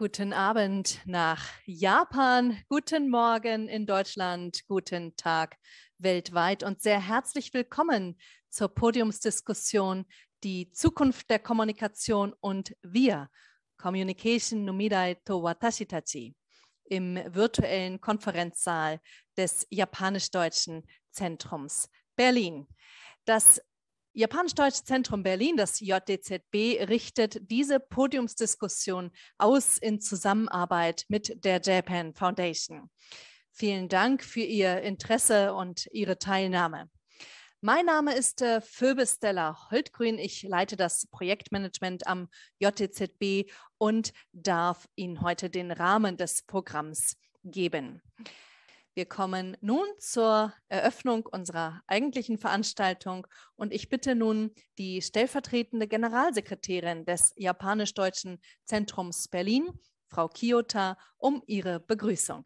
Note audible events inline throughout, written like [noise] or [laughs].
Guten Abend nach Japan, guten Morgen in Deutschland, guten Tag weltweit und sehr herzlich willkommen zur Podiumsdiskussion Die Zukunft der Kommunikation und wir, Communication Numidai to Watashi Tachi, im virtuellen Konferenzsaal des japanisch-deutschen Zentrums Berlin. Das Japanisch-Deutsche Zentrum Berlin, das JDZB, richtet diese Podiumsdiskussion aus in Zusammenarbeit mit der Japan Foundation. Vielen Dank für Ihr Interesse und Ihre Teilnahme. Mein Name ist äh, Phoebe Stella Holtgrün. Ich leite das Projektmanagement am JTZB und darf Ihnen heute den Rahmen des Programms geben. Wir kommen nun zur Eröffnung unserer eigentlichen Veranstaltung und ich bitte nun die stellvertretende Generalsekretärin des Japanisch-Deutschen Zentrums Berlin, Frau Kiyota, um ihre Begrüßung.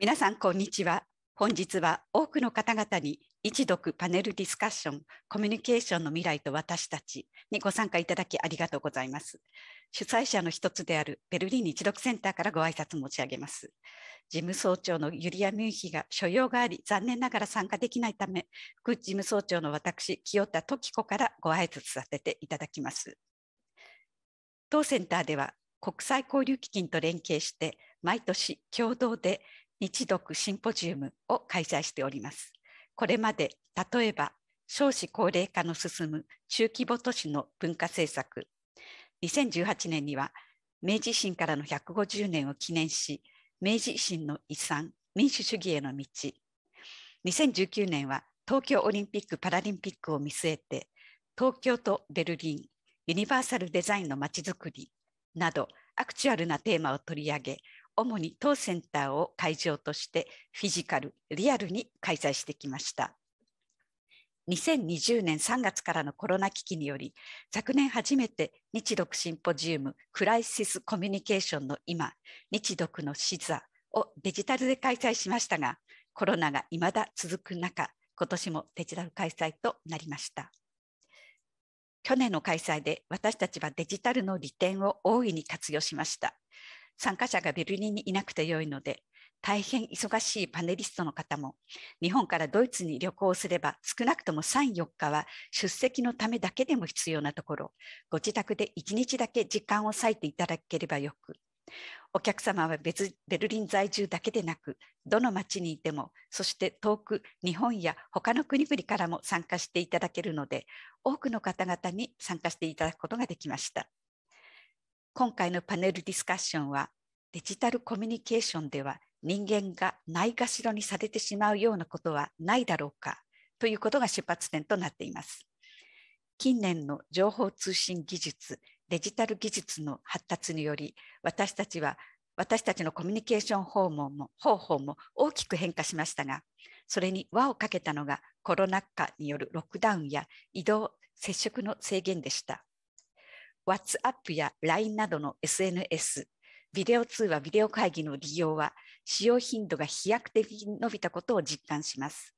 皆さん、こんにちは。本日は多くの方々に一読パネルディスカッションコミュニケーションの未来と私たちにご参加いただきありがとうございます主催者の一つであるベルリン一読センターからご挨拶申し上げます事務総長のユリア・ミュンヒが所要があり残念ながら参加できないため副事務総長の私清田時子からご挨拶させていただきます当センターでは国際交流基金と連携して毎年共同で日読シンポジウムを開催しております。これまで例えば少子高齢化の進む中規模都市の文化政策2018年には明治維新からの150年を記念し明治維新の遺産民主主義への道2019年は東京オリンピック・パラリンピックを見据えて東京とベルリンユニバーサルデザインのまちづくりなどアクチュアルなテーマを取り上げ主に当センターを会場としてフィジカル、リアルに開催してきました。2020年3月からのコロナ危機により、昨年初めて日独シンポジウムクライシスコミュニケーションの今、日独のシザをデジタルで開催しましたが、コロナが未だ続く中、今年もデジタル開催となりました。去年の開催で私たちはデジタルの利点を大いに活用しました。参加者がベルリンにいなくてよいので、大変忙しいパネリストの方も、日本からドイツに旅行すれば、少なくとも3、4日は出席のためだけでも必要なところ、ご自宅で1日だけ時間を割いていただければよく、お客様は別ベルリン在住だけでなく、どの町にいても、そして遠く日本や他の国々からも参加していただけるので、多くの方々に参加していただくことができました。今回のパネルディスカッションはデジタルコミュニケーションでは人間がないがしろにされてしまうようなことはないだろうかということが出発点となっています。近年の情報通信技術、デジタル技術の発達により、私たちは私たちのコミュニケーション方法も方法も大きく変化しましたが、それに輪をかけたのがコロナ禍によるロックダウンや移動、接触の制限でした。WhatsApp や LINE などの SNS、ビデオ通話、ビデオ会議の利用は、使用頻度が飛躍的に伸びたことを実感します。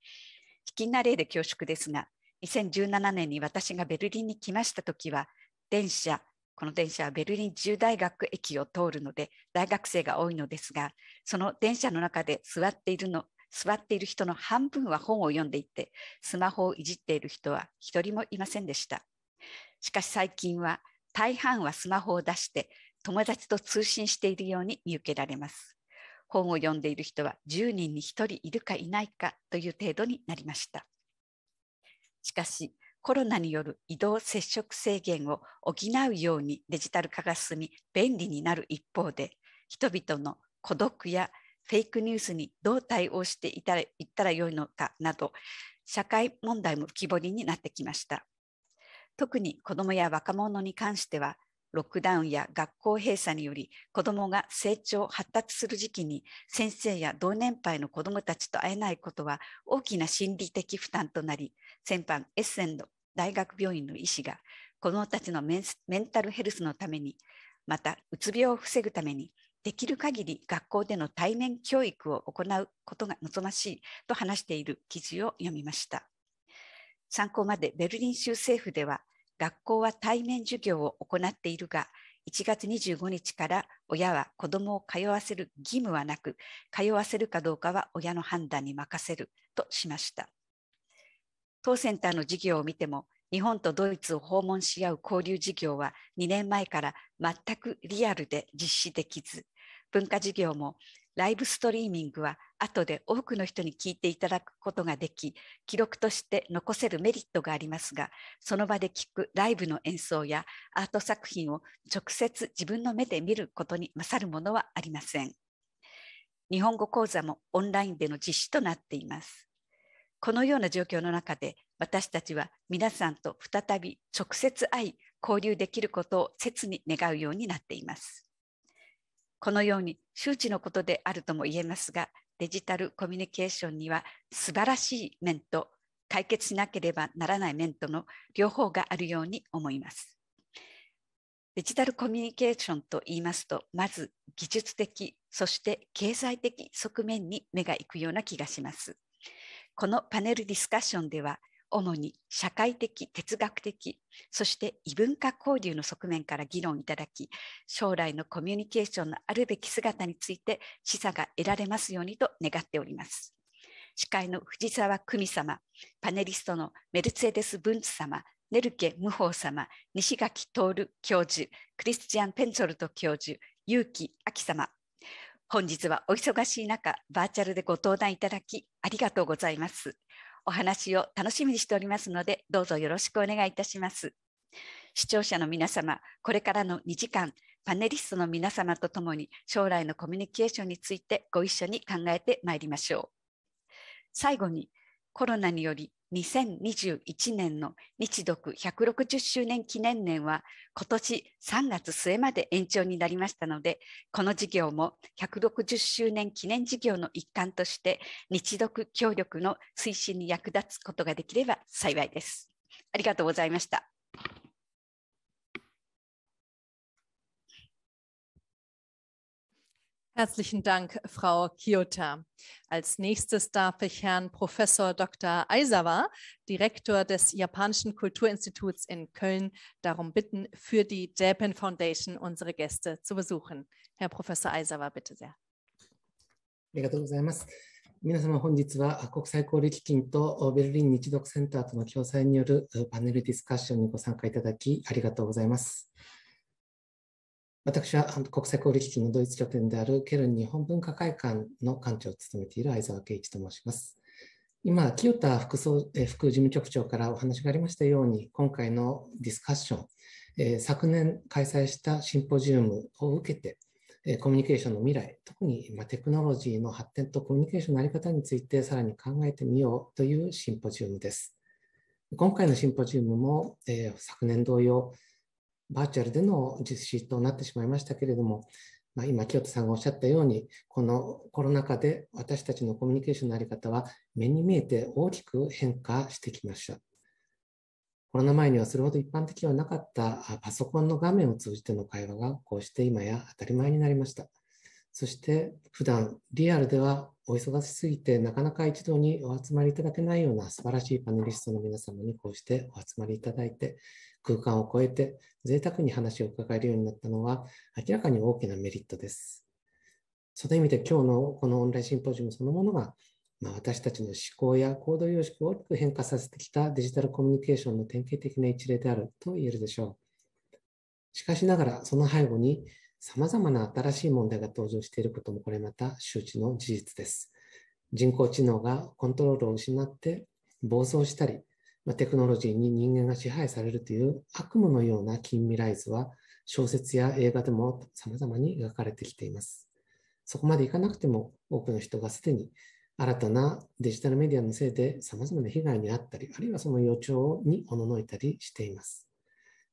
引きな例で恐縮ですが、2017年に私がベルリンに来ましたときは、電車、この電車はベルリン中大学駅を通るので、大学生が多いのですが、その電車の中で座っているの、座っている人の半分は本を読んでいて、スマホをいじっている人は一人もいませんでした。しかし最近は、大半はスマホを出して友達と通信しているように見受けられます。本を読んでいる人は10人に1人いるかいないかという程度になりました。しかし、コロナによる移動接触制限を補うようにデジタル化が進み便利になる一方で、人々の孤独やフェイクニュースにどう対応していったらいったらよいのかなど、社会問題も浮き彫りになってきました。特に子どもや若者に関しては、ロックダウンや学校閉鎖により子どもが成長発達する時期に先生や同年配の子どもたちと会えないことは大きな心理的負担となり先般エッセンの大学病院の医師が子どもたちのメンタルヘルスのためにまたうつ病を防ぐためにできる限り学校での対面教育を行うことが望ましいと話している記事を読みました。参考までベルリン州政府では学校は対面授業を行っているが1月25日から親は子どもを通わせる義務はなく通わせるかどうかは親の判断に任せるとしました当センターの事業を見ても日本とドイツを訪問し合う交流事業は2年前から全くリアルで実施できず文化事業もライブストリーミングは後で多くの人に聞いていただくことができ記録として残せるメリットがありますがその場で聞くライブの演奏やアート作品を直接自分の目で見ることに勝るものはありません日本語講座もオンラインでの実施となっていますこのような状況の中で私たちは皆さんと再び直接会い交流できることを切に願うようになっていますこのように周知のことであるとも言えますがデジタルコミュニケーションには素晴らしい面と解決しなければならない面との両方があるように思います。デジタルコミュニケーションと言いますと、まず技術的、そして経済的側面に目が行くような気がします。このパネルディスカッションでは、主に社会的、哲学的、そして異文化交流の側面から議論いただき、将来のコミュニケーションのあるべき姿について示唆が得られますようにと願っております。司会の藤沢久美様、パネリストのメルセデス・ブンツ様、ネルケ・ムホウ様、西垣徹教授、クリスチアン・ペンォルト教授、結城明様、本日はお忙しい中、バーチャルでご登壇いただき、ありがとうございます。お話を楽しみにしておりますので、どうぞよろしくお願いいたします。視聴者の皆様、これからの2時間、パネリストの皆様とともに将来のコミュニケーションについてご一緒に考えてまいりましょう。最後に、コロナにより2021年の日読160周年記念年は今年3月末まで延長になりましたのでこの事業も160周年記念事業の一環として日読協力の推進に役立つことができれば幸いです。ありがとうございました。Herzlichen Dank, Frau Kiota. Als nächstes darf ich Herrn Professor Dr. Aizawa, Direktor des Japanischen Kulturinstituts in Köln, darum bitten, für die Japan Foundation unsere Gäste zu besuchen. Herr Professor Aizawa, bitte sehr. ありがとうございます。皆様、本日は国際交流基金とベルリン日読センターとの共催によるパネルディスカッションにご参加いただきありがとうございます。私は国際小売基金のドイツ拠点であるケルン日本文化会館の館長を務めている相沢圭一と申します。今、清田副総副事務局長からお話がありましたように、今回のディスカッション、昨年開催したシンポジウムを受けて、コミュニケーションの未来、特に、まテクノロジーの発展とコミュニケーションの在り方についてさらに考えてみようというシンポジウムです。今回のシンポジウムも、え昨年同様、バーチャルでの実施となってしまいましたけれども、まあ、今、清田さんがおっしゃったように、このコロナ禍で私たちのコミュニケーションの在り方は目に見えて大きく変化してきました。コロナ前にはそれほど一般的ではなかったパソコンの画面を通じての会話がこうして今や当たり前になりました。そして普段リアルではお忙しすぎてなかなか一度にお集まりいただけないような素晴らしいパネリストの皆様にこうしてお集まりいただいて空間を超えて贅沢に話を伺えるようになったのは明らかに大きなメリットです。その意味で今日のこのオンラインシンポジウムそのものが、まあ、私たちの思考や行動様式を大きく変化させてきたデジタルコミュニケーションの典型的な一例であると言えるでしょう。しかしながらその背後に様々な新しい問題が登場していることもこれまた周知の事実です。人工知能がコントロールを失って暴走したりまあ、テクノロジーに人間が支配されるという悪夢のような近未来図は小説や映画でも様々に描かれてきています。そこまでいかなくても多くの人がすでに新たなデジタルメディアのせいで様々な被害に遭ったり、あるいはその予兆におののいたりしています。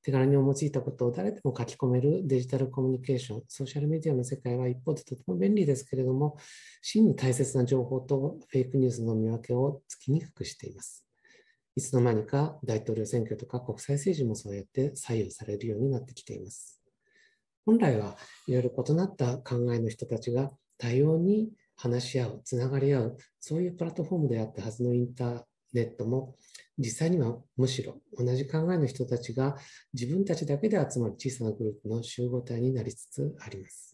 手軽に思いついたことを誰でも書き込めるデジタルコミュニケーション、ソーシャルメディアの世界は一方でとても便利ですけれども、真に大切な情報とフェイクニュースの見分けをつきにくくしています。いつの間にか大統領選挙とか国際政治もそうやって左右されるようになってきています。本来はいろいろ異なった考えの人たちが多様に話し合う、つながり合う、そういうプラットフォームであったはずのインターネットも、実際にはむしろ同じ考えの人たちが自分たちだけで集まる小さなグループの集合体になりつつあります。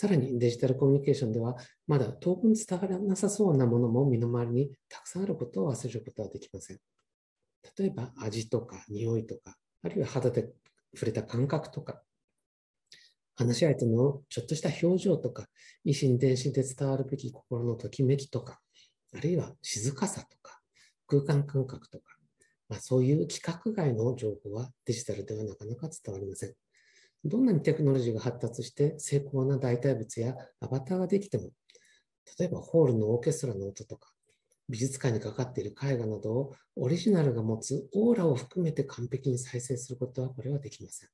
さらにデジタルコミュニケーションでは、まだ当分伝わらなさそうなものも身の回りにたくさんあることを忘れることはできません。例えば味とか匂いとか、あるいは肌で触れた感覚とか、話し相手のちょっとした表情とか、以心伝心で伝わるべき心のときめきとか、あるいは静かさとか、空間感覚とか、まあ、そういう規格外の情報はデジタルではなかなか伝わりません。どんなにテクノロジーが発達して精巧な代替物やアバターができても、例えばホールのオーケストラの音とか、美術館にかかっている絵画などをオリジナルが持つオーラを含めて完璧に再生することはこれはできません。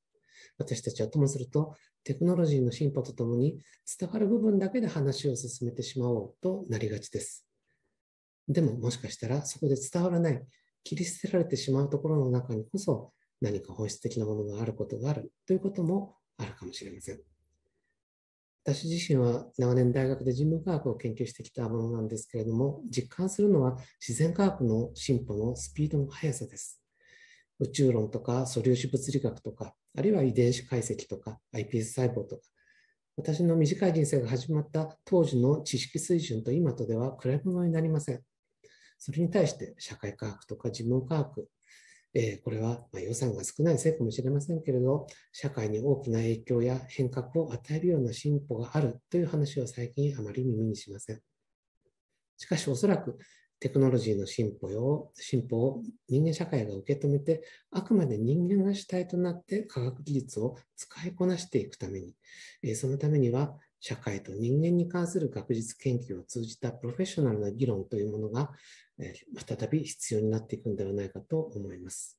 私たちはともするとテクノロジーの進歩とともに伝わる部分だけで話を進めてしまおうとなりがちです。でももしかしたらそこで伝わらない、切り捨てられてしまうところの中にこそ何か本質的なものがあることがあるということもあるかもしれません。私自身は長年大学で人文科学を研究してきたものなんですけれども、実感するのは自然科学の進歩のスピードの速さです。宇宙論とか素粒子物理学とか、あるいは遺伝子解析とか iPS 細胞とか、私の短い人生が始まった当時の知識水準と今とでは比べ物になりません。それに対して社会科学とか人文科学、えこれは予算が少ないせいかもしれませんけれど、社会に大きな影響や変革を与えるような進歩があるという話を最近あまり耳にしません。しかしおそらくテクノロジーの進歩を進歩を人間社会が受け止めて、あくまで人間が主体となって科学技術を使いこなしていくために、えそのためには社会と人間に関する学術研究を通じたプロフェッショナルな議論というものが再び必要になっていくのではないかと思います。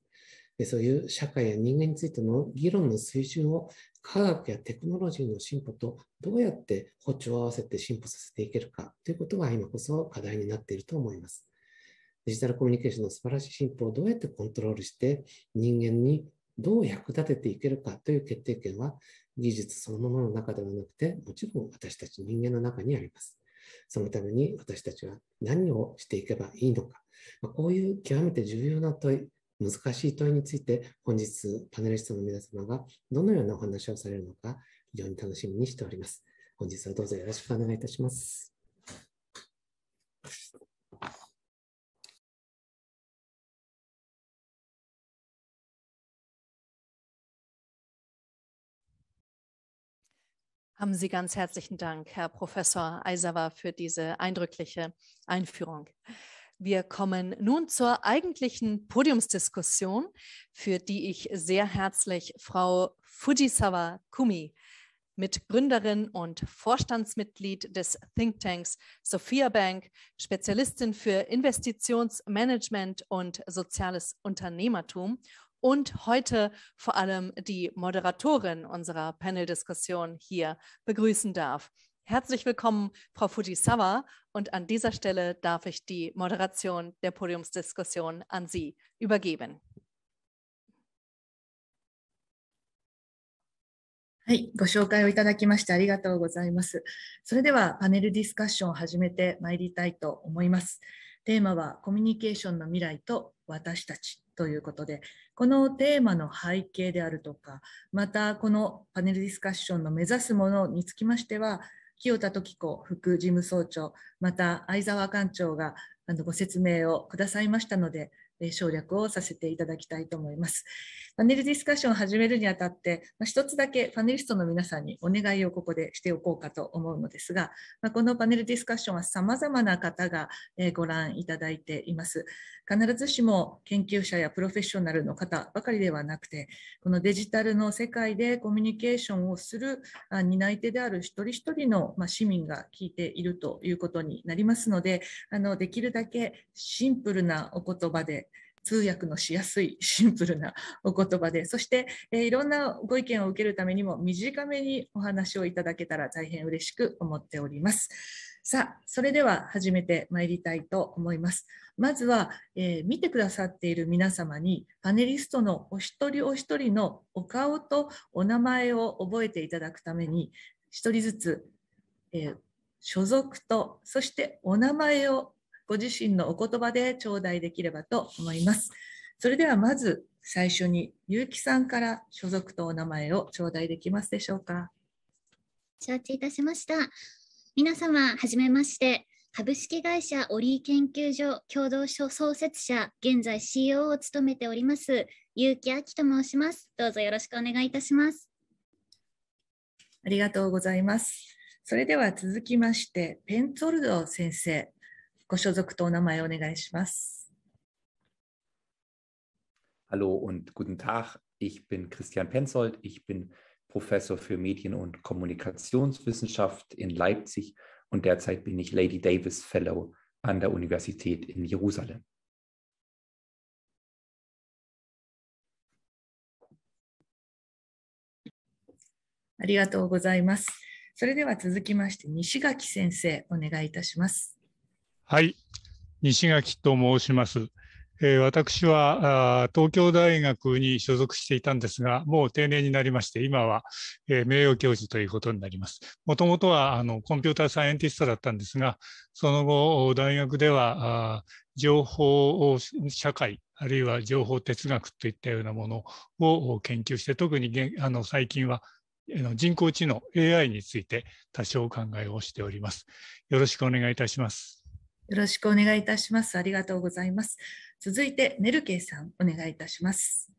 そういう社会や人間についての議論の水準を科学やテクノロジーの進歩とどうやって歩調を合わせて進歩させていけるかということが今こそ課題になっていると思います。デジタルコミュニケーションの素晴らしい進歩をどうやってコントロールして人間にどう役立てていけるかという決定権は技術そのものの中ではなくてもちろん私たち人間の中にあります。そのために私たちは何をしていけばいいのか、まあ、こういう極めて重要な問い、難しい問いについて、本日パネリストの皆様がどのようなお話をされるのか、非常に楽しみにしております。本日はどうぞよろしくお願いいたします。Haben Sie ganz herzlichen Dank, Herr Professor Eisawa, für diese eindrückliche Einführung. Wir kommen nun zur eigentlichen Podiumsdiskussion, für die ich sehr herzlich Frau Fujisawa Kumi, Mitgründerin und Vorstandsmitglied des Thinktanks Sophia Bank, Spezialistin für Investitionsmanagement und soziales Unternehmertum und heute vor allem die Moderatorin unserer Panel-Diskussion hier begrüßen darf. Herzlich willkommen, Frau Fujisawa. Und an dieser Stelle darf ich die Moderation der Podiumsdiskussion an Sie übergeben. はい、ご紹介をいただきましてありがとうございます。それではパネルディスカッションを始めてまいりたいと思います。テーマはコミュニケーションの未来と私たちということでこのテーマの背景であるとかまたこのパネルディスカッションの目指すものにつきましては清田時子副事務総長また相沢館長があのご説明をくださいましたので省略をさせていただきたいと思います。パネルディスカッションを始めるにあたって、まあ、一つだけパネリストの皆さんにお願いをここでしておこうかと思うのですが、まあ、このパネルディスカッションは様々な方がご覧いただいています。必ずしも研究者やプロフェッショナルの方ばかりではなくて、このデジタルの世界でコミュニケーションをする担い手である一人一人の市民が聞いているということになりますので、あのできるだけシンプルなお言葉で通訳のしやすいシンプルなお言葉で、そして、えー、いろんなご意見を受けるためにも短めにお話をいただけたら大変嬉しく思っております。さあ、それでは始めてまいりたいと思います。まずは、えー、見てくださっている皆様に、パネリストのお一人お一人のお顔とお名前を覚えていただくために、一人ずつ、えー、所属と、そしてお名前をご自身のお言葉で頂戴できればと思います。それではまず最初に結城さんから所属とお名前を頂戴できますでしょうか。承知いたしました。皆様、はじめまして。株式会社オリー研究所共同創設者、現在 CEO を務めております、結城秋と申します。どうぞよろしくお願いいたします。ありがとうございます。それでは続きまして、ペンツォルド先生、ご所属とお名前をお願いします。Hallo und guten Tag. Ich bin Christian Penzold. Ich bin Professor für Medien- und Kommunikationswissenschaft in Leipzig und derzeit bin ich Lady Davis Fellow an der Universität in Jerusalem. Jerusalem. ありがとうございます。それでは続きまして、西垣先生、お願いいたします。はい、西垣と申します。えー、私は東京大学に所属していたんですが、もう定年になりまして、今は、えー、名誉教授ということになります。もともとはあのコンピューターサイエンティストだったんですが、その後、大学では情報社会、あるいは情報哲学といったようなものを研究して、特にあの最近は人工知能 AI について多少考えをしております。よろしくお願いいたします。よろしくお願いいたします。ありがとうございます。続いて、ネルケイさん、お願いいたします。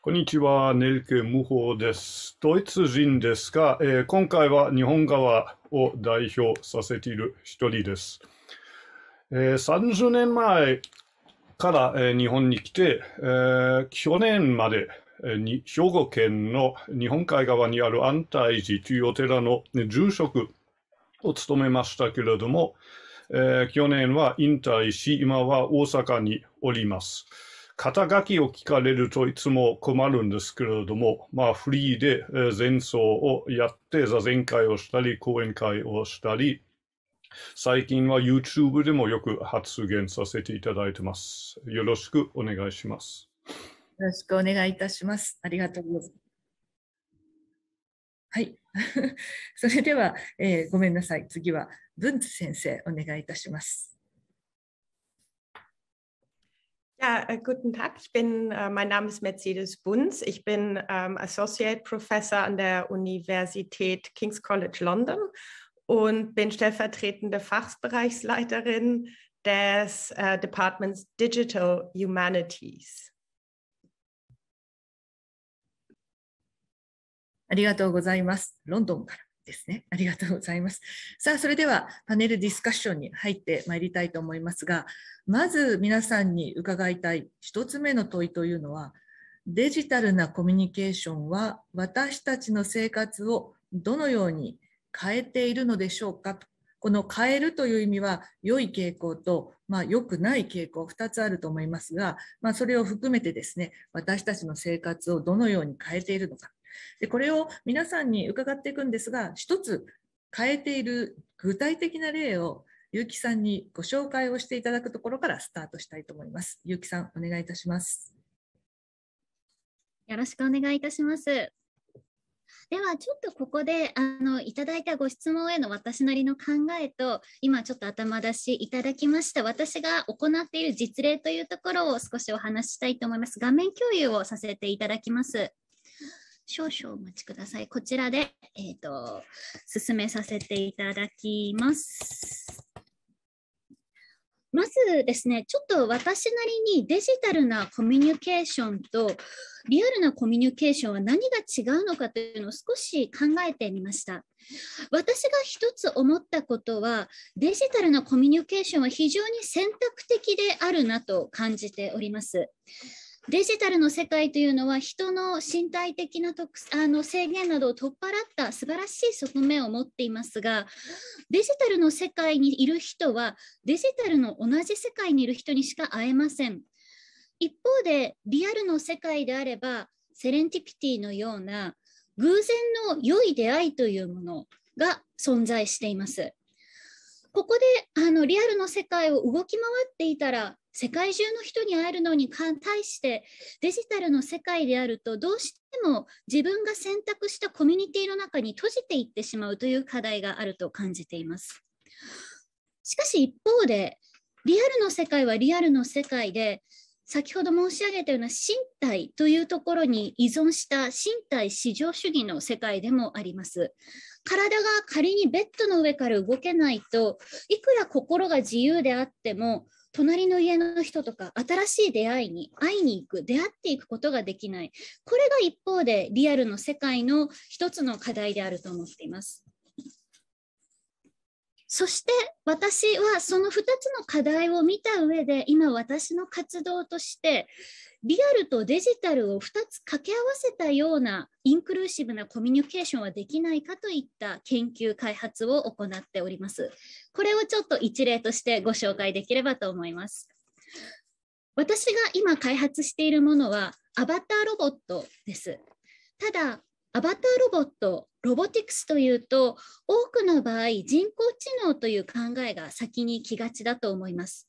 こんにちは、ネルケ・無法です。ドイツ人ですが、えー、今回は日本側を代表させている一人です。えー、30年前から、えー、日本に来て、えー、去年まで、えー、兵庫県の日本海側にある安泰寺というお寺の、ね、住職を務めましたけれども、えー、去年は引退し、今は大阪におります。肩書きを聞かれるといつも困るんですけれども、まあフリーで前奏をやって座禅会をしたり、講演会をしたり、最近は YouTube でもよく発言させていただいてます。よろしくお願いします。よろしくお願いいたします。ありがとうございます。はい。[laughs] それでは、えー、ごめんなさい。次は、文津先生お願いいたします。Ja, äh, guten Tag. Ich bin, äh, mein Name ist Mercedes Bunz. Ich bin ähm, Associate Professor an der Universität King's College London und bin stellvertretende Fachbereichsleiterin des äh, Departments Digital Humanities. ありがとうございます。ロンドンから。ですね。ありがとうございます。さあ、それではパネルディスカッションに入ってまいりたいと思いますが、まず皆さんに伺いたい1つ目の問いというのは、デジタルなコミュニケーションは私たちの生活をどのように変えているのでしょうかと。この変えるという意味は良い傾向と、まあ、良くない傾向2つあると思いますが、まあ、それを含めてですね私たちの生活をどのように変えているのかでこれを皆さんに伺っていくんですが一つ変えている具体的な例を結城さんにご紹介をしていただくところからスタートしたいと思います。結城さん、お願いいたします。よろしくお願いいたします。ではちょっとここであのいただいたご質問への私なりの考えと今ちょっと頭出しいただきました私が行っている実例というところを少しお話ししたいと思います画面共有をさせていただきます少々お待ちください。こちらで、えー、と、進めさせていただきます。まずですね、ちょっと私なりにデジタルなコミュニケーションとリアルなコミュニケーションは何が違うのかというのを少し考えてみました。私が一つ思ったことは、デジタルなコミュニケーションは非常に選択的であるなと感じております。デジタルの世界というのは人の身体的な特あの制限などを取っ払った素晴らしい側面を持っていますがデジタルの世界にいる人はデジタルの同じ世界にいる人にしか会えません一方でリアルの世界であればセレンティピティのような偶然の良い出会いというものが存在していますここであのリアルの世界を動き回っていたら世界中の人に会えるのに対してデジタルの世界であるとどうしても自分が選択したコミュニティの中に閉じていってしまうという課題があると感じています。しかし一方でリアルの世界はリアルの世界で先ほど申し上げたような身体というところに依存した身体至上主義の世界でもあります。体が仮にベッドの上から動けないといくら心が自由であっても隣の家の人とか新しい出会いに会いに行く出会っていくことができないこれが一方でリアルの世界の一つの課題であると思っています。そして私はその2つの課題を見た上で今私の活動としてリアルとデジタルを2つ掛け合わせたようなインクルーシブなコミュニケーションはできないかといった研究開発を行っております。これをちょっと一例としてご紹介できればと思います。私が今開発しているものはアバターロボットです。ただアバターロボット、ロボティクスというと、多くの場合、人工知能という考えが先に来がちだと思います。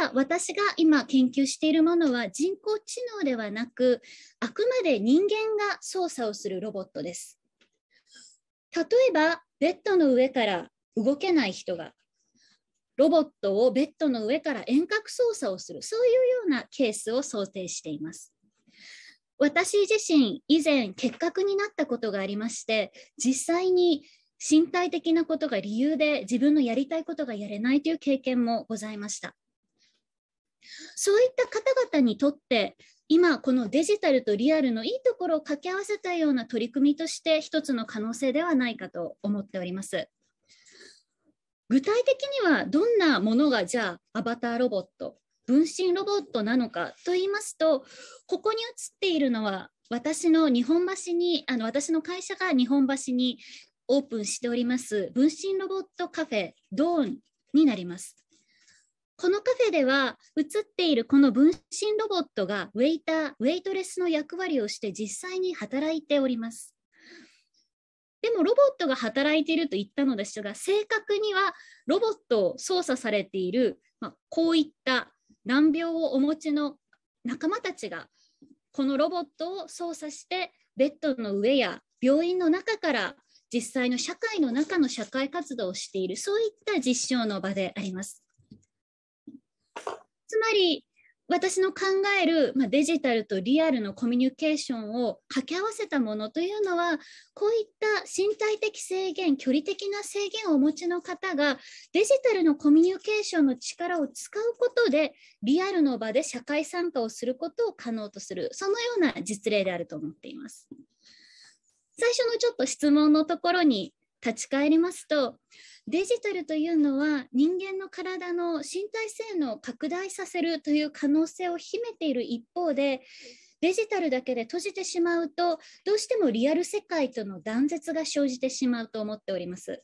ただ、私が今研究しているものは人工知能ではなく、あくまで人間が操作をするロボットです。例えば、ベッドの上から動けない人が、ロボットをベッドの上から遠隔操作をする、そういうようなケースを想定しています。私自身以前結核になったことがありまして実際に身体的なことが理由で自分のやりたいことがやれないという経験もございましたそういった方々にとって今このデジタルとリアルのいいところを掛け合わせたような取り組みとして一つの可能性ではないかと思っております具体的にはどんなものがじゃあアバターロボット分身ロボットなのかと言いますとここに写っているのは私の日本橋にあの私の会社が日本橋にオープンしております分身ロボットカフェドーンになります。このカフェでは写っているこの分身ロボットがウェイター、ウェイトレスの役割をして実際に働いております。でもロボットが働いていると言ったのですが正確にはロボットを操作されている、まあ、こういった難病をお持ちの仲間たちがこのロボットを操作してベッドの上や病院の中から実際の社会の中の社会活動をしているそういった実証の場であります。つまり私の考える、まあ、デジタルとリアルのコミュニケーションを掛け合わせたものというのはこういった身体的制限距離的な制限をお持ちの方がデジタルのコミュニケーションの力を使うことでリアルの場で社会参加をすることを可能とするそのような実例であると思っています。最初のちょっと質問のところに立ち返りますとデジタルというのは人間の体の身体性能を拡大させるという可能性を秘めている一方でデジタルだけで閉じてしまうとどうしてもリアル世界との断絶が生じてしまうと思っております。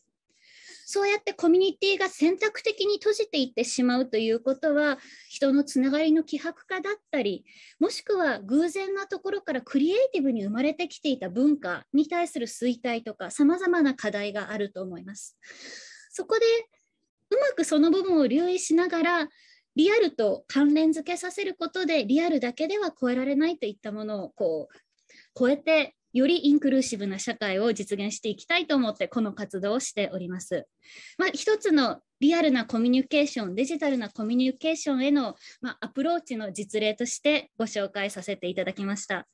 そうやってコミュニティが選択的に閉じていってしまうということは人のつながりの希薄化だったりもしくは偶然なところからクリエイティブに生まれてきていた文化に対する衰退とかさまざまな課題があると思います。そこでうまくその部分を留意しながらリアルと関連付けさせることでリアルだけでは超えられないといったものをこう超えてよりインクルーシブな社会を実現していきたいと思ってこの活動をしております。まあ、一つのリアルなコミュニケーションデジタルなコミュニケーションへの、まあ、アプローチの実例としてご紹介させていただきました。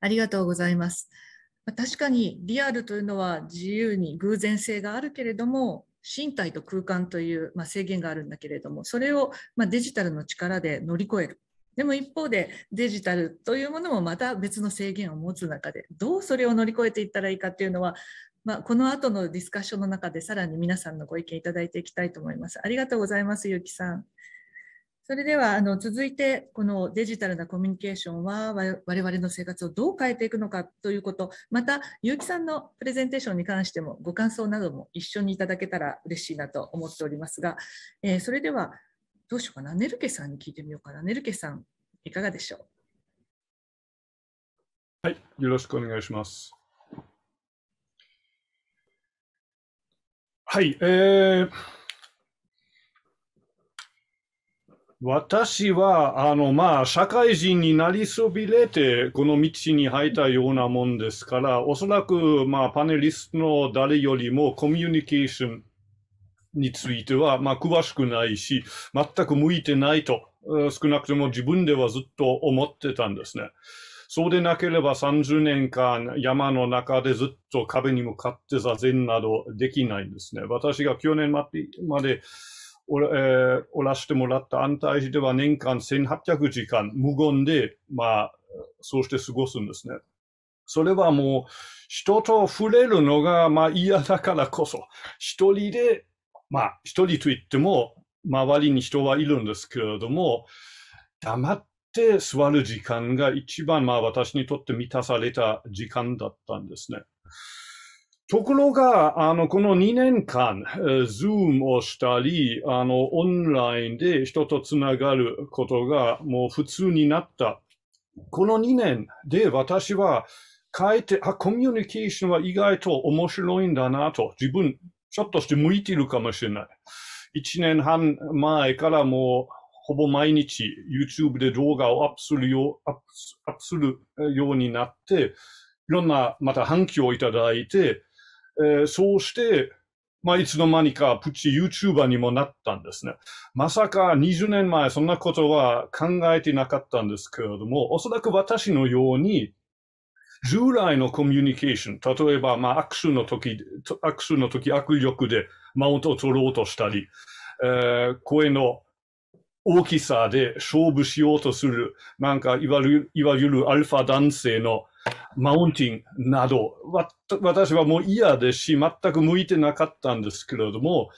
ありがとうございます。確かにリアルというのは自由に偶然性があるけれども身体と空間という、まあ、制限があるんだけれどもそれを、まあ、デジタルの力で乗り越えるでも一方でデジタルというものもまた別の制限を持つ中でどうそれを乗り越えていったらいいかっていうのは、まあ、この後のディスカッションの中でさらに皆さんのご意見いただいていきたいと思います。ありがとうございます、ゆうきさん。それではあの続いてこのデジタルなコミュニケーションは我々の生活をどう変えていくのかということまた結城さんのプレゼンテーションに関してもご感想なども一緒にいただけたら嬉しいなと思っておりますが、えー、それではどうしようかな、ネルケさんに聞いてみようかな。ネルケさん、いかがでしょうはい、よろしくお願いします。はい、えー、私はあの、まあ、社会人になりそびれて、この道に入ったようなもんですから、おそらく、まあ、パネリストの誰よりもコミュニケーションについては、まあ、詳しくないし、全く向いてないと、少なくとも自分ではずっと思ってたんですね。そうでなければ30年間山の中でずっと壁に向かって座禅などできないんですね。私が去年までお,、えー、おらしてもらった安泰寺では年間1800時間無言で、まあ、そうして過ごすんですね。それはもう人と触れるのがまあ嫌だからこそ、一人でまあ、一人といっても、周りに人はいるんですけれども、黙って座る時間が一番、まあ、私にとって満たされた時間だったんですね。ところが、あの、この2年間、ズームをしたり、あの、オンラインで人とつながることがもう普通になった。この2年で私は変えて、あ、コミュニケーションは意外と面白いんだなと、自分ちょっとして向いてるかもしれない。一年半前からもう、ほぼ毎日 YouTube で動画をアップするよう、アップアップするようになって、いろんな、また反響をいただいて、えー、そうして、まあ、いつの間にかプチ YouTuber にもなったんですね。まさか20年前そんなことは考えてなかったんですけれども、おそらく私のように、従来のコミュニケーション、例えば、まあ、握手の時、握手の時、握力でマウントを取ろうとしたり、えー、声の大きさで勝負しようとする、なんか、いわゆる、いわゆるアルファ男性のマウンティングなど、わ私はもう嫌ですし、全く向いてなかったんですけれども、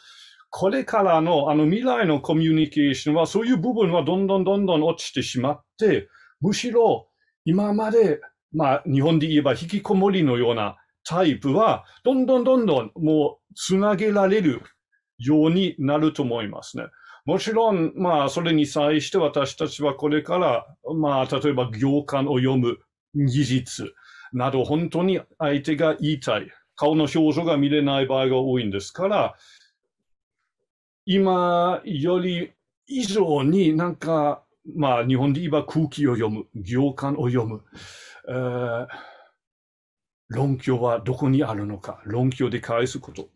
これからの、あの、未来のコミュニケーションは、そういう部分はどんどんどんどん落ちてしまって、むしろ、今までまあ、日本で言えば引きこもりのようなタイプは、どんどんどんどんもうつなげられるようになると思いますね。もちろん、まあ、それに際して私たちはこれから、まあ、例えば行間を読む技術など、本当に相手が言いたい、顔の表情が見れない場合が多いんですから、今より以上になんか、まあ、日本で言えば空気を読む、行間を読む、え論教はどこにあるのか、論教で返すこと。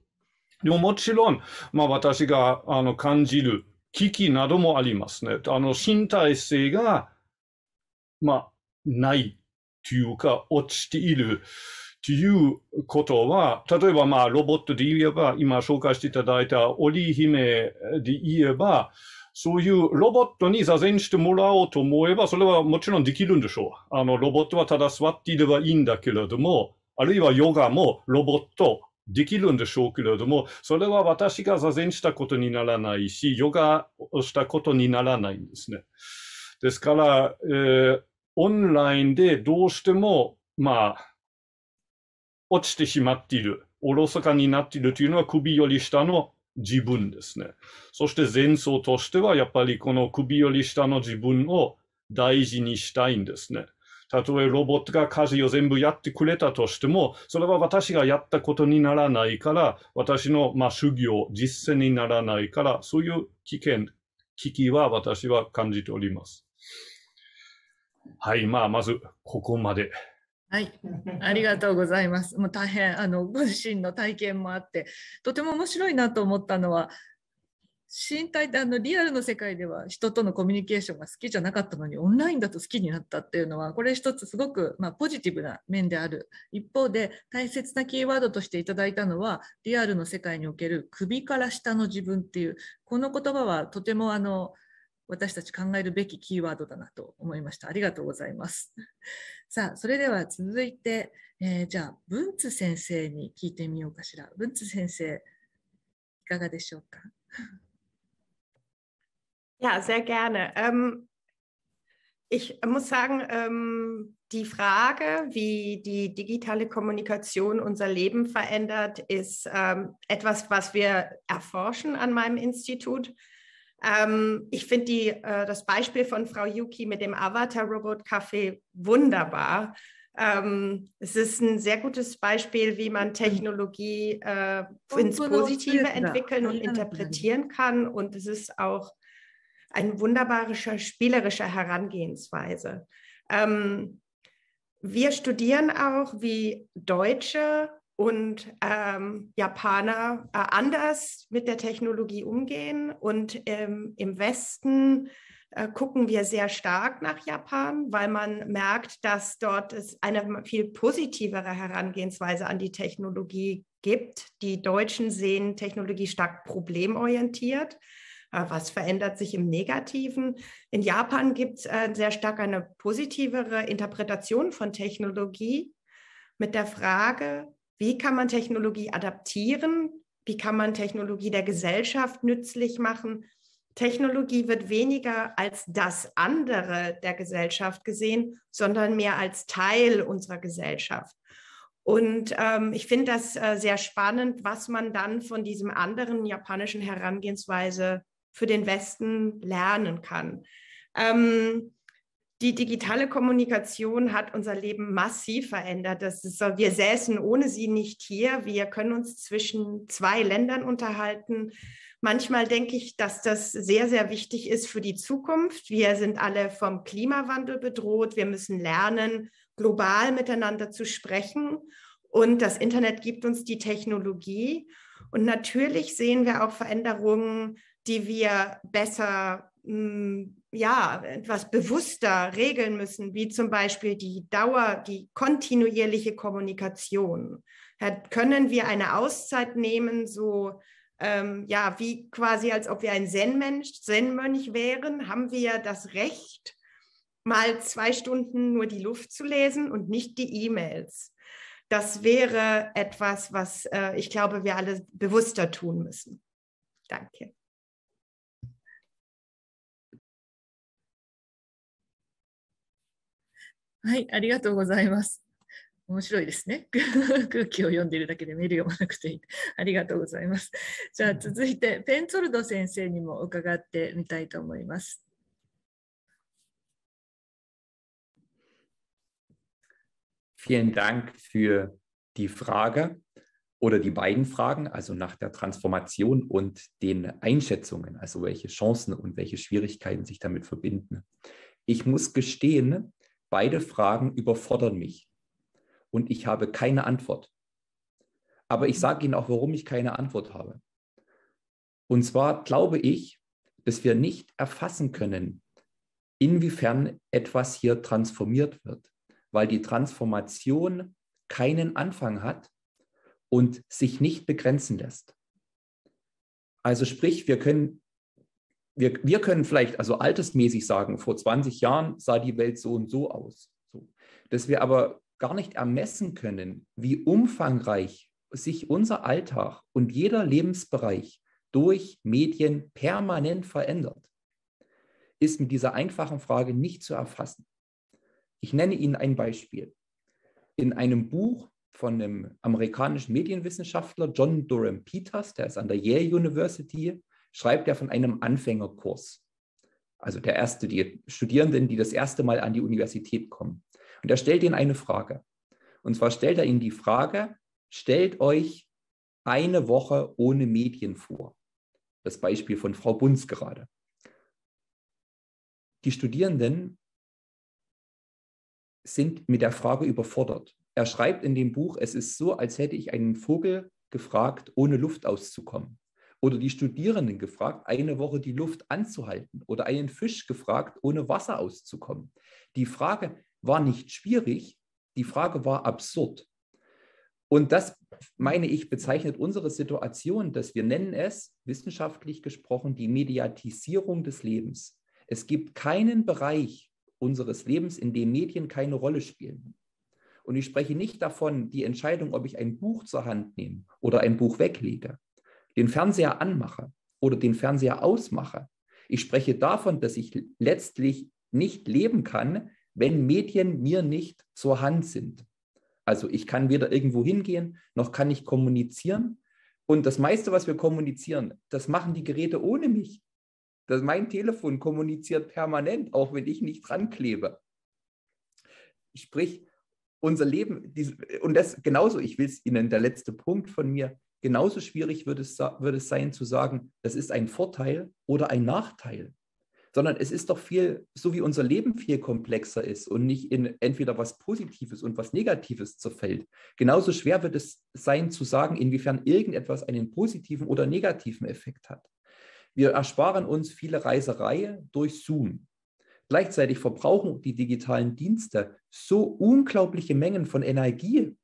でももちろん、まあ私があの感じる危機などもありますね。あの身体性が、まあ、ないというか、落ちているということは、例えばまあロボットで言えば、今紹介していただいた織姫で言えば、そういうロボットに座禅してもらおうと思えば、それはもちろんできるんでしょう。あの、ロボットはただ座っていればいいんだけれども、あるいはヨガもロボットできるんでしょうけれども、それは私が座禅したことにならないし、ヨガをしたことにならないんですね。ですから、えー、オンラインでどうしても、まあ、落ちてしまっている、おろそかになっているというのは首より下の自分ですね。そして前奏としてはやっぱりこの首より下の自分を大事にしたいんですね。たとえロボットが家事を全部やってくれたとしても、それは私がやったことにならないから、私のまあ修行、実践にならないから、そういう危険、危機は私は感じております。はい、まあ、まず、ここまで。はい、ありがとうございます。もう大変あのご自身の体験もあってとても面白いなと思ったのは身体ってあのリアルの世界では人とのコミュニケーションが好きじゃなかったのにオンラインだと好きになったっていうのはこれ一つすごく、まあ、ポジティブな面である一方で大切なキーワードとしていただいたのはリアルの世界における首から下の自分っていうこの言葉はとてもあの私たち考えるべきキーワードだなと思いました。ありがとうございます。さあ、それでは続いて、えー、じゃあ、文津先生に聞いてみようかしら。文津先生、いかがでしょうか。Ja, sehr gerne. Ähm, ich muss sagen, ähm, die Frage, wie die digitale Kommunikation unser Leben verändert, ist ähm, etwas, was wir erforschen an meinem Institut. Ähm, ich finde äh, das Beispiel von Frau Yuki mit dem Avatar-Robot-Café wunderbar. Ähm, es ist ein sehr gutes Beispiel, wie man Technologie äh, ins Positive entwickeln und genau. interpretieren kann. Und es ist auch eine wunderbare spielerische Herangehensweise. Ähm, wir studieren auch, wie Deutsche und ähm, Japaner äh, anders mit der Technologie umgehen. Und ähm, im Westen äh, gucken wir sehr stark nach Japan, weil man merkt, dass dort es eine viel positivere Herangehensweise an die Technologie gibt. Die Deutschen sehen Technologie stark problemorientiert. Äh, was verändert sich im Negativen? In Japan gibt es äh, sehr stark eine positivere Interpretation von Technologie mit der Frage, wie kann man Technologie adaptieren? Wie kann man Technologie der Gesellschaft nützlich machen? Technologie wird weniger als das andere der Gesellschaft gesehen, sondern mehr als Teil unserer Gesellschaft. Und ähm, ich finde das äh, sehr spannend, was man dann von diesem anderen japanischen Herangehensweise für den Westen lernen kann. Ähm, die digitale Kommunikation hat unser Leben massiv verändert. Das ist wir säßen ohne sie nicht hier. Wir können uns zwischen zwei Ländern unterhalten. Manchmal denke ich, dass das sehr, sehr wichtig ist für die Zukunft. Wir sind alle vom Klimawandel bedroht. Wir müssen lernen, global miteinander zu sprechen. Und das Internet gibt uns die Technologie. Und natürlich sehen wir auch Veränderungen, die wir besser hm, ja, etwas bewusster regeln müssen, wie zum Beispiel die Dauer, die kontinuierliche Kommunikation. Äh, können wir eine Auszeit nehmen, so ähm, ja, wie quasi als ob wir ein Zen-Mensch, Zen-Mönch wären, haben wir das Recht, mal zwei Stunden nur die Luft zu lesen und nicht die E-Mails. Das wäre etwas, was äh, ich glaube, wir alle bewusster tun müssen. Danke. はい、ありがとうございます。面白いですね。空気を読んでいるだけでメール読まなくていい。ありがとうございます。じゃあ続いて、ペンツォルド先生にも伺ってみたいと思います。Vielen Dank für die Frage oder die beiden Fragen, also nach der Transformation und den Einschätzungen, also welche Chancen und welche Schwierigkeiten sich damit verbinden. Ich muss gestehen, Beide Fragen überfordern mich und ich habe keine Antwort. Aber ich sage Ihnen auch, warum ich keine Antwort habe. Und zwar glaube ich, dass wir nicht erfassen können, inwiefern etwas hier transformiert wird, weil die Transformation keinen Anfang hat und sich nicht begrenzen lässt. Also sprich, wir können wir, wir können vielleicht also altersmäßig sagen, vor 20 Jahren sah die Welt so und so aus. So. Dass wir aber gar nicht ermessen können, wie umfangreich sich unser Alltag und jeder Lebensbereich durch Medien permanent verändert, ist mit dieser einfachen Frage nicht zu erfassen. Ich nenne Ihnen ein Beispiel. In einem Buch von einem amerikanischen Medienwissenschaftler, John Durham Peters, der ist an der Yale University schreibt er von einem Anfängerkurs. Also der erste, die Studierenden, die das erste Mal an die Universität kommen. Und er stellt ihnen eine Frage. Und zwar stellt er ihnen die Frage, stellt euch eine Woche ohne Medien vor. Das Beispiel von Frau Bunz gerade. Die Studierenden sind mit der Frage überfordert. Er schreibt in dem Buch, es ist so, als hätte ich einen Vogel gefragt, ohne Luft auszukommen oder die Studierenden gefragt, eine Woche die Luft anzuhalten oder einen Fisch gefragt, ohne Wasser auszukommen. Die Frage war nicht schwierig, die Frage war absurd. Und das, meine ich, bezeichnet unsere Situation, dass wir nennen es, wissenschaftlich gesprochen, die Mediatisierung des Lebens. Es gibt keinen Bereich unseres Lebens, in dem Medien keine Rolle spielen. Und ich spreche nicht davon, die Entscheidung, ob ich ein Buch zur Hand nehme oder ein Buch weglege den Fernseher anmache oder den Fernseher ausmache. Ich spreche davon, dass ich letztlich nicht leben kann, wenn Medien mir nicht zur Hand sind. Also ich kann weder irgendwo hingehen, noch kann ich kommunizieren. Und das meiste, was wir kommunizieren, das machen die Geräte ohne mich. Das, mein Telefon kommuniziert permanent, auch wenn ich nicht dran klebe. Sprich, unser Leben, und das genauso, ich will es Ihnen, der letzte Punkt von mir, Genauso schwierig wird es, wird es sein zu sagen, das ist ein Vorteil oder ein Nachteil, sondern es ist doch viel, so wie unser Leben viel komplexer ist und nicht in entweder was Positives und was Negatives zerfällt. Genauso schwer wird es sein zu sagen, inwiefern irgendetwas einen positiven oder negativen Effekt hat. Wir ersparen uns viele Reiserei durch Zoom. Gleichzeitig verbrauchen die digitalen Dienste so unglaubliche Mengen von Energie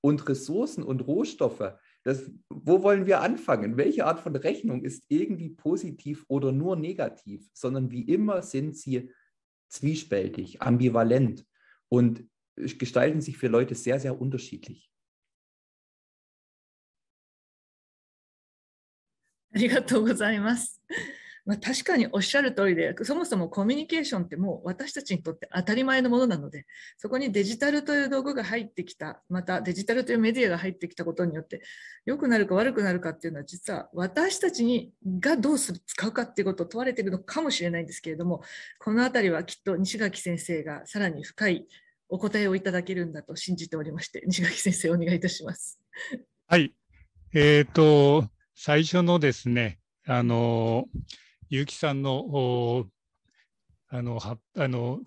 und Ressourcen und Rohstoffe, das, wo wollen wir anfangen? Welche Art von Rechnung ist irgendwie positiv oder nur negativ? Sondern wie immer sind sie zwiespältig, ambivalent und gestalten sich für Leute sehr, sehr unterschiedlich. Arigatou gozaimasu. まあ、確かにおっしゃる通りで、そもそもコミュニケーションってもう私たちにとって当たり前のものなので、そこにデジタルという道具が入ってきた、またデジタルというメディアが入ってきたことによって、良くなるか悪くなるかっていうのは、実は私たちにがどうする使うかっていうことを問われているのかもしれないんですけれども、このあたりはきっと西垣先生がさらに深いお答えをいただけるんだと信じておりまして、西垣先生、お願いいたします。はい。えっ、ー、と、最初のですね、あの、結城さんのあのあの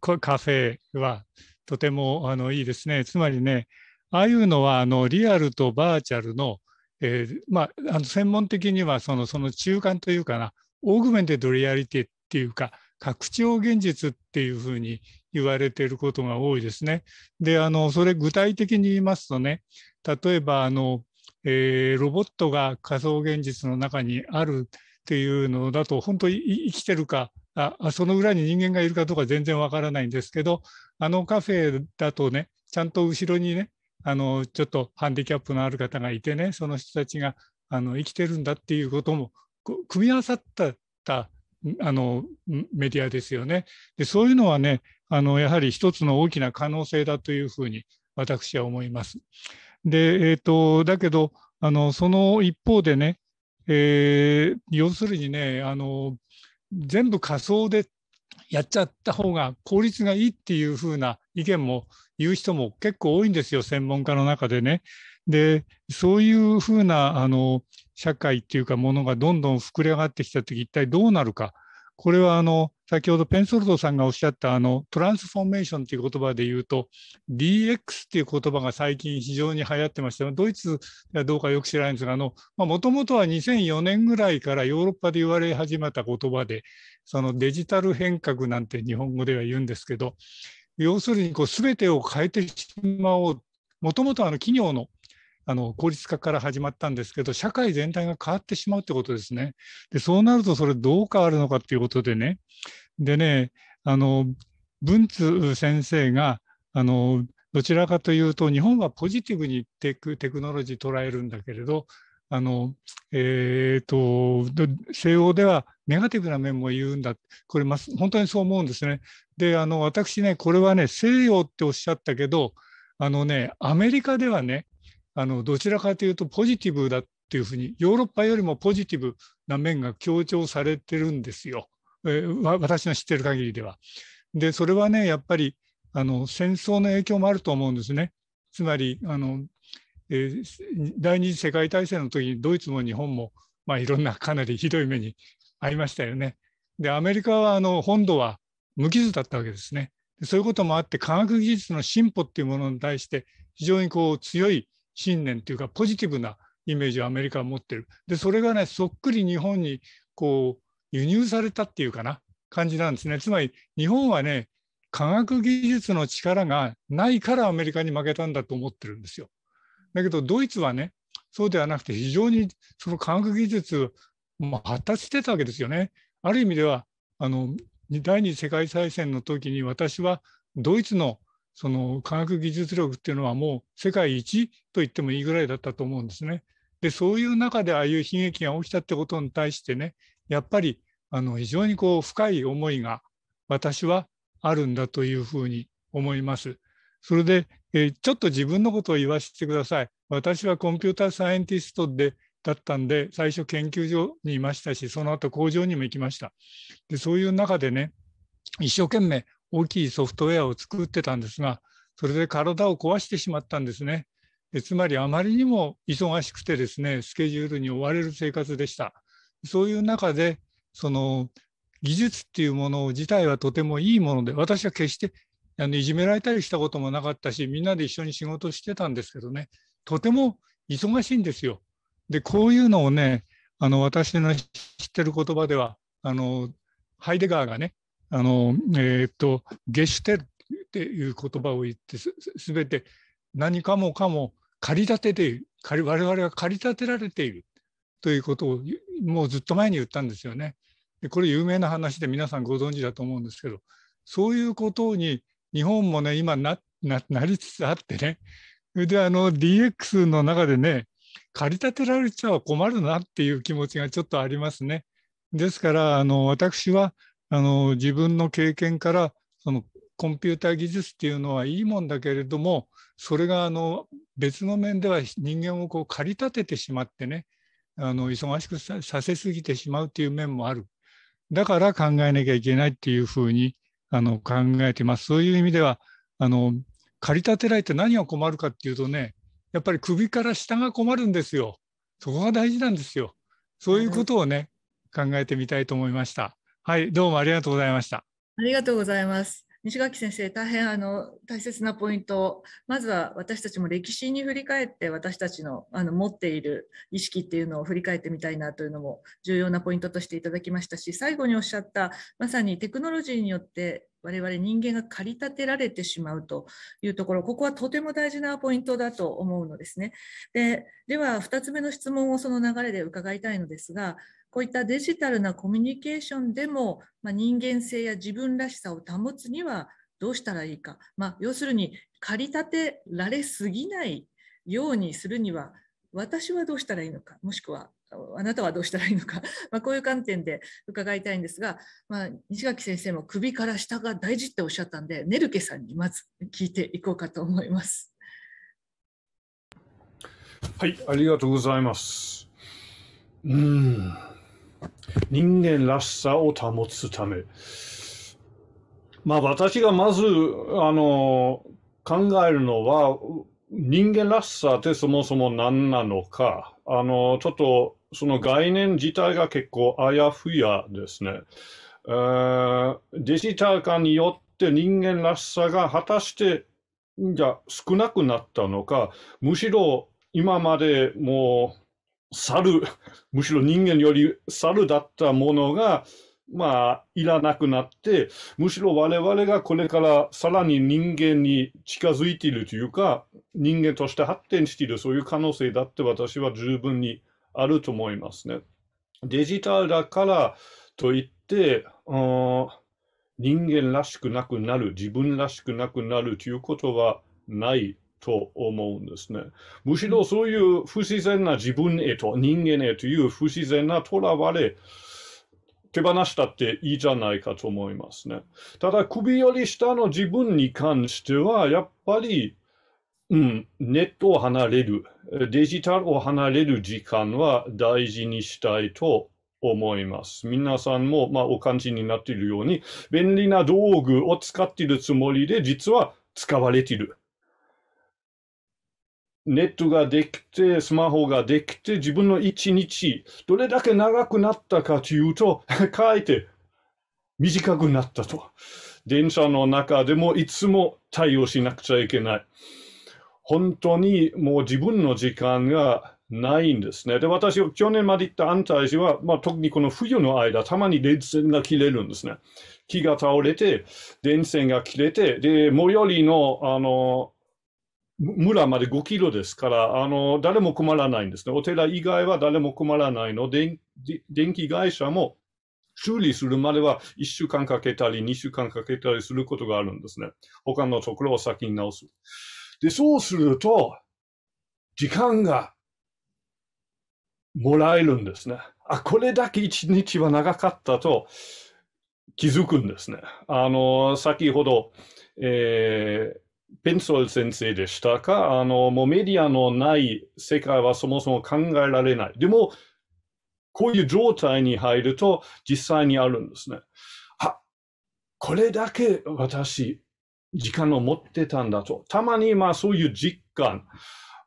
カフェはとてもあのいいですね。つまりね、ああいうのはあのリアルとバーチャルの,、えー、まあ、あの専門的にはそのその中間というかな、オーグメンテッドリアリティっていうか、拡張現実っていうふうに言われていることが多いですね。で、あのそれ具体的に言いますとね、例えばあの、えー、ロボットが仮想現実の中にあるっていうのだと、本当に生きてるかあ、その裏に人間がいるかどうか全然わからないんですけど、あのカフェだとね、ちゃんと後ろにね、あのちょっとハンディキャップのある方がいてね、その人たちがあの生きてるんだっていうことも組み合わさったたあのメディアですよね。でそういうのはねあのやはり一つの大きな可能性だというふうに私は思います。でえーとだけどあのその一方でねえー、要するにねあの全部仮想でやっちゃった方が効率がいいっていうふうな意見も言う人も結構多いんですよ専門家の中でね。でそういうふうなあの社会っていうかものがどんどん膨れ上がってきた時一体どうなるかこれはあの先ほどペンソルトさんがおっしゃったあのトランスフォーメーションという言葉で言うと DX っていう言葉が最近非常に流行ってましてドイツではどうかよく知らないんですがもともとは2004年ぐらいからヨーロッパで言われ始めた言葉でそのデジタル変革なんて日本語では言うんですけど要するにこう全てを変えてしまおうもともと企業のあの効率化から始まったんですけど、社会全体が変わってしまうってことですね。で、そうなるとそれどう変わるのかっていうことでね。でね、あの、文通先生が、あの、どちらかというと、日本はポジティブにテクテクノロジー捉えるんだけれど、あの、えっ、ー、と、西欧ではネガティブな面も言うんだ。これ、ま、本当にそう思うんですね。で、あの、私ね、これはね、西洋っておっしゃったけど、あのね、アメリカではね、あのどちらかというとポジティブだっていうふうにヨーロッパよりもポジティブな面が強調されてるんですよ、えー、私の知ってる限りでは。でそれはねやっぱりあの戦争の影響もあると思うんですね。つまりあの、えー、第二次世界大戦の時にドイツも日本も、まあ、いろんなかなりひどい目に遭いましたよね。でアメリカはあの本土は無傷だったわけですね。そういうこともあって科学技術の進歩っていうものに対して非常にこう強い信念というかポジティブなイメージをアメリカは持ってる。でそれがねそっくり日本にこう輸入されたっていうかな感じなんですね。つまり日本はね科学技術の力がないからアメリカに負けたんだと思ってるんですよ。だけどドイツはねそうではなくて非常にその科学技術も発達してたわけですよね。ある意味ではあの第二次世界大戦の時に私はドイツのその科学技術力っていうのはもう世界一と言ってもいいぐらいだったと思うんですね。でそういう中でああいう悲劇が起きたってことに対してねやっぱりあの非常にこう深い思いが私はあるんだというふうに思います。それで、えー、ちょっと自分のことを言わせてください。私はコンピューターサイエンティストでだったんで最初研究所にいましたしその後工場にも行きました。でそういう中でね一生懸命大きいソフトウェアを作ってたんですが、それで体を壊してしまったんですね。つまりあまりにも忙しくてですね、スケジュールに追われる生活でした。そういう中で、その技術っていうもの自体はとてもいいもので、私は決してあのいじめられたりしたこともなかったし、みんなで一緒に仕事してたんですけどね、とても忙しいんですよ。で、こういうのをね、あの私の知ってる言葉では、あのハイデガーがね、あの、えー、っと、ゲシュテっていう言葉を言って、すべて何かもかも駆り立てている、我々は駆り立てられているということをもうずっと前に言ったんですよね。でこれ有名な話で皆さんご存知だと思うんですけど、そういうことに日本もね、今なななりつつあってね、それであの DX の中でね、駆り立てられちゃ困るなっていう気持ちがちょっとありますね。ですから、あの私はあの自分の経験からそのコンピューター技術っていうのはいいもんだけれどもそれがあの別の面では人間をこう駆り立ててしまってねあの忙しくさせすぎてしまうっていう面もあるだから考えなきゃいけないっていうふうにあの考えてますそういう意味ではあの駆り立てられて何が困るかっていうとねやっぱり首から下が困るんですよそこが大事なんですよそういうことをね、考えてみたいと思いました。はい、どうもありがとうございました。ありがとうございます。西垣先生、大変あの大切なポイント、まずは私たちも歴史に振り返って、私たちのあの持っている意識っていうのを振り返ってみたいなというのも重要なポイントとしていただきましたし、最後におっしゃった、まさにテクノロジーによって我々人間が駆り立てられてしまうというところ、ここはとても大事なポイントだと思うのですね。ででは、2つ目の質問をその流れで伺いたいのですが、こういったデジタルなコミュニケーションでも、まあ、人間性や自分らしさを保つにはどうしたらいいか、まあ、要するに駆り立てられすぎないようにするには私はどうしたらいいのかもしくはあなたはどうしたらいいのか、[laughs] まあ、こういう観点で伺いたいんですが、まあ、西垣先生も首から下が大事っておっしゃったんでネルケさんにまず聞いていこうかと思います。はい、ありがとうございます。うん人間らしさを保つため。まあ私がまず、あの、考えるのは、人間らしさってそもそも何なのか、あの、ちょっとその概念自体が結構あやふやですね。ー、デジタル化によって人間らしさが果たしてじゃ少なくなったのか、むしろ今までもう猿、[laughs] むしろ人間より猿だったものが、まあ、いらなくなって、むしろ我々がこれからさらに人間に近づいているというか、人間として発展している、そういう可能性だって私は十分にあると思いますね。デジタルだからといって、うん、人間らしくなくなる、自分らしくなくなるということはないと思うんですね。むしろそういう不自然な自分へと人間へという不自然なとらわれ、手放したっていいじゃないかと思いますね。ただ首より下の自分に関しては、やっぱり、うん、ネットを離れる、デジタルを離れる時間は大事にしたいと思います。皆さんも、まあ、お感じになっているように、便利な道具を使っているつもりで、実は使われている。ネットができて、スマホができて、自分の一日、どれだけ長くなったかというと、[laughs] 書いて、短くなったと。電車の中でもいつも対応しなくちゃいけない。本当にもう自分の時間がないんですね。で、私、去年まで行った安泰寺は、まあ、特にこの冬の間、たまに電線が切れるんですね。木が倒れて、電線が切れて、で、最寄りの、あの、村まで5キロですから、あの、誰も困らないんですね。お寺以外は誰も困らないので、電気会社も修理するまでは1週間かけたり、2週間かけたりすることがあるんですね。他のところを先に直す。で、そうすると、時間がもらえるんですね。あ、これだけ1日は長かったと気づくんですね。あの、先ほど、えーペンソル先生でしたかあの、もうメディアのない世界はそもそも考えられない。でも、こういう状態に入ると実際にあるんですね。あ、これだけ私、時間を持ってたんだと。たまにまあそういう実感、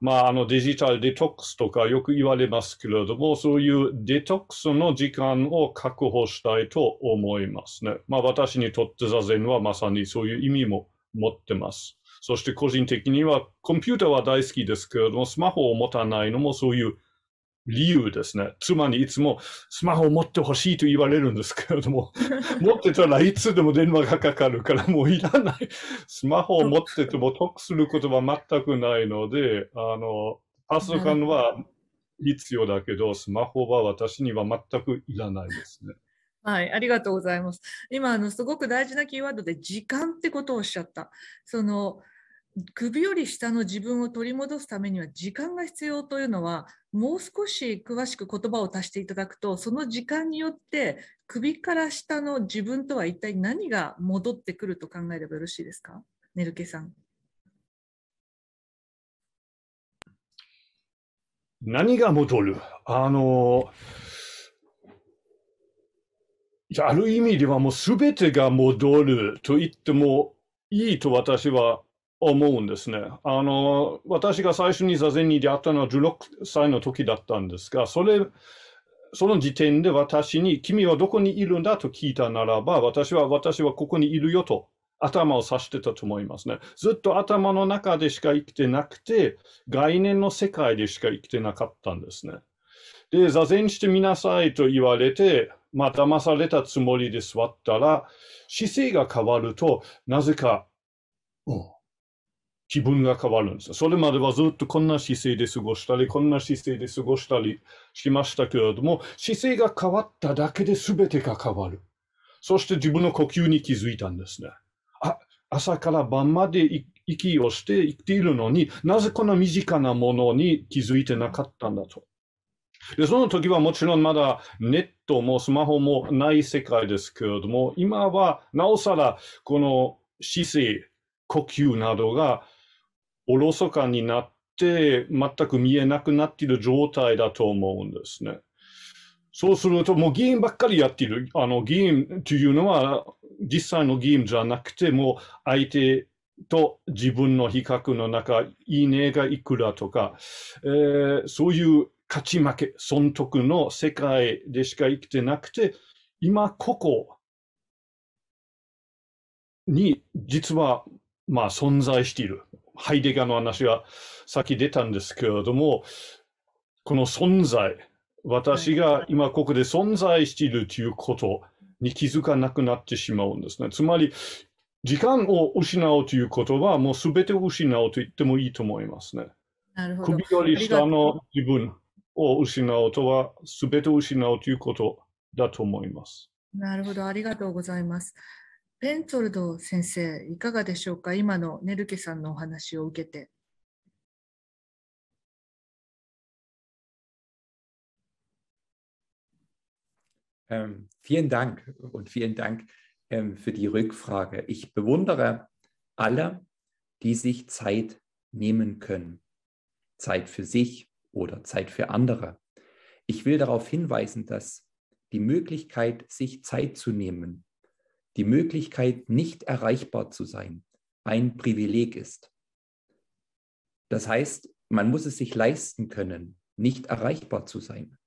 まああのデジタルデトックスとかよく言われますけれども、そういうデトックスの時間を確保したいと思いますね。まあ私にとって座禅はまさにそういう意味も持ってます。そして個人的にはコンピューターは大好きですけれども、スマホを持たないのもそういう理由ですね。妻にいつもスマホを持ってほしいと言われるんですけれども、[laughs] 持ってたらいつでも電話がかかるからもういらない。スマホを持ってても得することは全くないので、あの、パソコンは必要だけど、スマホは私には全くいらないですね。はい、ありがとうございます。今、あの、すごく大事なキーワードで、時間ってことをおっしゃった。その、首より下の自分を取り戻すためには時間が必要というのはもう少し詳しく言葉を足していただくとその時間によって首から下の自分とは一体何が戻ってくると考えればよろしいですかネルケさん。何が戻るあのある意味ではもう全てが戻ると言ってもいいと私は思うんですね。あの、私が最初に座禅に出会ったのは16歳の時だったんですが、それ、その時点で私に、君はどこにいるんだと聞いたならば、私は、私はここにいるよと頭を指してたと思いますね。ずっと頭の中でしか生きてなくて、概念の世界でしか生きてなかったんですね。で、座禅してみなさいと言われて、まあ、騙されたつもりで座ったら、姿勢が変わると、なぜか、うん気分が変わるんです。それまではずっとこんな姿勢で過ごしたり、こんな姿勢で過ごしたりしましたけれども、姿勢が変わっただけで全てが変わる。そして自分の呼吸に気づいたんですね。あ、朝から晩まで息をして生きているのになぜこんな身近なものに気づいてなかったんだと。で、その時はもちろんまだネットもスマホもない世界ですけれども、今はなおさらこの姿勢、呼吸などがおろそかになって、全く見えなくなっている状態だと思うんですね。そうすると、もう議員ばっかりやっている。あの、議員というのは、実際の議員じゃなくて、もう相手と自分の比較の中、いいねがいくらとか、えー、そういう勝ち負け、損得の世界でしか生きてなくて、今ここに実は、まあ存在している。ハイデガーの話はさっき出たんですけれども、この存在、私が今ここで存在しているということに気づかなくなってしまうんですね。つまり、時間を失うということは、もうすべてを失うと言ってもいいと思いますね。首より下の自分を失うとは、すべてを失うということだと思います。なるほど、ありがとうございます。ペンツォルド先生、いかがでしょうか今のネルケさんのお話を受けて。Ähm, vielen Dank und vielen Dank ähm, für die Rückfrage. Ich bewundere alle, die sich Zeit nehmen können. Zeit für sich oder Zeit für andere. Ich will darauf hinweisen, dass die Möglichkeit, sich Zeit zu nehmen, die Möglichkeit, nicht erreichbar zu sein, ein Privileg ist. Das heißt, man muss es sich leisten können, nicht erreichbar zu sein.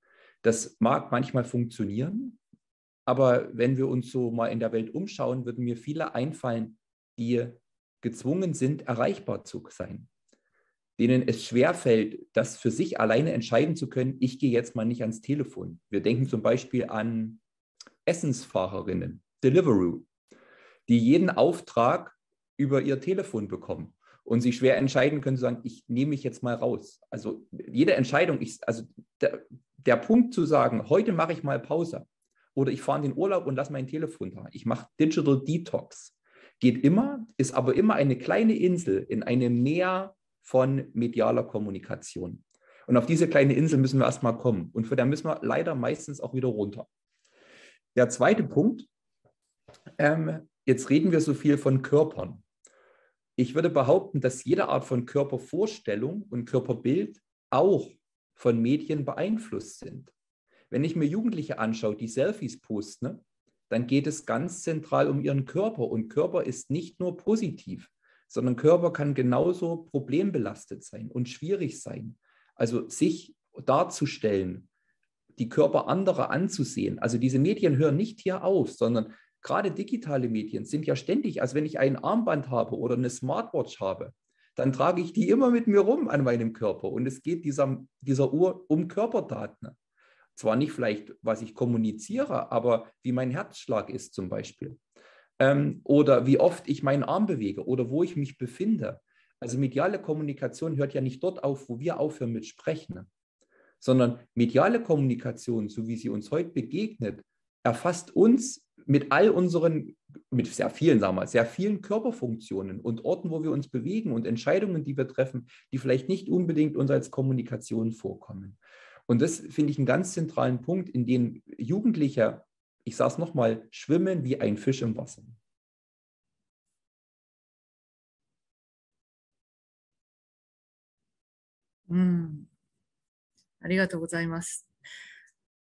Das mag manchmal funktionieren, aber wenn wir uns so mal in der Welt umschauen, würden mir viele einfallen, die gezwungen sind, erreichbar zu sein, denen es schwerfällt, das für sich alleine entscheiden zu können, ich gehe jetzt mal nicht ans Telefon. Wir denken zum Beispiel an Essensfahrerinnen, Deliveroo, die jeden Auftrag über ihr Telefon bekommen und sie schwer entscheiden können, zu sagen, ich nehme mich jetzt mal raus. Also jede Entscheidung, ich, also der, der Punkt zu sagen, heute mache ich mal Pause oder ich fahre in den Urlaub und lasse mein Telefon da. Ich mache Digital Detox. Geht immer, ist aber immer eine kleine Insel in einem Meer von medialer Kommunikation. Und auf diese kleine Insel müssen wir erstmal kommen. Und von der müssen wir leider meistens auch wieder runter. Der zweite Punkt, ähm, jetzt reden wir so viel von Körpern. Ich würde behaupten, dass jede Art von Körpervorstellung und Körperbild auch von Medien beeinflusst sind. Wenn ich mir Jugendliche anschaue, die Selfies posten, ne, dann geht es ganz zentral um ihren Körper. Und Körper ist nicht nur positiv, sondern Körper kann genauso problembelastet sein und schwierig sein. Also sich darzustellen, die Körper anderer anzusehen. Also diese Medien hören nicht hier auf, sondern Gerade digitale Medien sind ja ständig, also wenn ich ein Armband habe oder eine Smartwatch habe, dann trage ich die immer mit mir rum an meinem Körper. Und es geht dieser, dieser Uhr um Körperdaten. Zwar nicht vielleicht, was ich kommuniziere, aber wie mein Herzschlag ist zum Beispiel. Ähm, oder wie oft ich meinen Arm bewege oder wo ich mich befinde. Also mediale Kommunikation hört ja nicht dort auf, wo wir aufhören mit Sprechen, ne? sondern mediale Kommunikation, so wie sie uns heute begegnet, erfasst uns mit all unseren, mit sehr vielen, sagen wir mal, sehr vielen Körperfunktionen und Orten, wo wir uns bewegen und Entscheidungen, die wir treffen, die vielleicht nicht unbedingt uns als Kommunikation vorkommen. Und das finde ich einen ganz zentralen Punkt, in dem Jugendliche, ich sage es nochmal, schwimmen wie ein Fisch im Wasser. Mm. ありがとうございます。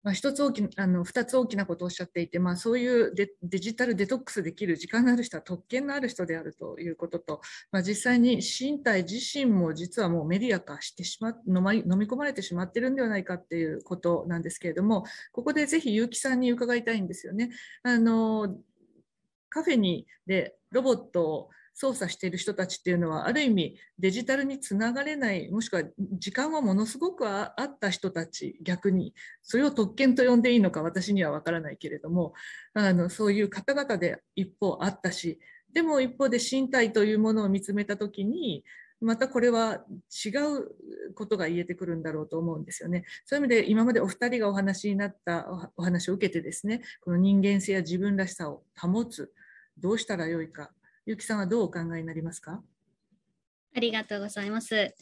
まあ、一つ大きあの2つ大きなことをおっしゃっていて、まあ、そういうデジタルデトックスできる時間のある人は特権のある人であるということと、まあ、実際に身体自身も実はもうメディア化してしま飲ま飲み込まれてしまっているんではないかということなんですけれどもここでぜひ結城さんに伺いたいんですよね。あのカフェにでロボットを操作している人たちっていうのはある意味デジタルにつながれないもしくは時間はものすごくあった人たち逆にそれを特権と呼んでいいのか私には分からないけれどもあのそういう方々で一方あったしでも一方で身体というものを見つめた時にまたこれは違うことが言えてくるんだろうと思うんですよね。そういう意味で今までお二人がお話になったお話を受けてですねこの人間性や自分らしさを保つどうしたらよいかゆきさんはどうお考えになりますかありがとうございます。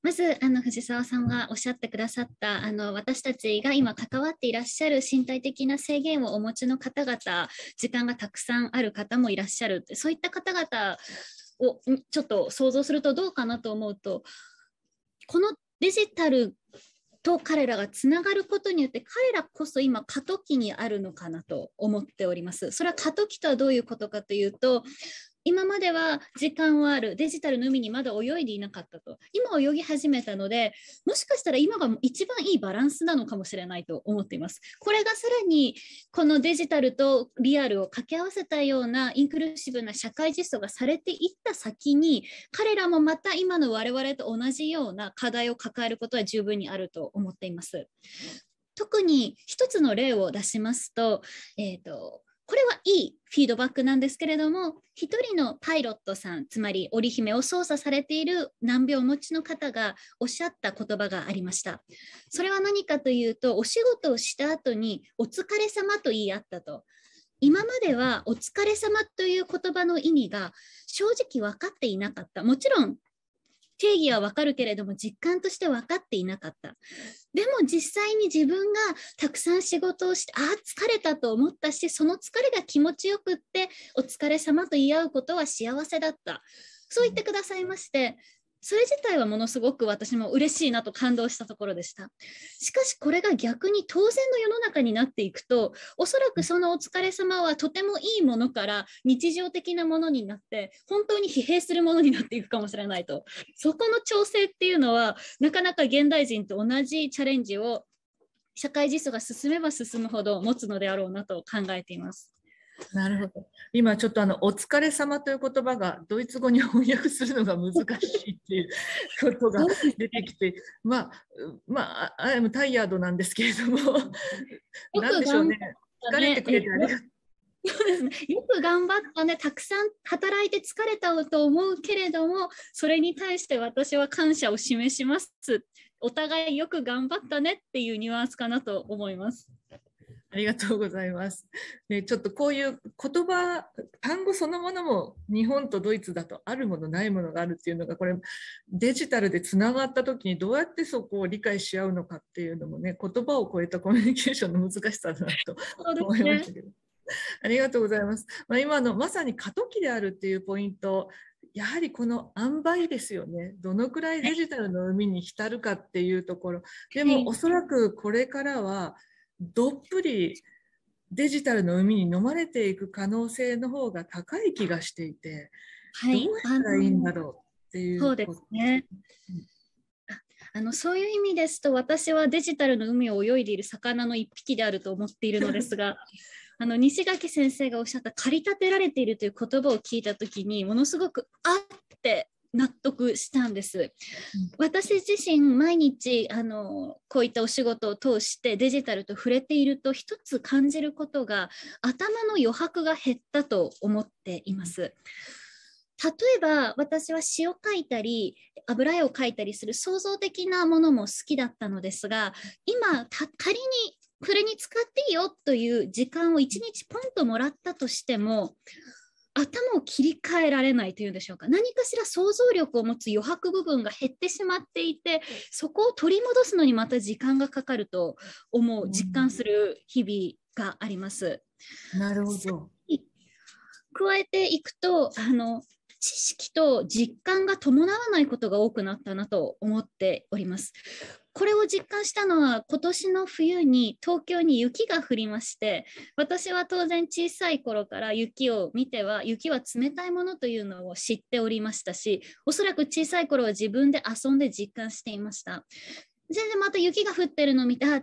まずあの藤沢さんがおっしゃってくださったあの私たちが今関わっていらっしゃる身体的な制限をお持ちの方々時間がたくさんある方もいらっしゃるそういった方々をちょっと想像するとどうかなと思うとこのデジタルと彼らがつながることによって彼らこそ今過渡期にあるのかなと思っております。それは過渡期とはどういうことかというと今までは時間はあるデジタルの海にまだ泳いでいなかったと今泳ぎ始めたのでもしかしたら今が一番いいバランスなのかもしれないと思っていますこれがさらにこのデジタルとリアルを掛け合わせたようなインクルーシブな社会実装がされていった先に彼らもまた今の我々と同じような課題を抱えることは十分にあると思っています特に一つの例を出しますと,、えーと、とこれはいいフィードバックなんですけれども1人のパイロットさんつまり織姫を操作されている難病をお持ちの方がおっしゃった言葉がありましたそれは何かというとお仕事をした後にお疲れ様と言い合ったと今まではお疲れ様という言葉の意味が正直分かっていなかったもちろん定義はわかるけれども実感として分かっていなかった。でも実際に自分がたくさん仕事をして、ああ、疲れたと思ったし、その疲れが気持ちよくって、お疲れ様と言い合うことは幸せだった。そう言ってくださいまして、それ自体はものすごく私も嬉しいなと感動したところでした。しかしこれが逆に当然の世の中になっていくとおそらくそのお疲れ様はとてもいいものから日常的なものになって本当に疲弊するものになっていくかもしれないとそこの調整っていうのはなかなか現代人と同じチャレンジを社会実装が進めば進むほど持つのであろうなと考えています。なるほど。今ちょっとあのお疲れ様という言葉がドイツ語に翻訳するのが難しいっていう [laughs] ことが出てきて、まあまああタイヤードなんですけれども、なんでしょうね。疲れてくれてありがとう。そうですね、よく頑張ったねたくさん働いて疲れたと思うけれどもそれに対して私は感謝を示しますお互いよく頑張ったねっていうニュアンスかなと思います。ありがとうございます。ね、ちょっとこういう言葉、単語そのものも日本とドイツだとあるものないものがあるっていうのが、これデジタルでつながった時にどうやってそこを理解し合うのかっていうのもね、言葉を超えたコミュニケーションの難しさだなと思いましたけど。ね、ありがとうございます。まあ、今のまさに過渡期であるっていうポイント、やはりこの塩梅ですよね。どのくらいデジタルの海に浸るかっていうところ。でもおそらくこれからはどっぷりデジタルの海に飲まれていく可能性の方が高い気がしていて、はい、どうしたらいいんだろうっていうそうですね。あのそういう意味ですと私はデジタルの海を泳いでいる魚の一匹であると思っているのですが [laughs] あの西垣先生がおっしゃった駆り立てられているという言葉を聞いた時にものすごくあって納得したんです。私自身毎日あのこういったお仕事を通してデジタルと触れていると一つ感じることが頭の余白が減ったと思っています。例えば私は詩を書いたり油絵を描いたりする創造的なものも好きだったのですが今仮にこれに使っていいよという時間を一日ポンともらったとしても頭を切り替えられないというんでしょうか何かしら想像力を持つ余白部分が減ってしまっていてそこを取り戻すのにまた時間がかかると思う実感する日々があります。なるほど加えていくとあの知識と実感が伴わないことが多くなったなと思っております。これを実感したのは今年の冬に東京に雪が降りまして私は当然小さい頃から雪を見ては雪は冷たいものというのを知っておりましたしおそらく小さい頃は自分で遊んで実感していました全然また雪が降ってるのを見て冷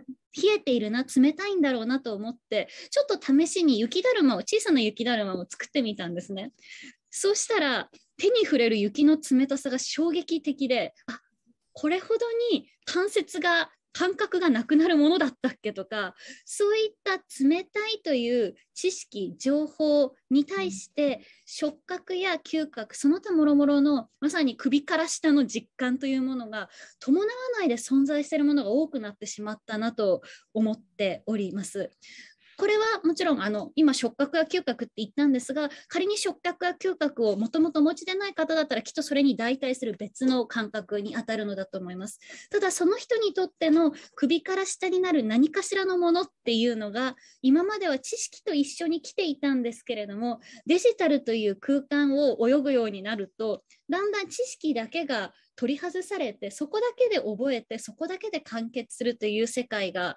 えているな冷たいんだろうなと思ってちょっと試しに雪だるまを小さな雪だるまを作ってみたんですねそうしたら手に触れる雪の冷たさが衝撃的であこれほどに関節が感覚がなくなるものだったっけとかそういった冷たいという知識情報に対して触覚や嗅覚その他もろもろのまさに首から下の実感というものが伴わないで存在しているものが多くなってしまったなと思っております。これはもちろんあの今触覚や嗅覚って言ったんですが仮に触覚や嗅覚をもともと持ちでない方だったらきっとそれに代替する別の感覚にあたるのだと思いますただその人にとっての首から下になる何かしらのものっていうのが今までは知識と一緒に来ていたんですけれどもデジタルという空間を泳ぐようになるとだんだん知識だけが取り外されてそこだけで覚えてそこだけで完結するという世界が、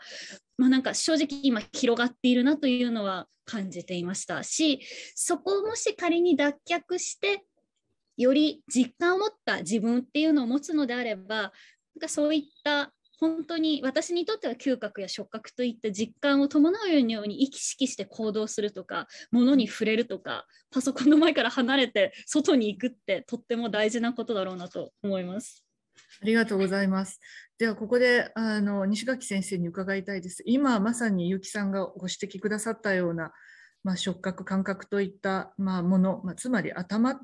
まあ、なんか正直今広がっているなというのは感じていましたしそこをもし仮に脱却してより実感を持った自分っていうのを持つのであればなんかそういった本当に私にとっては嗅覚や触覚といった実感を伴うように意識して行動するとか物に触れるとかパソコンの前から離れて外に行くってとっても大事なことだろうなと思います。ありがとうございます。ではここであの西垣先生に伺いたいです。今まさに結きさんがご指摘くださったような、まあ、触覚感覚といった、まあ、もの、まあ、つまり頭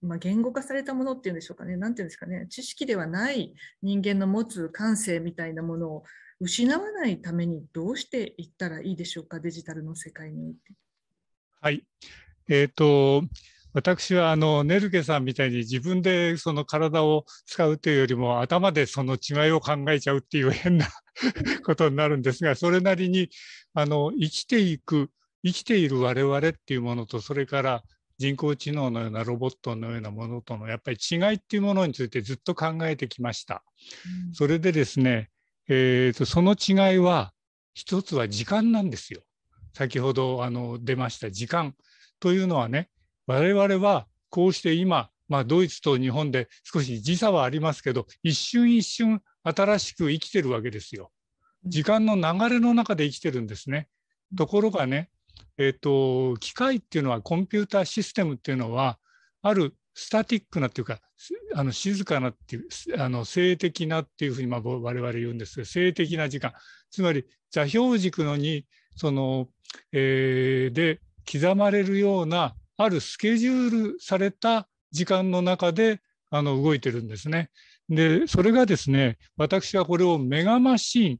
まあ、言語化されたものっていうんでしょうかね、なんていうんですかね、知識ではない人間の持つ感性みたいなものを失わないためにどうしていったらいいでしょうか、デジタルの世界において。はい、えーと、と私はあのネルケさんみたいに自分でその体を使うというよりも頭でその違いを考えちゃうっていう [laughs] 変なことになるんですがそれなりにあの生きていく生きている我々っていうものとそれから人工知能のようなロボットのようなものとのやっぱり違いっていうものについてずっと考えてきました。うん、それでですね、えーと、その違いは一つは時間なんですよ。先ほどあの出ました時間というのはね我々はこうして今、まあ、ドイツと日本で少し時差はありますけど一瞬一瞬新しく生きてるわけですよ。時間の流れの中で生きてるんですね。ところがねえっ、と、機械っていうのはコンピューターシステムっていうのはあるスタティックなっていうかあの静かなっていうあの性的なっていうふうにまあ我々言うんですけど性的な時間つまり座標軸のにその、えー、で刻まれるようなあるスケジュールされた時間の中であの動いてるんですね。でそれがですね私はこれをメガマシン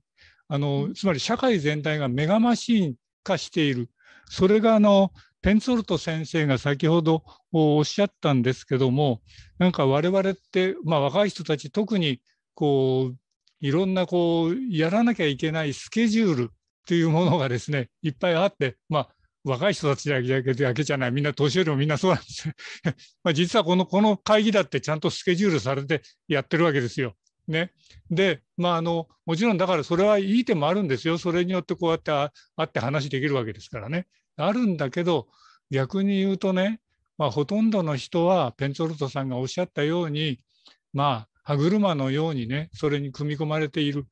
あのつまり社会全体がメガマシン化しているそれがあのペンツォルト先生が先ほどおっしゃったんですけどもなんか我々って、まあ、若い人たち特にこういろんなこうやらなきゃいけないスケジュールというものがですねいっぱいあって、まあ、若い人たちだけだけじゃない、みんな年寄りもみんなそうなんです。[laughs] まあ実はこのこの会議だってちゃんとスケジュールされてやってるわけですよ。ね、で、まあ、あのもちろんだからそれはいい点もあるんですよ、それによってこうやって会って話できるわけですからね。あるんだけど逆に言うとね、まあ、ほとんどの人はペンツォルトさんがおっしゃったようにまあ歯車のようにねそれに組み込まれている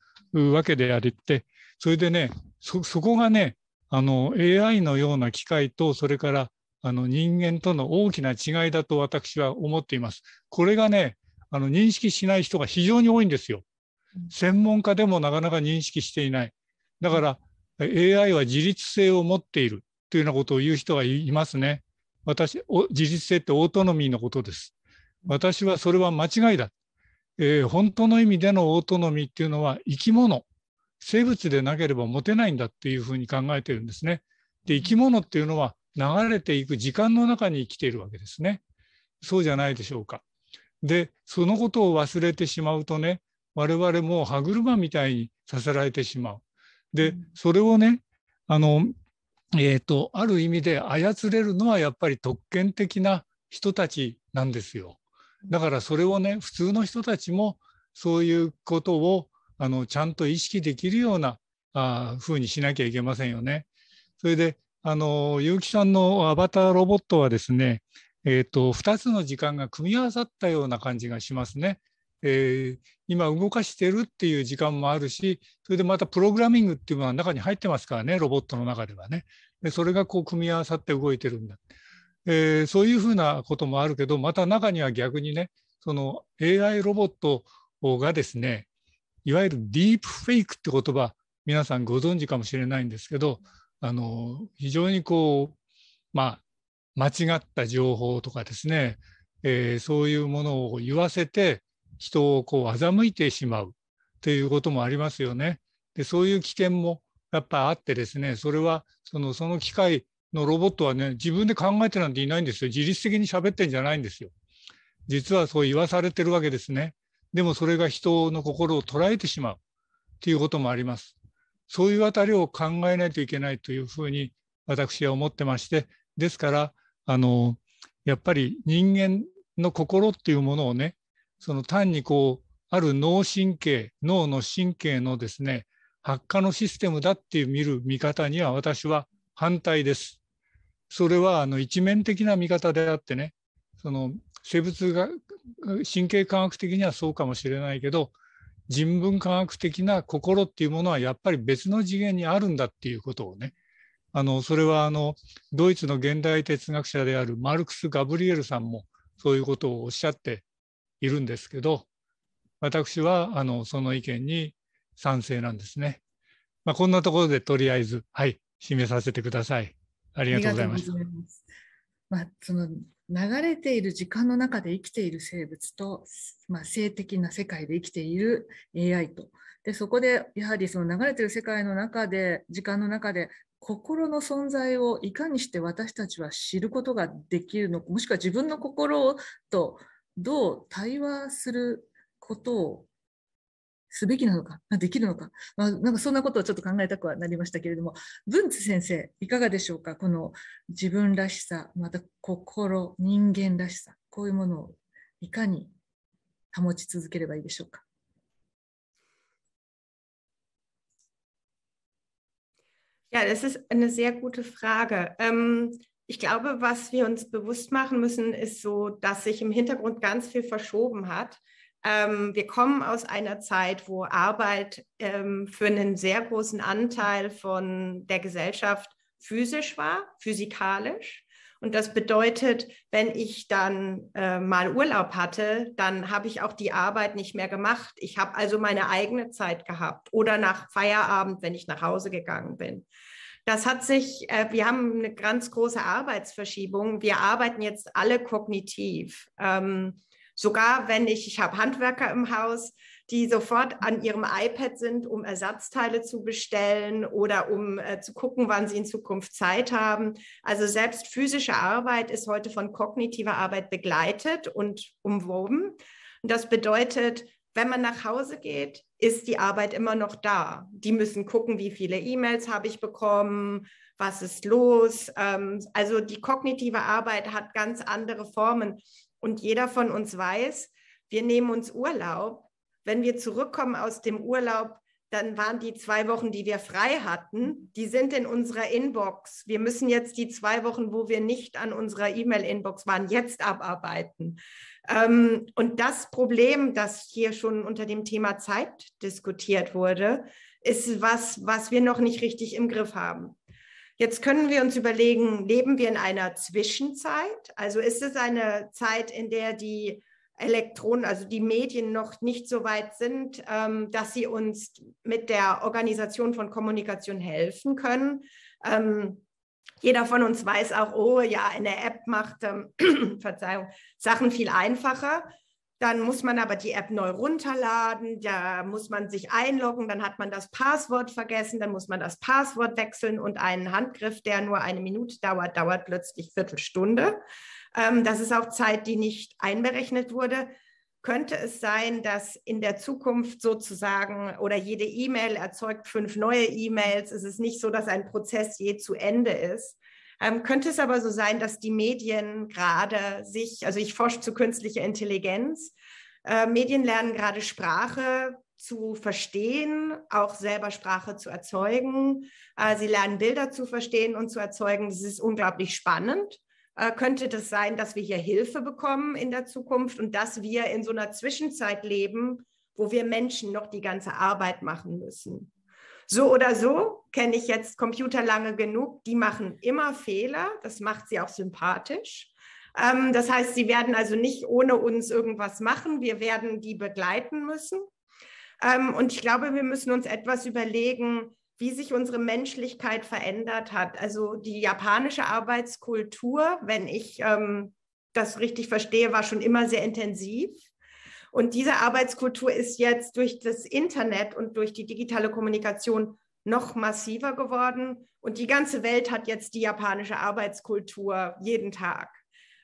わけでありってそれでねそこがねあの AI のような機械とそれからあの人間との大きな違いだと私は思っています。これがねあの認識しない人が非常に多いんですよ。専門家でもなかなか認識していない。だから AI は自律性を持っている。というようなことを言う人がいますね。私、自立性ってオートノミーのことです。私はそれは間違いだ。えー、本当の意味でのオートノミーっていうのは生き物、生物でなければ持てないんだっていうふうに考えてるんですね。で、生き物っていうのは流れていく時間の中に生きているわけですね。そうじゃないでしょうか。で、そのことを忘れてしまうとね、我々も歯車みたいにさせられてしまう。で、それをね、あの、えーと、ある意味で操れるのはやっぱり特権的な人たちなんですよ。だからそれをね普通の人たちもそういうことをあのちゃんと意識できるようなあ風にしなきゃいけませんよね。それであの結城さんのアバターロボットはですね、えーと2つの時間が組み合わさったような感じがしますね。えー、今動かしてるっていう時間もあるしそれでまたプログラミングっていうのは中に入ってますからねロボットの中ではねでそれがこう組み合わさって動いてるんだ、えー、そういうふうなこともあるけどまた中には逆にねその AI ロボットがですねいわゆるディープフェイクって言葉皆さんご存知かもしれないんですけどあの非常にこうまあ間違った情報とかですね、えー、そういうものを言わせて人をこう欺いてしまうということもありますよね。でそういう危険もやっぱりあってですねそれはそのその機械のロボットはね自分で考えてなんていないんですよ自律的に喋ってんじゃないんですよ。実はそう言わされてるわけですね。でもそれが人の心を捉えてしまうということもあります。そういうあたりを考えないといけないというふうに私は思ってましてですからあのやっぱり人間の心っていうものをねその単にこうある脳神経脳の神経のですね発火のシステムだっていう見る見方には私は反対です。それはあの一面的な見方であってねその生物が神経科学的にはそうかもしれないけど人文科学的な心っていうものはやっぱり別の次元にあるんだっていうことをねあのそれはあのドイツの現代哲学者であるマルクス・ガブリエルさんもそういうことをおっしゃっているんですけど、私はあのその意見に賛成なんですね。まあ、こんなところでとりあえず、はい、締めさせてください。ありがとうございました。まあ、その流れている時間の中で生きている生物と、まあ、性的な世界で生きている AI とでそこでやはりその流れている世界の中で時間の中で心の存在をいかにして私たちは知ることができるのかもしくは自分の心とどう対話することをすべきなのか、できるのか、まあ、なんかそんなことをちょっと考えたくはなりましたけれども、文津先生、いかがでしょうか、この自分らしさ、また心、人間らしさ、こういうものをいかに保ち続ければいいでしょうか。Ja, das ist eine sehr gute Frage. Ähm, ich glaube, was wir uns bewusst machen müssen, ist so, dass sich im Hintergrund ganz viel verschoben hat. Ähm, wir kommen aus einer Zeit, wo Arbeit ähm, für einen sehr großen Anteil von der Gesellschaft physisch war, physikalisch. Und das bedeutet, wenn ich dann äh, mal Urlaub hatte, dann habe ich auch die Arbeit nicht mehr gemacht. Ich habe also meine eigene Zeit gehabt oder nach Feierabend, wenn ich nach Hause gegangen bin. Das hat sich, äh, wir haben eine ganz große Arbeitsverschiebung. Wir arbeiten jetzt alle kognitiv. Ähm, sogar wenn ich, ich habe Handwerker im Haus, die sofort an ihrem iPad sind, um Ersatzteile zu bestellen oder um äh, zu gucken, wann sie in Zukunft Zeit haben. Also selbst physische Arbeit ist heute von kognitiver Arbeit begleitet und umwoben. Und das bedeutet, wenn man nach Hause geht, ist die Arbeit immer noch da. Die müssen gucken, wie viele E-Mails habe ich bekommen, was ist los. Ähm, also die kognitive Arbeit hat ganz andere Formen. Und jeder von uns weiß, wir nehmen uns Urlaub. Wenn wir zurückkommen aus dem Urlaub, dann waren die zwei Wochen, die wir frei hatten, die sind in unserer Inbox. Wir müssen jetzt die zwei Wochen, wo wir nicht an unserer E-Mail-Inbox waren, jetzt abarbeiten. Ähm, und das Problem, das hier schon unter dem Thema Zeit diskutiert wurde, ist was, was wir noch nicht richtig im Griff haben. Jetzt können wir uns überlegen, leben wir in einer Zwischenzeit? Also ist es eine Zeit, in der die Elektronen, also die Medien noch nicht so weit sind, ähm, dass sie uns mit der Organisation von Kommunikation helfen können? Ähm, jeder von uns weiß auch, oh ja, eine App macht, ähm, [clears throat] Verzeihung, Sachen viel einfacher. Dann muss man aber die App neu runterladen, da muss man sich einloggen, dann hat man das Passwort vergessen, dann muss man das Passwort wechseln und einen Handgriff, der nur eine Minute dauert, dauert plötzlich Viertelstunde. Ähm, das ist auch Zeit, die nicht einberechnet wurde könnte es sein, dass in der Zukunft sozusagen oder jede E-Mail erzeugt fünf neue E-Mails. Es ist nicht so, dass ein Prozess je zu Ende ist. Ähm, könnte es aber so sein, dass die Medien gerade sich, also ich forsche zu künstlicher Intelligenz, äh, Medien lernen gerade Sprache zu verstehen, auch selber Sprache zu erzeugen. Äh, sie lernen Bilder zu verstehen und zu erzeugen. Das ist unglaublich spannend. Äh, könnte das sein, dass wir hier Hilfe bekommen in der Zukunft und dass wir in so einer Zwischenzeit leben, wo wir Menschen noch die ganze Arbeit machen müssen. So oder so kenne ich jetzt Computer lange genug. Die machen immer Fehler. Das macht sie auch sympathisch. Ähm, das heißt, sie werden also nicht ohne uns irgendwas machen. Wir werden die begleiten müssen. Ähm, und ich glaube, wir müssen uns etwas überlegen, wie sich unsere Menschlichkeit verändert hat. Also die japanische Arbeitskultur, wenn ich ähm, das richtig verstehe, war schon immer sehr intensiv. Und diese Arbeitskultur ist jetzt durch das Internet und durch die digitale Kommunikation noch massiver geworden. Und die ganze Welt hat jetzt die japanische Arbeitskultur jeden Tag.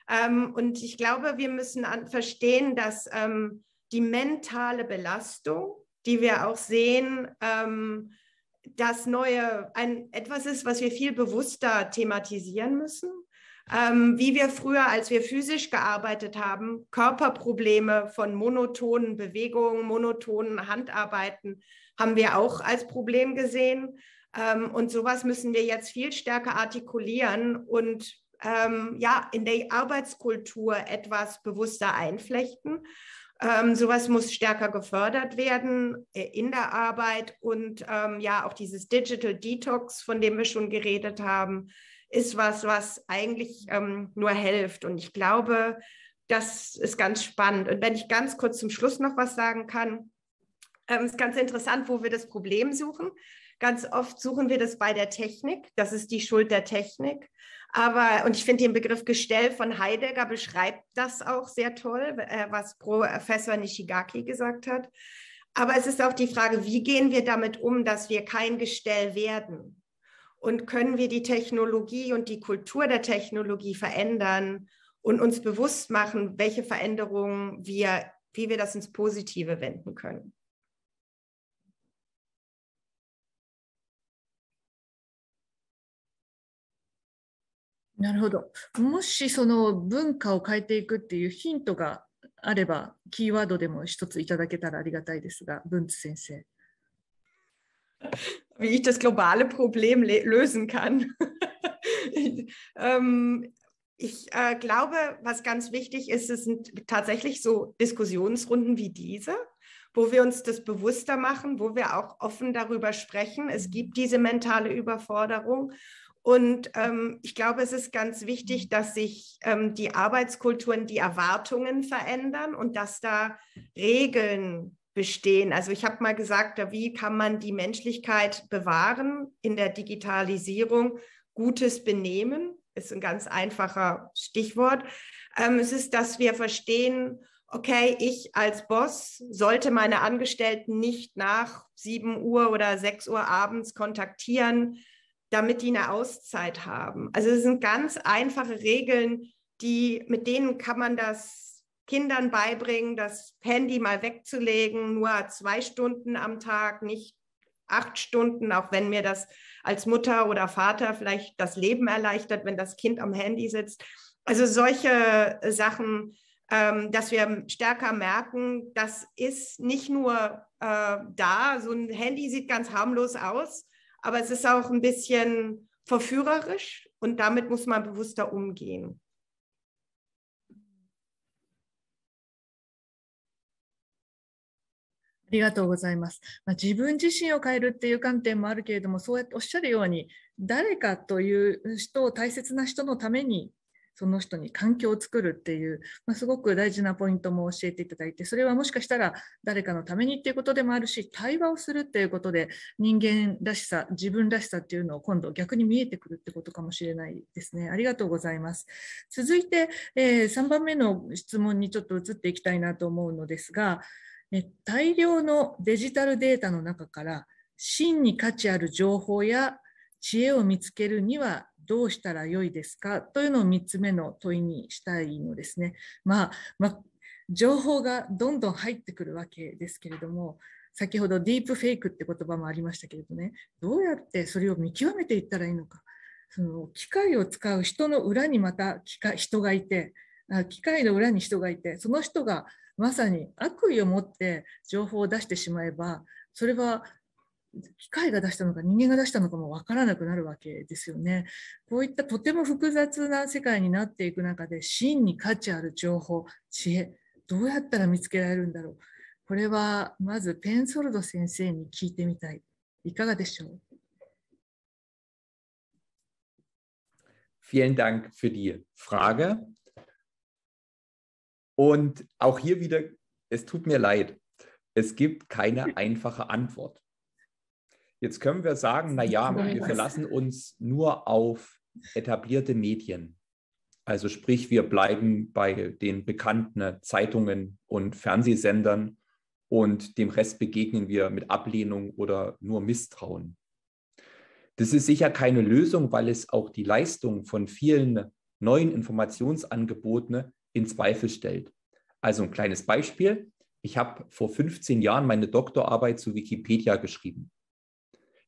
Ähm, und ich glaube, wir müssen an, verstehen, dass ähm, die mentale Belastung, die wir auch sehen, ähm, das Neue ein, etwas ist, was wir viel bewusster thematisieren müssen. Ähm, wie wir früher, als wir physisch gearbeitet haben, Körperprobleme von monotonen Bewegungen, monotonen Handarbeiten haben wir auch als Problem gesehen. Ähm, und sowas müssen wir jetzt viel stärker artikulieren und ähm, ja, in der Arbeitskultur etwas bewusster einflechten. Ähm, sowas muss stärker gefördert werden äh, in der Arbeit und ähm, ja, auch dieses Digital Detox, von dem wir schon geredet haben, ist was, was eigentlich ähm, nur hilft. Und ich glaube, das ist ganz spannend. Und wenn ich ganz kurz zum Schluss noch was sagen kann, ähm, ist ganz interessant, wo wir das Problem suchen. Ganz oft suchen wir das bei der Technik. Das ist die Schuld der Technik. Aber, und ich finde den Begriff Gestell von Heidegger beschreibt das auch sehr toll, äh, was Professor Nishigaki gesagt hat. Aber es ist auch die Frage, wie gehen wir damit um, dass wir kein Gestell werden? Und können wir die Technologie und die Kultur der Technologie verändern und uns bewusst machen, welche Veränderungen wir, wie wir das ins Positive wenden können? なるほど。もしその文化を変えていくっていうヒントがあれば、キーワードでも一ついただけたらありがたいですが、文津先生。Wie [laughs] ich das globale Problem lösen kann. [laughs] ähm, ich äh, glaube, was ganz wichtig ist, es sind tatsächlich so Diskussionsrunden wie diese, wo wir uns das bewusster machen, wo wir auch offen darüber sprechen. Es gibt diese mentale Überforderung und ähm, ich glaube, es ist ganz wichtig, dass sich ähm, die Arbeitskulturen, die Erwartungen verändern und dass da Regeln bestehen. Also ich habe mal gesagt, wie kann man die Menschlichkeit bewahren in der Digitalisierung? Gutes Benehmen ist ein ganz einfacher Stichwort. Ähm, es ist, dass wir verstehen, okay, ich als Boss sollte meine Angestellten nicht nach 7 Uhr oder 6 Uhr abends kontaktieren, damit die eine Auszeit haben. Also es sind ganz einfache Regeln, die, mit denen kann man das Kindern beibringen, das Handy mal wegzulegen, nur zwei Stunden am Tag, nicht acht Stunden, auch wenn mir das als Mutter oder Vater vielleicht das Leben erleichtert, wenn das Kind am Handy sitzt. Also solche äh, Sachen, ähm, dass wir stärker merken, das ist nicht nur äh, da, so ein Handy sieht ganz harmlos aus, aber es ist auch ein bisschen verführerisch und damit muss man bewusster umgehen. umgehen. ありがとうございます。まあ、自分自身を変えるっていう観点もあるけれども、そうやっておっしゃるように、誰かという人を大切な人のためにその人に環境を作るっていう、まあ、すごく大事なポイントも教えていただいてそれはもしかしたら誰かのためにっていうことでもあるし対話をするっていうことで人間らしさ自分らしさっていうのを今度逆に見えてくるってことかもしれないですねありがとうございます続いて、えー、3番目の質問にちょっと移っていきたいなと思うのですが大量のデジタルデータの中から真に価値ある情報や知恵を見つけるにはどうしたらよいですかというのを3つ目の問いにしたいのですね。まあ、まあ、情報がどんどん入ってくるわけですけれども、先ほどディープフェイクって言葉もありましたけれどね、どうやってそれを見極めていったらいいのか、その機械を使う人の裏にまた機械人がいて、機械の裏に人がいて、その人がまさに悪意を持って情報を出してしまえば、それは機械が出したのか人間が出したのかも分からなくなるわけですよね。こういったとても複雑な世界になっていく中で真に価値ある情報知恵どうやったら見つけられるんだろうこれはまずペンソルド先生に聞いてみたい。いかがでしょう Vielen Dank für die Frage. Und auch hier wieder, es tut mir leid, es gibt keine einfache Antwort. Jetzt können wir sagen, naja, wir verlassen uns nur auf etablierte Medien. Also sprich, wir bleiben bei den bekannten Zeitungen und Fernsehsendern und dem Rest begegnen wir mit Ablehnung oder nur Misstrauen. Das ist sicher keine Lösung, weil es auch die Leistung von vielen neuen Informationsangeboten in Zweifel stellt. Also ein kleines Beispiel. Ich habe vor 15 Jahren meine Doktorarbeit zu Wikipedia geschrieben.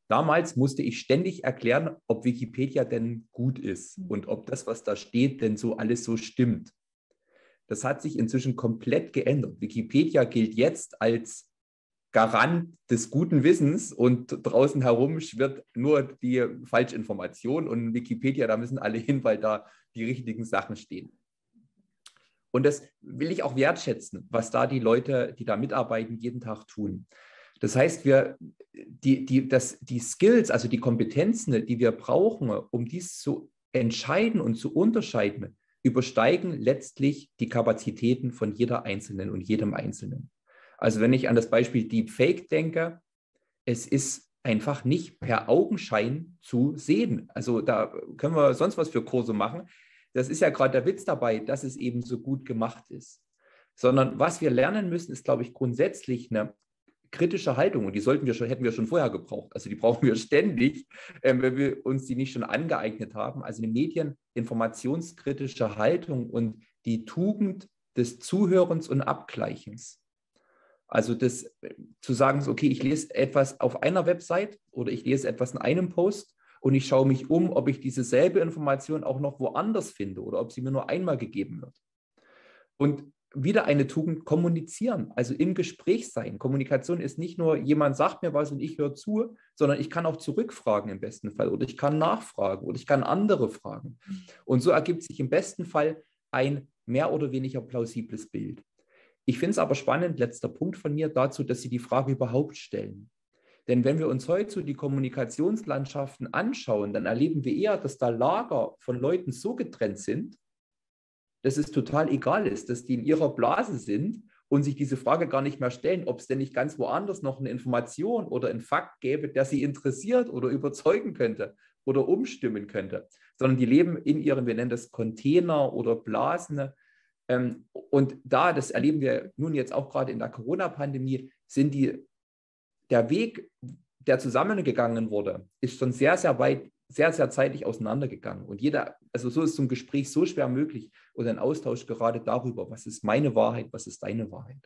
Damals musste ich ständig erklären, ob Wikipedia denn gut ist mhm. und ob das, was da steht, denn so alles so stimmt. Das hat sich inzwischen komplett geändert. Wikipedia gilt jetzt als Garant des guten Wissens und draußen herum schwirrt nur die Falschinformation und Wikipedia, da müssen alle hin, weil da die richtigen Sachen stehen. Und das will ich auch wertschätzen, was da die Leute, die da mitarbeiten, jeden Tag tun. Das heißt, wir, die, die, das, die Skills, also die Kompetenzen, die wir brauchen, um dies zu entscheiden und zu unterscheiden, übersteigen letztlich die Kapazitäten von jeder Einzelnen und jedem Einzelnen. Also wenn ich an das Beispiel Deepfake denke, es ist einfach nicht per Augenschein zu sehen. Also da können wir sonst was für Kurse machen. Das ist ja gerade der Witz dabei, dass es eben so gut gemacht ist. Sondern was wir lernen müssen, ist, glaube ich, grundsätzlich eine kritische Haltung und die sollten wir schon, hätten wir schon vorher gebraucht. Also die brauchen wir [laughs] ständig, äh, wenn wir uns die nicht schon angeeignet haben. Also eine medieninformationskritische Haltung und die Tugend des Zuhörens und Abgleichens. Also das äh, zu sagen, okay, ich lese etwas auf einer Website oder ich lese etwas in einem Post und ich schaue mich um, ob ich dieselbe Information auch noch woanders finde oder ob sie mir nur einmal gegeben wird. Und wieder eine Tugend, kommunizieren, also im Gespräch sein. Kommunikation ist nicht nur, jemand sagt mir was und ich höre zu, sondern ich kann auch zurückfragen im besten Fall oder ich kann nachfragen oder ich kann andere fragen. Mhm. Und so ergibt sich im besten Fall ein mehr oder weniger plausibles Bild. Ich finde es aber spannend, letzter Punkt von mir dazu, dass Sie die Frage überhaupt stellen. Denn wenn wir uns heute die Kommunikationslandschaften anschauen, dann erleben wir eher, dass da Lager von Leuten so getrennt sind, dass es total egal ist, dass die in ihrer Blase sind und sich diese Frage gar nicht mehr stellen, ob es denn nicht ganz woanders noch eine Information oder ein Fakt gäbe, der sie interessiert oder überzeugen könnte oder umstimmen könnte, sondern die leben in ihren, wir nennen das Container oder Blasen. Ähm, und da, das erleben wir nun jetzt auch gerade in der Corona-Pandemie, sind die, der Weg, der zusammengegangen wurde, ist schon sehr, sehr weit sehr, sehr zeitlich auseinandergegangen. Und jeder, also so ist so ein Gespräch so schwer möglich oder ein Austausch gerade darüber, was ist meine Wahrheit, was ist deine Wahrheit.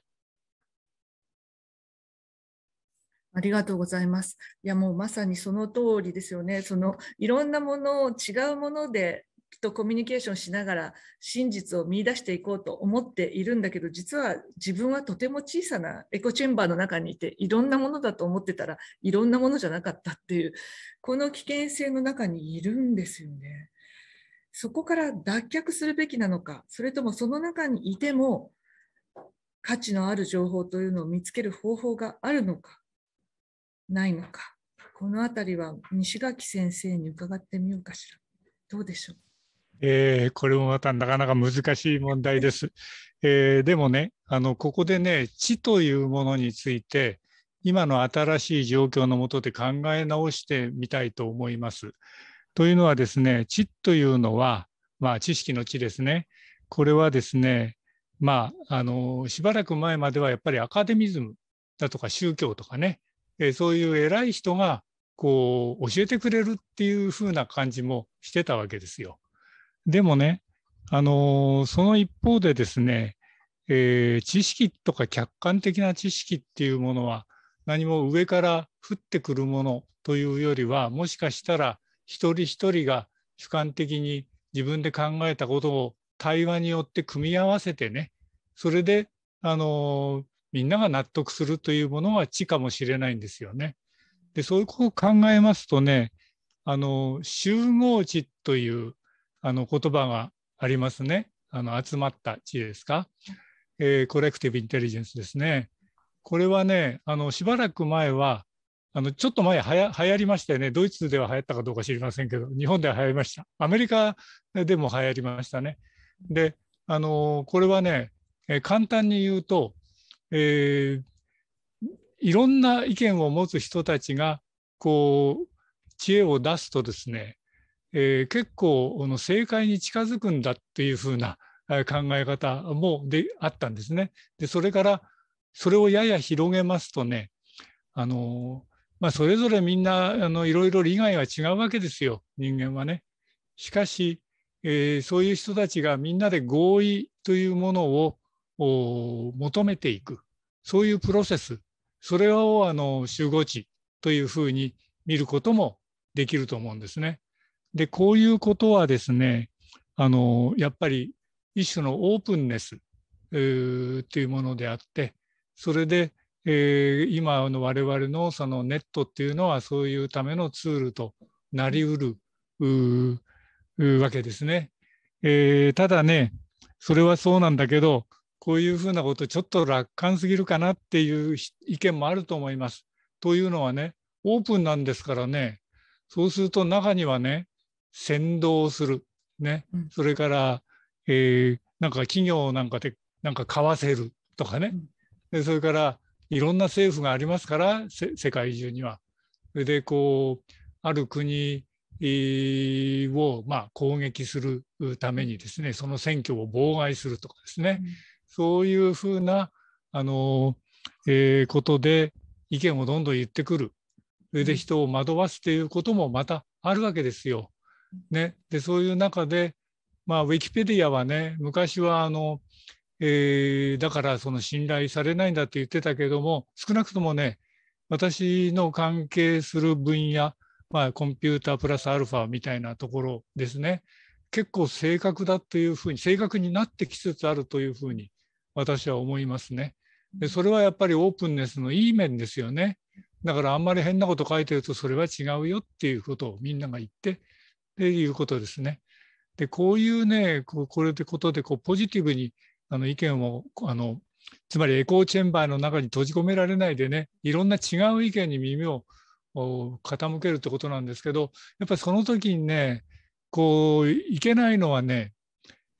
ありがとうございます。いや、もうまさにその通りですよね。そのいろんなものを違うものでとコミュニケーションしながら真実を見出していこうと思っているんだけど実は自分はとても小さなエコチェンバーの中にいていろんなものだと思ってたらいろんなものじゃなかったっていうこの危険性の中にいるんですよね。そこから脱却するべきなのかそれともその中にいても価値のある情報というのを見つける方法があるのかないのかこの辺りは西垣先生に伺ってみようかしらどうでしょうえー、これもまたなかなか難しい問題です。えー、でもねあのここでね知というものについて今の新しい状況のもとで考え直してみたいと思います。というのはですね知というのは、まあ、知識の知ですねこれはですねまああのしばらく前まではやっぱりアカデミズムだとか宗教とかね、えー、そういう偉い人がこう教えてくれるっていう風な感じもしてたわけですよ。でもね、あのその一方でですね、えー、知識とか客観的な知識っていうものは何も上から降ってくるものというよりはもしかしたら一人一人が主観的に自分で考えたことを対話によって組み合わせてねそれであのみんなが納得するというものは知かもしれないんですよね。でそういうことを考えますとねあの集合知というあの言葉がありますね。あの集まった知恵ですか、えー、コレクティブインテリジェンスですね。これはね、あのしばらく前は、あのちょっと前はや流行りましたよね。ドイツでは流行ったかどうか知りませんけど、日本では流行りました。アメリカでも流行りましたね。で、あのこれはね、えー、簡単に言うと、えー、いろんな意見を持つ人たちがこう知恵を出すとですねえー、結構の正解に近づくんだっていうふうな考え方もであったんですね。でそれからそれをやや広げますとねあの、まあ、それぞれみんなあのいろいろ利害は違うわけですよ人間はね。しかし、えー、そういう人たちがみんなで合意というものを求めていくそういうプロセスそれをあの集合値というふうに見ることもできると思うんですね。で、こういうことはですね、あの、やっぱり一種のオープンネスというものであって、それで、えー、今の我々のそのネットっていうのはそういうためのツールとなりうるわけですね、えー、ただね、それはそうなんだけど、こういうふうなことちょっと楽観すぎるかなっていう意見もあると思います。というのはね、オープンなんですからね、そうすると中にはね、先導する、ね、それから、えー、なんか企業なんかでなんか買わせるとかね、でそれからいろんな政府がありますから世界中には。それでこうある国を、まあ、攻撃するためにですねその選挙を妨害するとかですね、うん、そういうふうなあの、えー、ことで意見をどんどん言ってくるそれで人を惑わすということもまたあるわけですよ。ね、でそういう中で、まあ、ウィキペディアはね昔はあの、えー、だからその信頼されないんだって言ってたけども少なくともね私の関係する分野、まあ、コンピュータープラスアルファみたいなところですね結構正確だというふうに正確になってきつつあるというふうに私は思いますね。でそれはやっぱりオープンネスのいい面ですよね。だからあんまり変なこと書いてるとそれは違うよっていうことをみんなが言ってっていうことですね。でこういうねこれってことでこうポジティブにあの意見をあのつまりエコーチェンバーの中に閉じ込められないでねいろんな違う意見に耳を傾けるってことなんですけどやっぱりその時にねこういけないのはね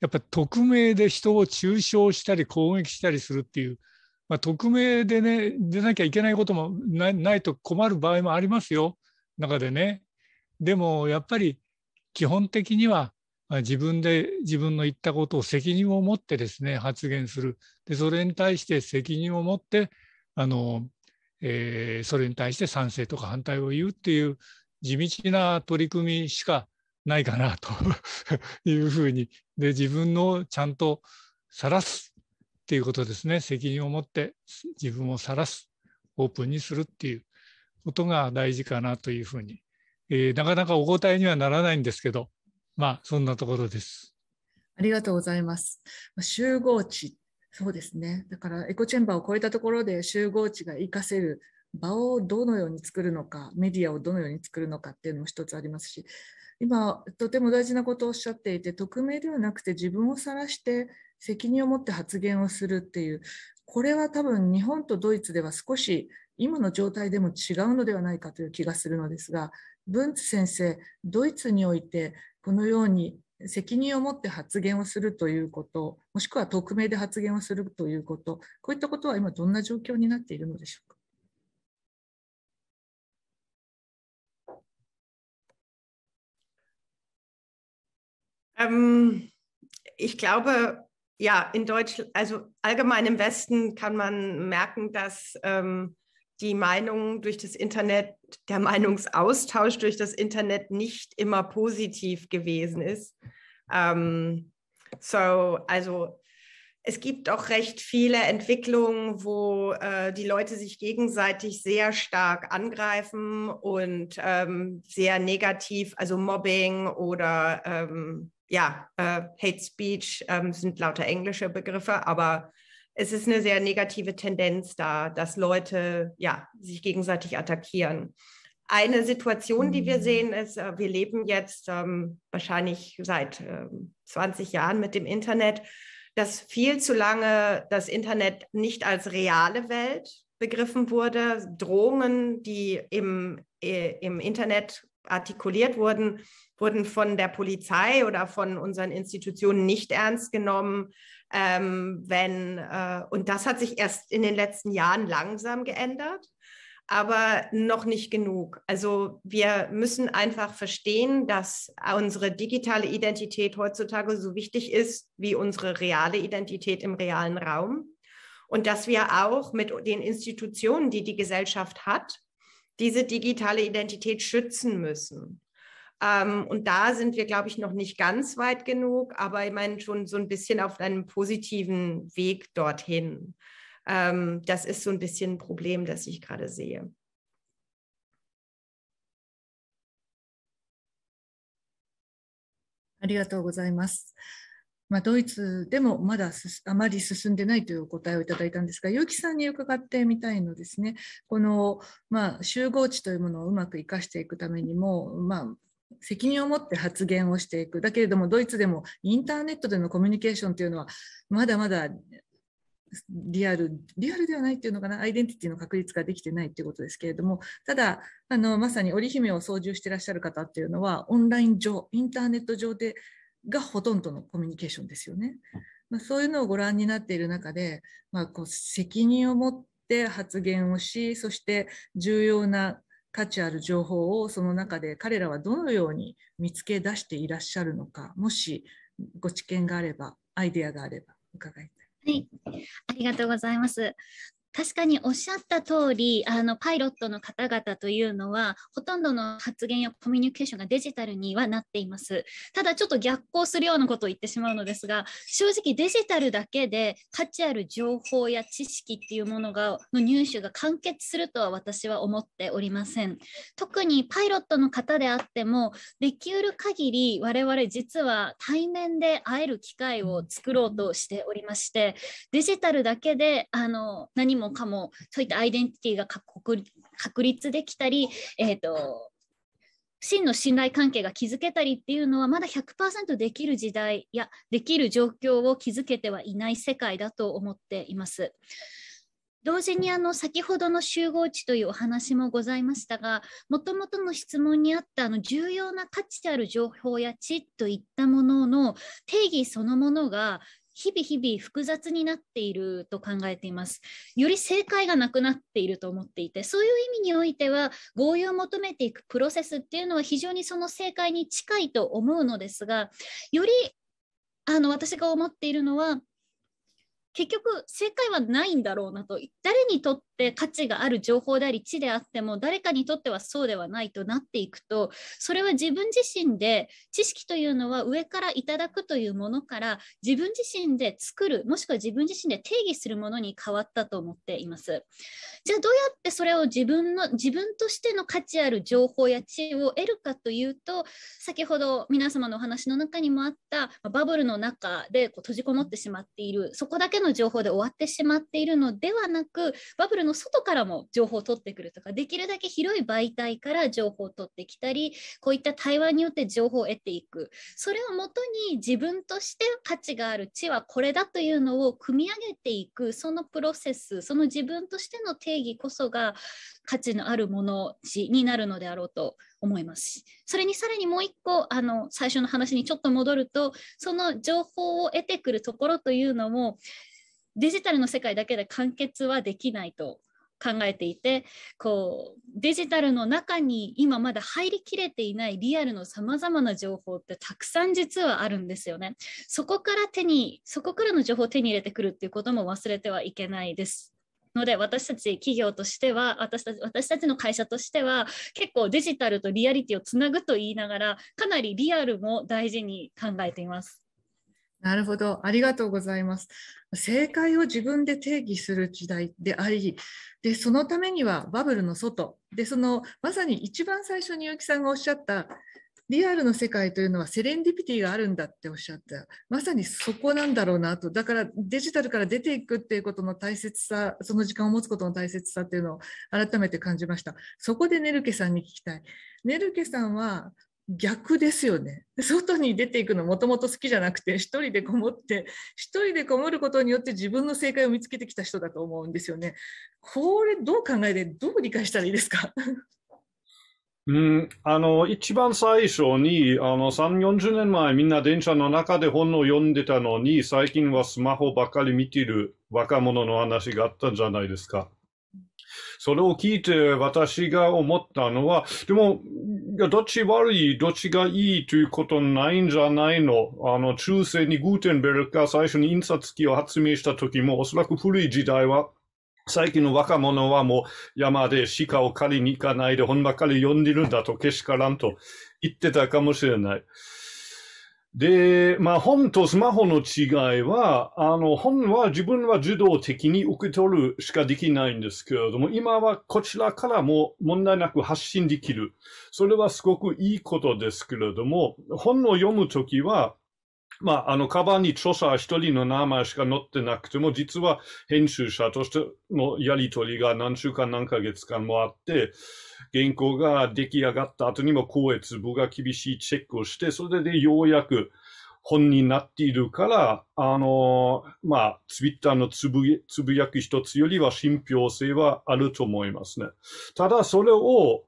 やっぱ匿名で人を中傷したり攻撃したりするっていう、まあ、匿名でね出なきゃいけないこともないと困る場合もありますよ中でね。でもやっぱり基本的には自分で自分の言ったことを責任を持ってですね発言するでそれに対して責任を持ってあの、えー、それに対して賛成とか反対を言うっていう地道な取り組みしかないかなと [laughs] いうふうにで自分のちゃんと晒すっていうことですね責任を持って自分を晒すオープンにするっていうことが大事かなというふうにえー、なかなかお答えにはならないんですけど、まあ、そんなところです。ありがとうございます。集合値、そうですね。だからエコチェンバーを超えたところで集合値が活かせる場をどのように作るのか、メディアをどのように作るのかっていうのも一つありますし、今、とても大事なことをおっしゃっていて、匿名ではなくて自分を晒して責任を持って発言をするっていう、これは多分日本とドイツでは少し今の状態でも違うのではないかという気がするのですが、文津先生ドイツにおいてこのように責任を持って発言をするということもしくは匿名で発言をするということこういったことは今どんな状況になっているのでしょうか。ä h ich glaube, ja, in Deutschland, also allgemein im Westen kann man merken, dass ähm, die Meinungen durch das Internet, der Meinungsaustausch durch das Internet nicht immer positiv gewesen ist. Ähm, so, also es gibt auch recht viele Entwicklungen, wo äh, die Leute sich gegenseitig sehr stark angreifen und ähm, sehr negativ, also Mobbing oder ähm, ja, äh, Hate Speech ähm, sind lauter englische Begriffe, aber es ist eine sehr negative Tendenz da, dass Leute ja, sich gegenseitig attackieren. Eine Situation, die wir mhm. sehen, ist, äh, wir leben jetzt ähm, wahrscheinlich seit äh, 20 Jahren mit dem Internet, dass viel zu lange das Internet nicht als reale Welt begriffen wurde. Drohungen, die im, äh, im Internet artikuliert wurden, wurden von der Polizei oder von unseren Institutionen nicht ernst genommen. Ähm, wenn, äh, und das hat sich erst in den letzten Jahren langsam geändert, aber noch nicht genug. Also wir müssen einfach verstehen, dass unsere digitale Identität heutzutage so wichtig ist wie unsere reale Identität im realen Raum. Und dass wir auch mit den Institutionen, die die Gesellschaft hat, diese digitale Identität schützen müssen. Ähm, und da sind wir, glaube ich, noch nicht ganz weit genug, aber ich meine schon so ein bisschen auf einem positiven Weg dorthin. Ähm, das ist so ein bisschen ein Problem, das ich gerade sehe. sehe. ありがとうございます。まあ、ドイツでもまだあまり進んでないというお答えをいただいたんですが、結城さんに伺ってみたいのですね、この、まあ、集合値というものをうまく生かしていくためにも、まあ、責任を持って発言をしていくだけれどもドイツでもインターネットでのコミュニケーションというのはまだまだリアルリアルではないっていうのかなアイデンティティの確立ができてないっていうことですけれどもただあのまさに織姫を操縦してらっしゃる方っていうのはオンライン上インターネット上でがほとんどのコミュニケーションですよね。まあ、そういうのをご覧になっている中で、まあ、こう責任を持って発言をしそして重要な価値ある情報をその中で彼らはどのように見つけ出していらっしゃるのかもしご知見があればアイデアがあれば伺いたい。はい、ありがとうございます。確かにおっしゃった通り、あのパイロットの方々というのは、ほとんどの発言やコミュニケーションがデジタルにはなっています。ただ、ちょっと逆行するようなことを言ってしまうのですが、正直デジタルだけで価値ある情報や知識っていうものがの入手が完結するとは私は思っておりません。特にパイロットの方であっても、できうる限り我々実は対面で会える機会を作ろうとしておりまして、デジタルだけであの何ももかもそういったアイデンティティが確立できたり、えーと、真の信頼関係が築けたりっていうのはまだ100%できる時代やできる状況を築けてはいない世界だと思っています。同時にあの先ほどの集合値というお話もございましたがもともとの質問にあったあの重要な価値ある情報や知といったものの定義そのものが日々日々複雑になっていると考えています。より正解がなくなっていると思っていて、そういう意味においては合意を求めていくプロセスっていうのは非常にその正解に近いと思うのですが、よりあの私が思っているのは結局正解はないんだろうなと誰にとっって価値がある情報であり知であっても誰かにとってはそうではないとなっていくとそれは自分自身で知識というのは上からいただくというものから自分自身で作るもしくは自分自身で定義するものに変わったと思っています。じゃあどうやってそれを自分の自分としての価値ある情報や知恵を得るかというと先ほど皆様のお話の中にもあったバブルの中でこう閉じこもってしまっているそこだけの情報で終わってしまっているのではなくバブルのの外からも情報を取ってくるとかできるだけ広い媒体から情報を取ってきたりこういった対話によって情報を得ていくそれをもとに自分として価値がある地はこれだというのを組み上げていくそのプロセスその自分としての定義こそが価値のあるものになるのであろうと思いますしそれにさらにもう一個あの最初の話にちょっと戻るとその情報を得てくるところというのもデジタルの世界だけで完結はできないと考えていてこうデジタルの中に今まだ入りきれていないリアルのさまざまな情報ってたくさん実はあるんですよね。そこから手にそこからの情報を手に入れてくるっていうことも忘れてはいけないです。ので私たち企業としては私たち私たちの会社としては結構デジタルとリアリティをつなぐと言いながらかなりリアルも大事に考えています。なるほど、ありがとうございます。正解を自分で定義する時代であり、でそのためにはバブルの外で、そのまさに一番最初に結城さんがおっしゃったリアルの世界というのはセレンディピティがあるんだっておっしゃったまさにそこなんだろうなとだからデジタルから出ていくっていうことの大切さその時間を持つことの大切さっていうのを改めて感じましたそこでネルケさんに聞きたいネルケさんは逆ですよね外に出ていくのもともと好きじゃなくて1人でこもって1人でこもることによって自分の正解を見つけてきた人だと思うんですよね。これどう考えてどう理解したらいいですか [laughs] うん、あの一番最初にあの3、40年前みんな電車の中で本を読んでたのに最近はスマホばっかり見てる若者の話があったじゃないですか。それを聞いて私が思ったのは、でも、どっち悪い、どっちがいいということないんじゃないの。あの、中世にグーテンベルクが最初に印刷機を発明した時も、おそらく古い時代は、最近の若者はもう山で鹿を狩りに行かないで本ばかり呼んでるんだとけしからんと言ってたかもしれない。で、まあ本とスマホの違いは、あの本は自分は受動的に受け取るしかできないんですけれども、今はこちらからも問題なく発信できる。それはすごくいいことですけれども、本を読むときは、まあ、あの、カバンに著者一人の名前しか載ってなくても、実は編集者としてのやりとりが何週間何ヶ月間もあって、原稿が出来上がった後にも公越部が厳しいチェックをして、それでようやく本になっているから、あのー、まあ、ツイッターのつぶつぶやく一つよりは信憑性はあると思いますね。ただ、それを、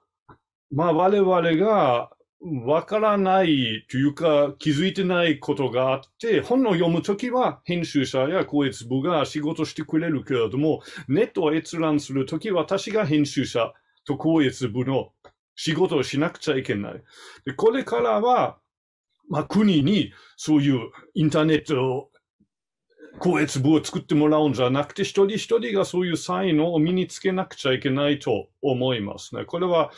まあ、我々がわからないというか気づいてないことがあって、本を読むときは編集者や公越部が仕事してくれるけれども、ネットを閲覧するとき私が編集者と公越部の仕事をしなくちゃいけない。でこれからは、まあ、国にそういうインターネットを公越部を作ってもらうんじゃなくて、一人一人がそういう才能を身につけなくちゃいけないと思いますね。これは、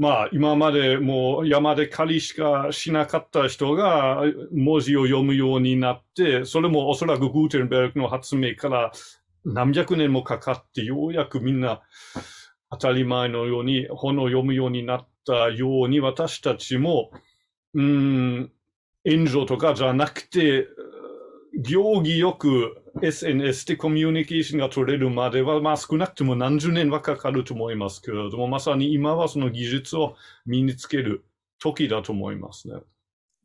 まあ、今までもう山で狩りしかしなかった人が文字を読むようになって、それもおそらくグーテンベルクの発明から何百年もかかってようやくみんな当たり前のように本を読むようになったように私たちも、うん、援助とかじゃなくて、行儀よく SNS でコミュニケーションが取れるまでは、まあ、少なくとも何十年はかかると思いますけれども、まさに今はその技術を身につける時だと思いますね。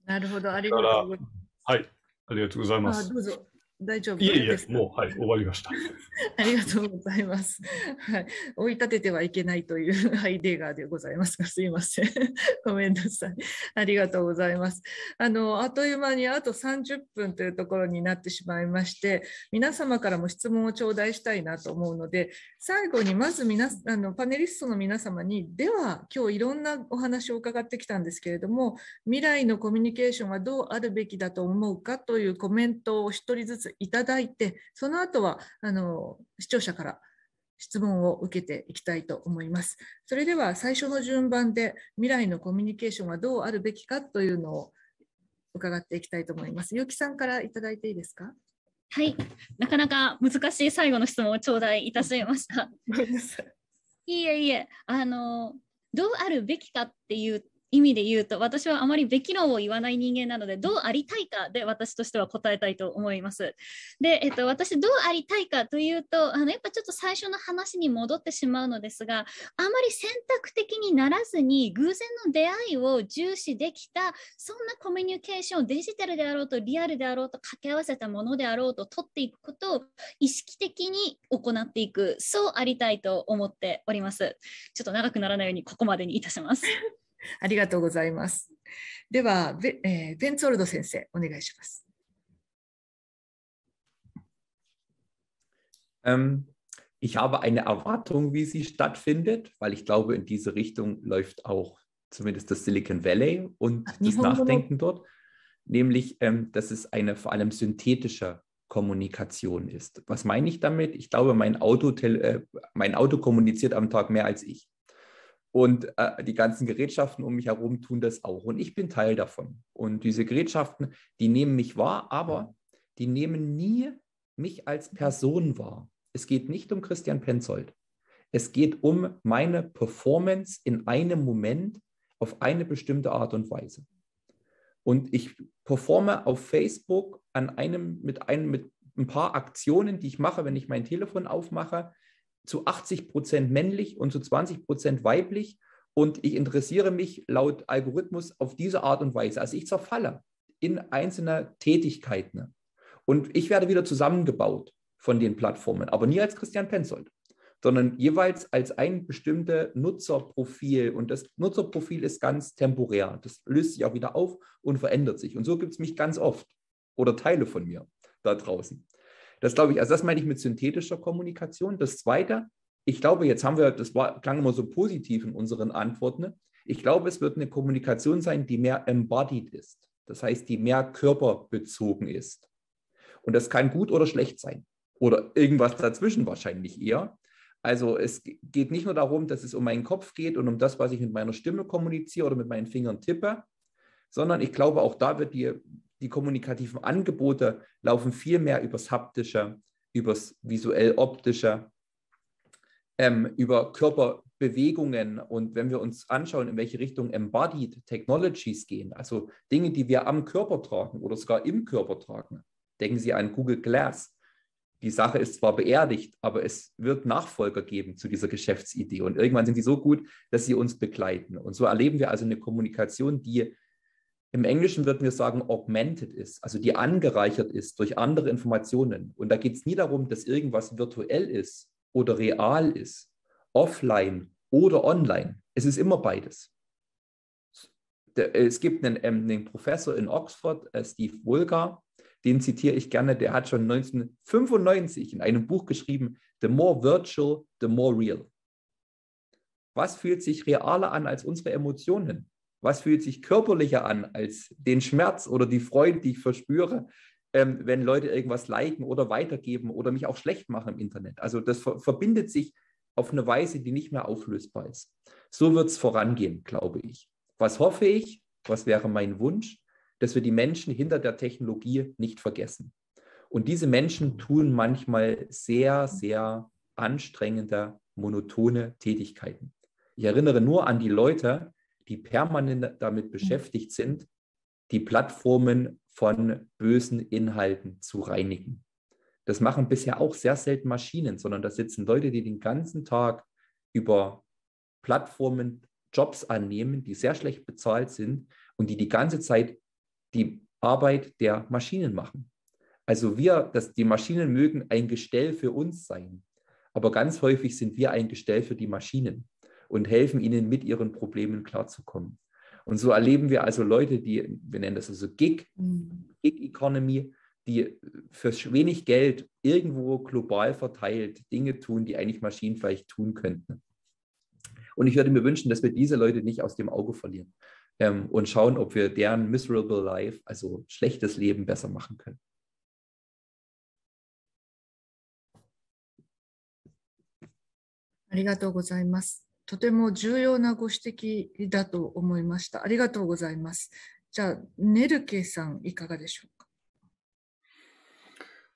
なるほど、ありがとうございます。はい、ありがとうございます。どうぞ。大丈夫いえいえ、もう、はい、終わりました。[laughs] ありがとうございます。はい。追い立ててはいけないというハ [laughs] イデガーでございますが、すいません。[laughs] ごめんなさい。ありがとうございます。あの、あっという間にあと30分というところになってしまいまして、皆様からも質問を頂戴したいなと思うので、最後にまず皆、あの、パネリストの皆様に、では、今日いろんなお話を伺ってきたんですけれども、未来のコミュニケーションはどうあるべきだと思うかというコメントを一人ずついただいて、その後はあの視聴者から質問を受けていきたいと思います。それでは最初の順番で未来のコミュニケーションはどうあるべきかというのを伺っていきたいと思います。ゆきさんからいいていいですか。はい、なかなか難しい最後の質問を頂戴いたしました。いいえいえ、あのどうあるべきかっていう意味で言うと私はあまりべき論を言わない人間なのでどうありたいかで私としては答えたいと思います。で、えっと、私どうありたいかというとあのやっぱちょっと最初の話に戻ってしまうのですがあまり選択的にならずに偶然の出会いを重視できたそんなコミュニケーションをデジタルであろうとリアルであろうと掛け合わせたものであろうと取っていくことを意識的に行っていくそうありたいと思っております。ちょっと長くならないようにここまでにいたします。ありがとうございます。では、ベ,、えー、ベンツォルド先生、お願いします。Ähm, ich habe eine Erwartung, wie sie stattfindet, weil ich glaube, in diese Richtung läuft auch zumindest das Silicon Valley und Ach, das Nachdenken dort, nämlich, ähm, dass es eine vor allem synthetische Kommunikation ist. Was meine ich damit? Ich glaube, mein Auto, äh, mein Auto kommuniziert am Tag mehr als ich. Und äh, die ganzen Gerätschaften um mich herum tun das auch. Und ich bin Teil davon. Und diese Gerätschaften, die nehmen mich wahr, aber die nehmen nie mich als Person wahr. Es geht nicht um Christian Penzold. Es geht um meine Performance in einem Moment auf eine bestimmte Art und Weise. Und ich performe auf Facebook an einem mit einem mit ein paar Aktionen, die ich mache, wenn ich mein Telefon aufmache, zu 80 Prozent männlich und zu 20 Prozent weiblich und ich interessiere mich laut Algorithmus auf diese Art und Weise. Also ich zerfalle in einzelne Tätigkeiten und ich werde wieder zusammengebaut von den Plattformen, aber nie als Christian Penzold, sondern jeweils als ein bestimmtes Nutzerprofil. Und das Nutzerprofil ist ganz temporär. Das löst sich auch wieder auf und verändert sich. Und so gibt es mich ganz oft oder Teile von mir da draußen. Das glaube ich, also das meine ich mit synthetischer Kommunikation. Das Zweite, ich glaube, jetzt haben wir, das war, klang immer so positiv in unseren Antworten. Ne? Ich glaube, es wird eine Kommunikation sein, die mehr embodied ist. Das heißt, die mehr körperbezogen ist. Und das kann gut oder schlecht sein. Oder irgendwas dazwischen wahrscheinlich eher. Also es geht nicht nur darum, dass es um meinen Kopf geht und um das, was ich mit meiner Stimme kommuniziere oder mit meinen Fingern tippe, sondern ich glaube, auch da wird die die kommunikativen Angebote laufen viel mehr übers Haptische, übers visuell-optische, ähm, über Körperbewegungen. Und wenn wir uns anschauen, in welche Richtung Embodied Technologies gehen, also Dinge, die wir am Körper tragen oder sogar im Körper tragen, denken Sie an Google Glass. Die Sache ist zwar beerdigt, aber es wird Nachfolger geben zu dieser Geschäftsidee. Und irgendwann sind sie so gut, dass sie uns begleiten. Und so erleben wir also eine Kommunikation, die im Englischen würden wir sagen, augmented ist, also die angereichert ist durch andere Informationen. Und da geht es nie darum, dass irgendwas virtuell ist oder real ist, offline oder online. Es ist immer beides. Es gibt einen, ähm, einen Professor in Oxford, äh, Steve Wolga, den zitiere ich gerne, der hat schon 1995 in einem Buch geschrieben, The more virtual, the more real. Was fühlt sich realer an als unsere Emotionen? was fühlt sich körperlicher an als den Schmerz oder die Freude, die ich verspüre, ähm, wenn Leute irgendwas liken oder weitergeben oder mich auch schlecht machen im Internet. Also das ver verbindet sich auf eine Weise, die nicht mehr auflösbar ist. So wird es vorangehen, glaube ich. Was hoffe ich? Was wäre mein Wunsch? Dass wir die Menschen hinter der Technologie nicht vergessen. Und diese Menschen tun manchmal sehr, sehr anstrengende, monotone Tätigkeiten. Ich erinnere nur an die Leute, die permanent damit mhm. beschäftigt sind, die Plattformen von bösen Inhalten zu reinigen. Das machen bisher auch sehr selten Maschinen, sondern da sitzen Leute, die den ganzen Tag über Plattformen Jobs annehmen, die sehr schlecht bezahlt sind und die die ganze Zeit die Arbeit der Maschinen machen. Also wir, dass die Maschinen mögen ein Gestell für uns sein, aber ganz häufig sind wir ein Gestell für die Maschinen und helfen ihnen mit ihren Problemen klarzukommen. Und so erleben wir also Leute, die, wir nennen das also Gig, mhm. Gig Economy, die für wenig Geld irgendwo global verteilt Dinge tun, die eigentlich Maschinen vielleicht tun könnten. Und ich würde mir wünschen, dass wir diese Leute nicht aus dem Auge verlieren ähm, und schauen, ob wir deren miserable life, also schlechtes Leben, besser machen können. Arigatou gozaimasu. とても重要なご指摘だと思いました。ありがとうございます。じゃあ、ネルケさん、いかがでしょうか。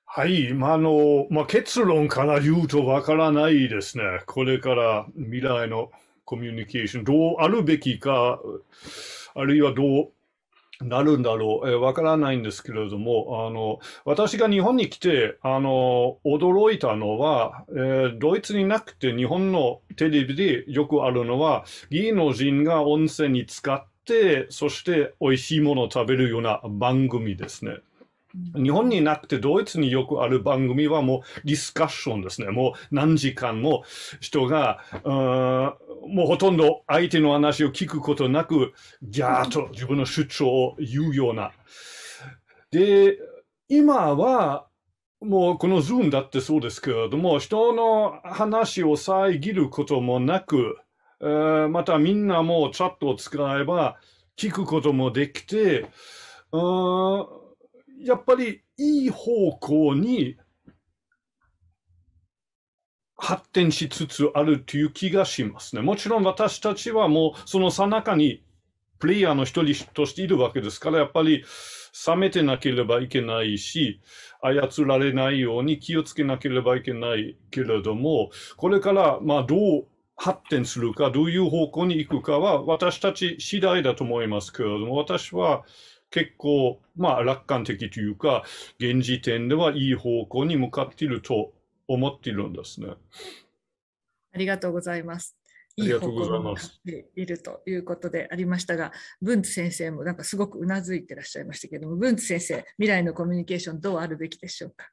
はい、まあのまあ、結論から言うとわからないですね。これから未来のコミュニケーション、どうあるべきか、あるいはどうなるんだろう、えー、わからないんですけれども、あの、私が日本に来て、あの、驚いたのは、えー、ドイツになくて日本のテレビでよくあるのは、員の人が温泉に使って、そして美味しいものを食べるような番組ですね。日本になくてドイツによくある番組はもうディスカッションですね。もう何時間も人が、うん、もうほとんど相手の話を聞くことなく、ギャーと自分の主張を言うような。で、今は、もうこのズームだってそうですけれども、人の話を遮ることもなく、えまたみんなもチャットを使えば聞くこともできて、うんやっぱりいい方向に発展しつつあるという気がしますね。もちろん私たちはもうそのさなかにプレイヤーの一人としているわけですから、やっぱり冷めてなければいけないし、操られないように気をつけなければいけないけれども、これからまあどう発展するか、どういう方向に行くかは私たち次第だと思いますけれども、私は結構、まあ、楽観的というか、現時点ではいい方向に向かっていると思っているんですね。ありがとうございます。いい方向に向かっているということでありましたが、文津先生もなんかすごくうなずいてらっしゃいましたけども、文津先生、未来のコミュニケーションどうあるべきでしょうか。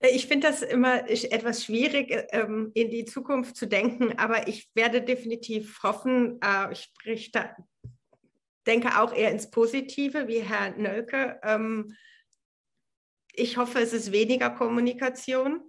Ich finde das immer etwas schwierig, in die Zukunft zu denken, aber ich werde definitiv hoffen, ich spreche da denke auch eher ins Positive, wie Herr Nölke. Ähm, ich hoffe, es ist weniger Kommunikation.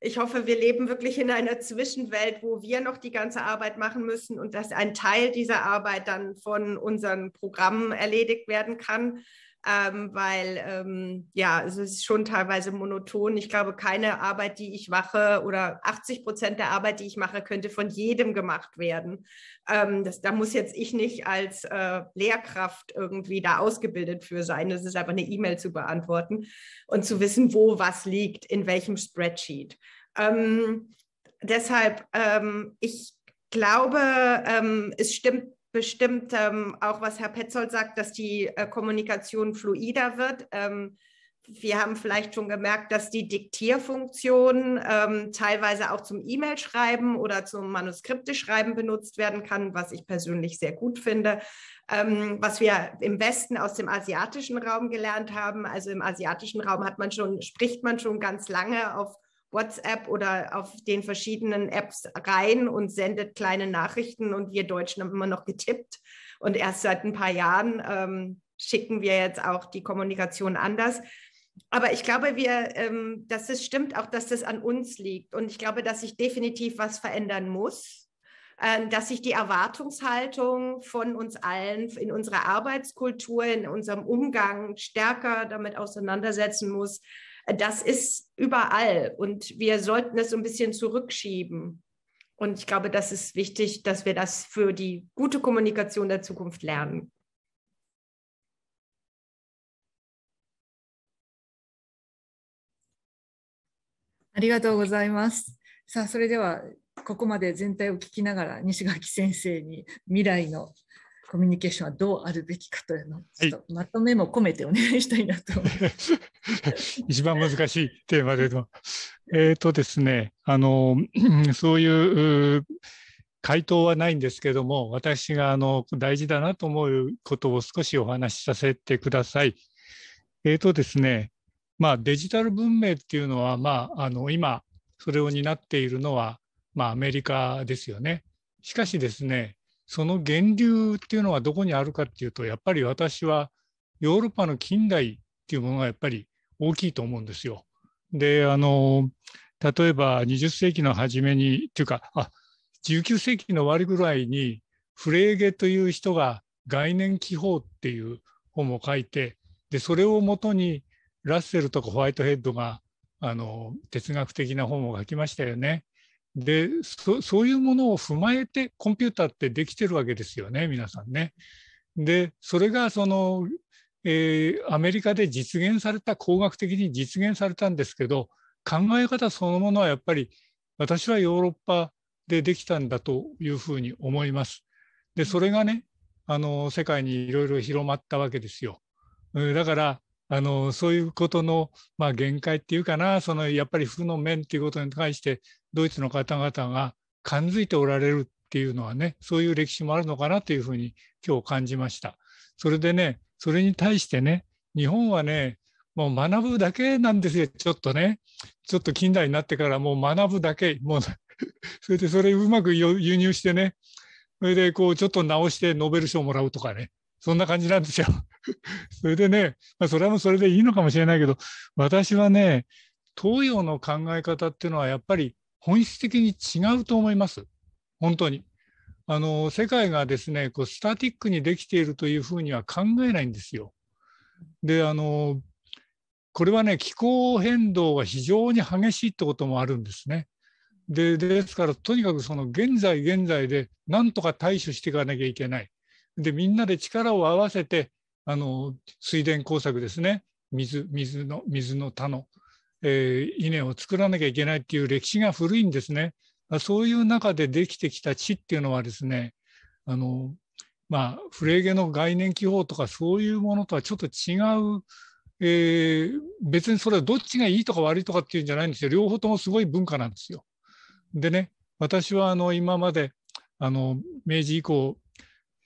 Ich hoffe, wir leben wirklich in einer Zwischenwelt, wo wir noch die ganze Arbeit machen müssen und dass ein Teil dieser Arbeit dann von unseren Programmen erledigt werden kann ähm, weil ähm, ja, es ist schon teilweise monoton. Ich glaube, keine Arbeit, die ich mache oder 80 Prozent der Arbeit, die ich mache, könnte von jedem gemacht werden. Ähm, das, da muss jetzt ich nicht als äh, Lehrkraft irgendwie da ausgebildet für sein. Das ist einfach eine E-Mail zu beantworten und zu wissen, wo was liegt, in welchem Spreadsheet. Ähm, deshalb, ähm, ich glaube, ähm, es stimmt bestimmt ähm, auch, was Herr Petzold sagt, dass die äh, Kommunikation fluider wird. Ähm, wir haben vielleicht schon gemerkt, dass die Diktierfunktion ähm, teilweise auch zum E-Mail-Schreiben oder zum Manuskripteschreiben benutzt werden kann, was ich persönlich sehr gut finde. Ähm, was wir im Westen aus dem asiatischen Raum gelernt haben, also im asiatischen Raum hat man schon, spricht man schon ganz lange auf WhatsApp oder auf den verschiedenen Apps rein und sendet kleine Nachrichten und wir Deutschen haben immer noch getippt. Und erst seit ein paar Jahren ähm, schicken wir jetzt auch die Kommunikation anders. Aber ich glaube, wir, ähm, dass es stimmt auch, dass das an uns liegt. Und ich glaube, dass sich definitiv was verändern muss, äh, dass sich die Erwartungshaltung von uns allen in unserer Arbeitskultur, in unserem Umgang stärker damit auseinandersetzen muss, das ist überall und wir sollten das so ein bisschen zurückschieben. Und ich glaube, das ist wichtig, dass wir das für die gute Kommunikation der Zukunft lernen. lernen. ありがとうございます。さあ、それではここまで全体を聞きながら西垣先生に未来のコミュニケーションはどうあるべきかというのをちょっとまとめも込めてお願いしたいなと思います。[laughs] 一番難しいテーマでの。えっ、ー、とですね、あの、[clears throat] そういう回答はないんですけども、私があの大事だなと思うことを少しお話しさせてください。えっ、ー、とですね、まあ、デジタル文明っていうのは、まあ、あの今それを担っているのは、まあ、アメリカですよね。しかしですねその源流っていうのはどこにあるかっていうとやっぱり私はヨーロッパの近代っていうものがやっぱり大きいと思うんですよ。であの例えば20世紀の初めにっていうかあ19世紀の終わりぐらいにフレーゲという人が「概念記法」っていう本を書いてでそれをもとにラッセルとかホワイトヘッドがあの哲学的な本を書きましたよね。でそういうものを踏まえてコンピューターってできてるわけですよね皆さんね。でそれがその、えー、アメリカで実現された工学的に実現されたんですけど考え方そのものはやっぱり私はヨーロッパでできたんだというふうに思います。でそれがねあの世界にいろいろ広まったわけですよ。だからあのそういうことの、まあ、限界っていうかなそのやっぱり負の面っていうことに対してドイツの方々が感づいておられるっていうのはねそういう歴史もあるのかなというふうに今日感じました。それでねそれに対してね日本はねもう学ぶだけなんですよちょっとねちょっと近代になってからもう学ぶだけもう [laughs] それでそれうまく輸入してねそれでこうちょっと直してノーベル賞もらうとかねそんな感じなんですよ。[laughs] それでね、まあ、それもそれでいいのかもしれないけど、私はね、東洋の考え方っていうのはやっぱり本質的に違うと思います。本当に。あの、世界がですね、こうスタティックにできているというふうには考えないんですよ。で、あの、これはね、気候変動が非常に激しいってこともあるんですね。で、ですから、とにかくその現在現在で、なんとか対処していかなきゃいけない。で、みんなで力を合わせて、あの、水田工作ですね。水、水の、水の他のえー、稲を作らなきゃいけないっていう歴史が古いんですね。そういう中でできてきた地っていうのはですね、あの、まあ、フレーゲの概念記法とかそういうものとはちょっと違う、えー、別にそれはどっちがいいとか悪いとかっていうんじゃないんですよ。両方ともすごい文化なんですよ。でね、私はあの今まであの明治以降、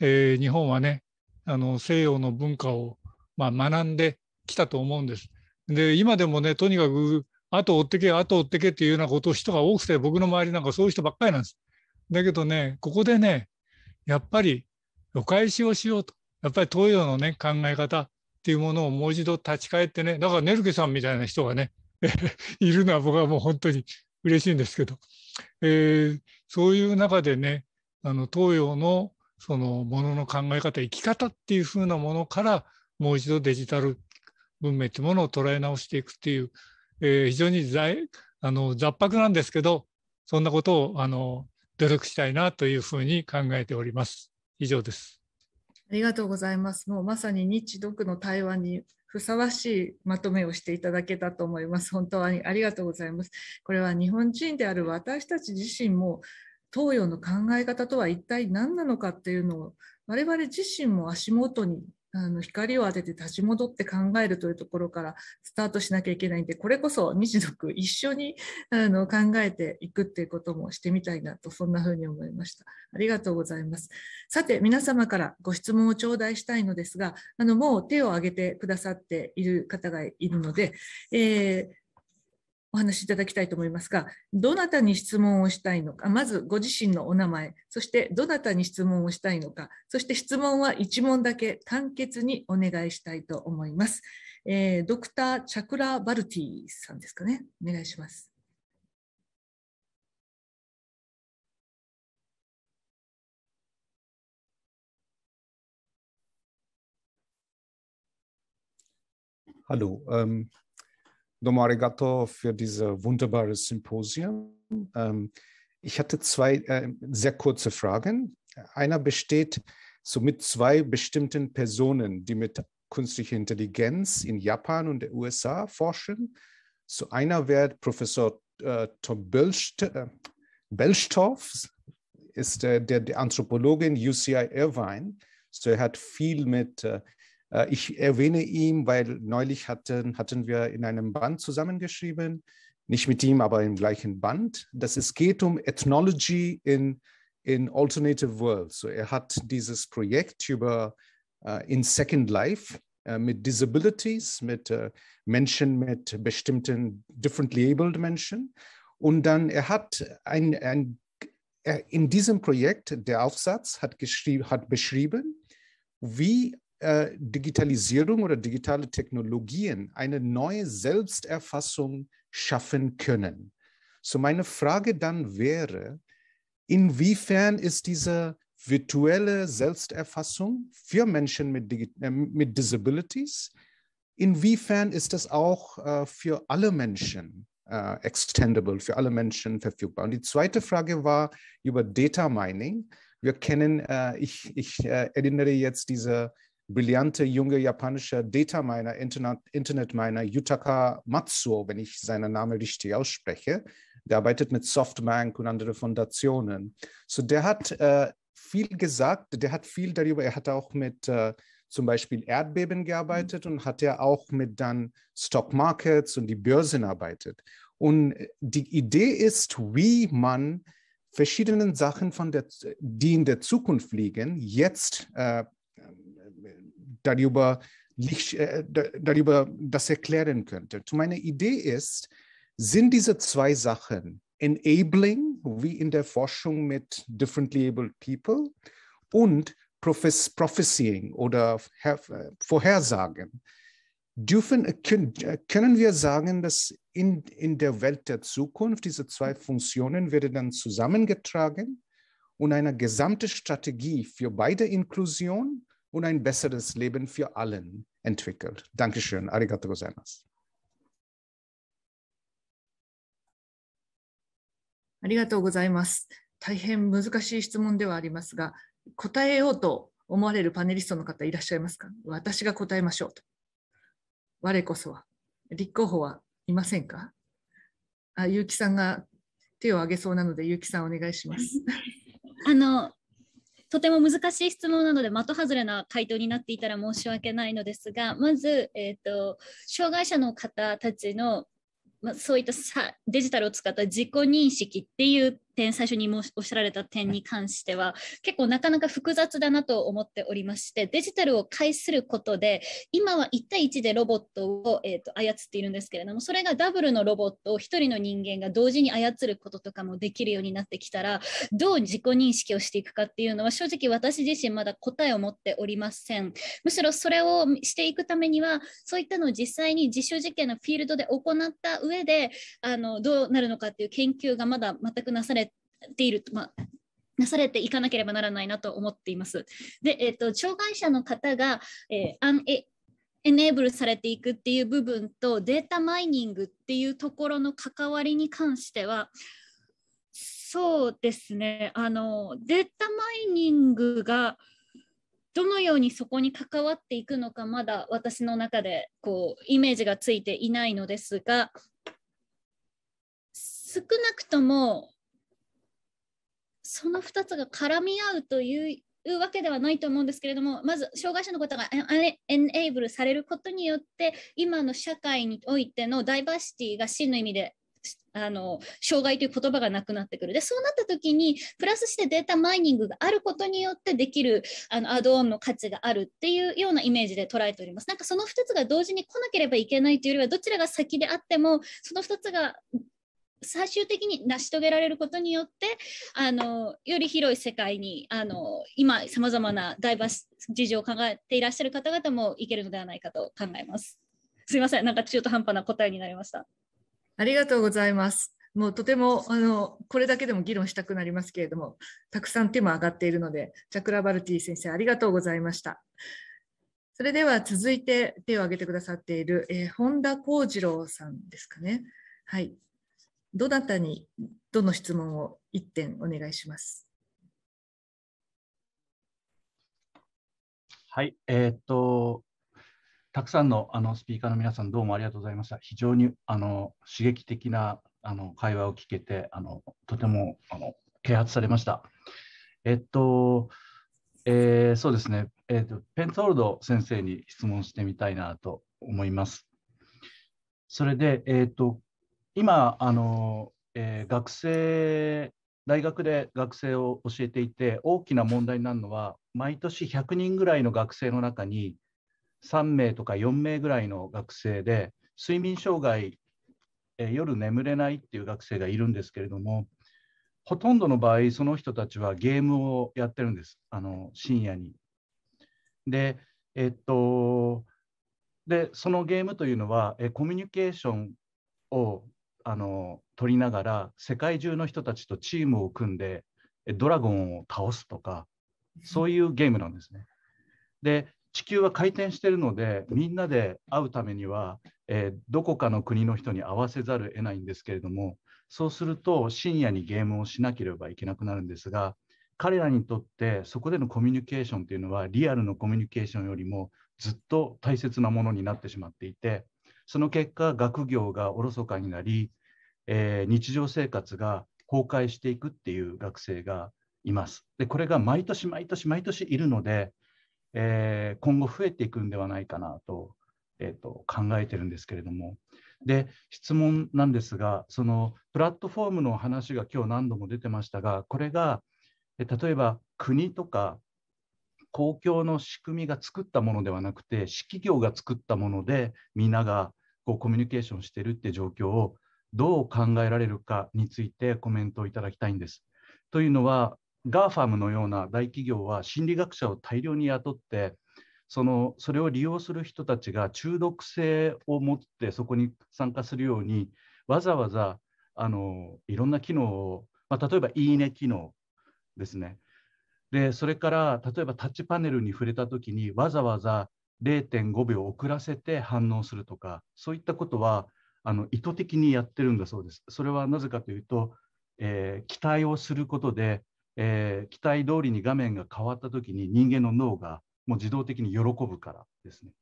えー、日本はね、あの西洋の文化を、まあ、学んできたと思うんです。で、今でもね、とにかく、あと追ってけ、あと追ってけっていうようなことを人が多くて、僕の周りなんかそういう人ばっかりなんです。だけどね、ここでね、やっぱり、お返しをしようと。やっぱり東洋のね、考え方っていうものをもう一度立ち返ってね、だからネルケさんみたいな人がね、[laughs] いるのは僕はもう本当に嬉しいんですけど、えー、そういう中でね、あの東洋のそのものの考え方、生き方っていうふうなものから、もう一度デジタル文明というものを捉え直していくっていう、えー、非常にあの雑白なんですけどそんなことをあの努力したいなというふうに考えております。以上です。ありがとうございます。もうまさに日独の対話にふさわしいまとめをしていただけたと思います。本当にありがとうございます。これは日本人である私たち自身も東洋の考え方とは一体何なのかっていうのを我々自身も足元にあの光を当てて立ち戻って考えるというところからスタートしなきゃいけないんでこれこそ日読一緒に [laughs] あの考えていくっていうこともしてみたいなとそんなふうに思いましたありがとうございますさて皆様からご質問を頂戴したいのですがあのもう手を挙げてくださっている方がいるので、えーお話しいただきたいと思いますが、どなたに質問をしたいのか、まずご自身のお名前、そしてどなたに質問をしたいのか、そして質問は1問だけ簡潔にお願いしたいと思います。えー、ドクター・チャクラ・バルティさんですかね。お願いします。Hallo, ä m Domo Arigato für dieses wunderbare Symposium. Ähm, ich hatte zwei äh, sehr kurze Fragen. Einer besteht somit zwei bestimmten Personen, die mit künstlicher Intelligenz in Japan und den USA forschen. So einer wäre Professor äh, Tom Belst, äh, ist äh, der, der, der UCI Irvine. So er hat viel mit äh, ich erwähne ihn, weil neulich hatten, hatten wir in einem Band zusammengeschrieben, nicht mit ihm, aber im gleichen Band, dass es geht um Ethnology in, in Alternative Worlds. So, er hat dieses Projekt über uh, in Second Life uh, mit Disabilities, mit uh, Menschen mit bestimmten, differently abled Menschen. Und dann, er hat ein, ein in diesem Projekt, der Aufsatz hat, geschrieben, hat beschrieben, wie äh, Digitalisierung oder digitale Technologien eine neue Selbsterfassung schaffen können. So meine Frage dann wäre, inwiefern ist diese virtuelle Selbsterfassung für Menschen mit, äh, mit Disabilities, inwiefern ist das auch äh, für alle Menschen äh, extendable, für alle Menschen verfügbar? Und die zweite Frage war über Data Mining. Wir kennen, ich, ich erinnere jetzt diese brillante junge japanische Data-Miner, Internet-Miner Yutaka Matsuo, wenn ich seinen Namen richtig ausspreche. Der arbeitet mit Softbank und anderen Fondationen. So, der hat äh, viel gesagt, der hat viel darüber, er hat auch mit äh, zum Beispiel Erdbeben gearbeitet und hat ja auch mit dann Stock Markets und die Börsen arbeitet. Und äh, die Idee ist, wie man verschiedenen Sachen, von der, die in der Zukunft liegen, jetzt äh, darüber, Licht, äh, darüber das erklären könnte. Meine Idee ist, sind diese zwei Sachen, Enabling, wie in der Forschung mit differently abled people, und Prophesying oder Vorhersagen, dürfen, äh, äh, können wir sagen, dass in, in der Welt der Zukunft diese zwei Funktionen werden dann zusammengetragen und eine gesamte Strategie für beide Inklusion und ein besseres Leben für allen entwickelt. Dankeschön. Arigato gozaimasu. ありがとうございます。大変難しい質問ではありますが、答えようと思われるパネリストの方いらっしゃいますか私が答えましょうと。我こそは。立候補はいませんかあ、結城さんが手を挙げそうなので、結城さんお願いします。[laughs] あの、とても難しい質問なので的外れな回答になっていたら申し訳ないのですがまず、えーと、障害者の方たちの、まそういったさデジタルを使った自己認識っていう点最初にもおっしゃられた点に関しては結構なかなか複雑だなと思っておりましてデジタルを介することで今は1対1でロボットを、えーと、操っているんですけれどもそれがダブルのロボットを1人の人間が同時に操ることとかもできるようになってきたらどう自己認識をしていくかっていうのは正直私自身まだ答えを持っておりませんむしろそれをしていくためにはそういったのを実際に実証実験のフィールドで行った上であのどうなるのかっていう研究がまだ全くなされてていると、まあ、なされていかなければならないなと思っています。で、えーと、障害者の方が、えーエネーブルされていくっていう部分とデータマイニングっていうところの関わりに関してはそうですねあのデータマイニングがどのようにそこに関わっていくのかまだ私の中でこうイメージがついていないのですが少なくともその2つが絡み合うというわけではないと思うんですけれどもまず障害者の方がエンエイブルされることによって今の社会においてのダイバーシティが真の意味であの障害という言葉がなくなってくるでそうなった時にプラスしてデータマイニングがあることによってできるあのアドオンの価値があるっていうようなイメージで捉えておりますなんかその2つが同時に来なければいけないというよりはどちらが先であってもその2つが最終的に成し遂げられることによってあのより広い世界にあの今さまざまなダイバーシ事情を考えていらっしゃる方々もいけるのではないかと考えます。すいませんなんか中途半端な答えになりました。ありがとうございます。もうとてもあのこれだけでも議論したくなりますけれどもたくさん手も上がっているのでチャクラバルティ先生ありがとうございました。それでは続いて手を挙げてくださっている、えー、本田幸次郎さんですかね。はい、どなたにどの質問を1点お願いします。はい、えー、っと、たくさんのあのスピーカーの皆さん、どうもありがとうございました。非常にあの刺激的なあの会話を聞けて、あのとてもあの啓発されました。えっと、えー、そうですね、えーと、ペントールド先生に質問してみたいなと思います。それで、えーと今あの、えー、学生大学で学生を教えていて大きな問題になるのは毎年100人ぐらいの学生の中に3名とか4名ぐらいの学生で睡眠障害、えー、夜眠れないっていう学生がいるんですけれどもほとんどの場合その人たちはゲームをやってるんですあの深夜に。でえっとでそのゲームというのはえコミュニケーションをあの取りながら世界中の人たちとチームを組んでドラゴンを倒すとかそういうゲームなんですね。で地球は回転してるのでみんなで会うためには、えー、どこかの国の人に会わせざるを得ないんですけれどもそうすると深夜にゲームをしなければいけなくなるんですが彼らにとってそこでのコミュニケーションというのはリアルのコミュニケーションよりもずっと大切なものになってしまっていてその結果、学業がおろそかになり、えー、日常生活が崩壊していくっていう学生がいます。で、これが毎年毎年毎年いるので、えー、今後増えていくんではないかなと,、えーと、考えてるんですけれども。で、質問なんですが、そのプラットフォームの話が今日何度も出てましたが、これが、え例えば国とか公共の仕組みが作ったものではなくて、私企業が作ったもので、みんながこうコミュニケーションしてるって状況をどう考えられるかについてコメントをいただきたいんです。というのは GAFAM のような大企業は心理学者を大量に雇ってそのそれを利用する人たちが中毒性を持ってそこに参加するようにわざわざあのいろんな機能を、まあ、例えば「いいね」機能ですねでそれから例えばタッチパネルに触れた時にわざわざ0.5秒遅らせて反応するとか、そういったことはあの意図的にやってるんだそうです。それはなぜかというと、えー、期待をすることで、えー、期待通りに画面が変わったときに人間の脳がもう自動的に喜ぶからですね。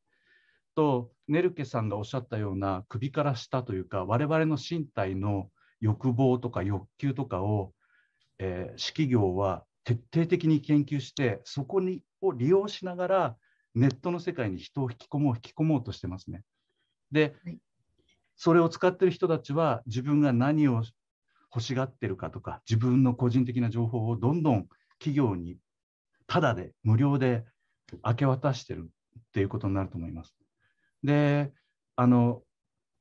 と、ネルケさんがおっしゃったような首から下というか、我々の身体の欲望とか欲求とかを、えー、式業は徹底的に研究して、そこにを利用しながら、ネットの世界に人を引き込もう引き込もうとしてますね。で、はい、それを使ってる人たちは自分が何を欲しがってるかとか自分の個人的な情報をどんどん企業にただで無料で明け渡してるっていうことになると思います。であの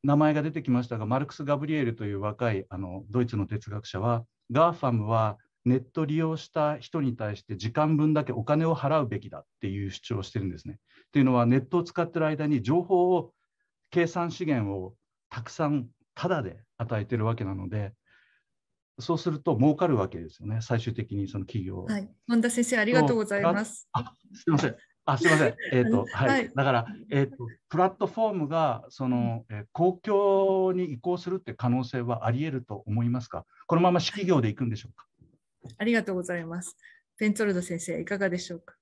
名前が出てきましたがマルクス・ガブリエルという若いあのドイツの哲学者はガーファムはネット利用した人に対して時間分だけお金を払うべきだっていう主張をしてるんですね。というのはネットを使ってる間に情報を計算資源をたくさんただで与えてるわけなのでそうすると儲かるわけですよね最終的にその企業はい、本田先生ありがとうございます。あすみませんあすみません、[laughs] えーとはい、はい、だから、えーと、プラットフォームがその、えー、公共に移行するって可能性はありえると思いますか、このまま私企業で行くんでしょうか。ありがとうございます。ペンツォルド先生、いかがでしょうか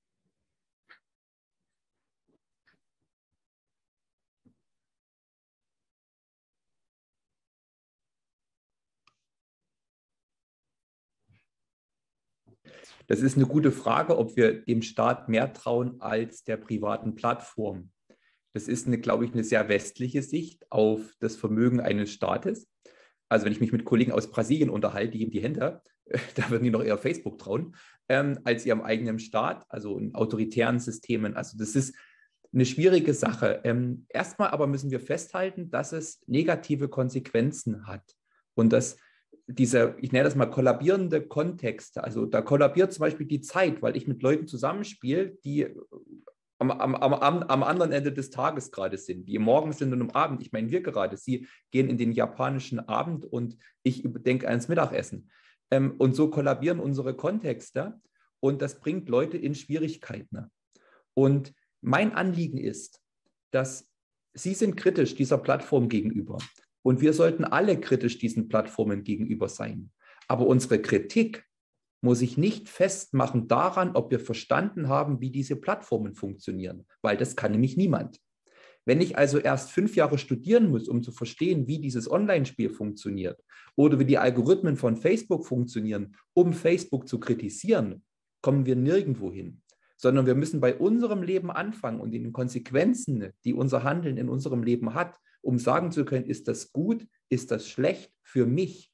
Das ist eine gute Frage, ob wir dem Staat mehr trauen als der privaten Plattform. Das ist, eine, glaube ich, eine sehr westliche Sicht auf das Vermögen eines Staates. Also wenn ich mich mit Kollegen aus Brasilien unterhalte, die geben die Hände, [laughs] da würden die noch eher Facebook trauen, ähm, als ihrem eigenen Staat, also in autoritären Systemen. Also das ist eine schwierige Sache. Ähm, erstmal aber müssen wir festhalten, dass es negative Konsequenzen hat und dass diese, ich nenne das mal kollabierende Kontexte, also da kollabiert zum Beispiel die Zeit, weil ich mit Leuten zusammenspiele, die am, am, am, am, anderen Ende des Tages gerade sind, die morgen sind und am Abend. Ich meine, wir gerade, sie gehen in den japanischen Abend und ich denke ans Mittagessen. Ähm, und so kollabieren unsere Kontexte und das bringt Leute in Schwierigkeiten. Ne? Und mein Anliegen ist, dass Sie sind kritisch dieser Plattform gegenüber und wir sollten alle kritisch diesen Plattformen gegenüber sein. Aber unsere Kritik muss sich nicht festmachen daran, ob wir verstanden haben, wie diese Plattformen funktionieren, weil das kann nämlich niemand. Wenn ich also erst fünf Jahre studieren muss, um zu verstehen, wie dieses Online-Spiel funktioniert oder wie die Algorithmen von Facebook funktionieren, um Facebook zu kritisieren, kommen wir nirgendwo hin, sondern wir müssen bei unserem Leben anfangen und in den Konsequenzen, die unser Handeln in unserem Leben hat, um sagen zu können, ist das gut, ist das schlecht für mich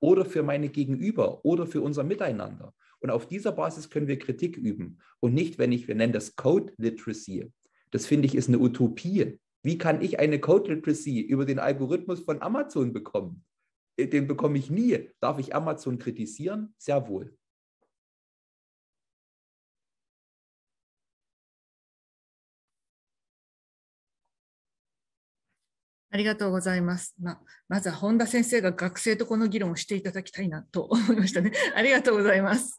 oder für meine Gegenüber oder für unser Miteinander. Und auf dieser Basis können wir Kritik üben und nicht, wenn ich, wir nennen das Code Literacy, das finde ich ist eine Utopie. Wie kann ich eine Code Literacy über den Algorithmus von Amazon bekommen? Äh, den bekomme ich nie. Darf ich Amazon kritisieren? Sehr wohl. wohl. ありがとうございます。まあ、まずは本田先生が学生とこの議論をしていただきたいなと思いましたね。ありがとうございます。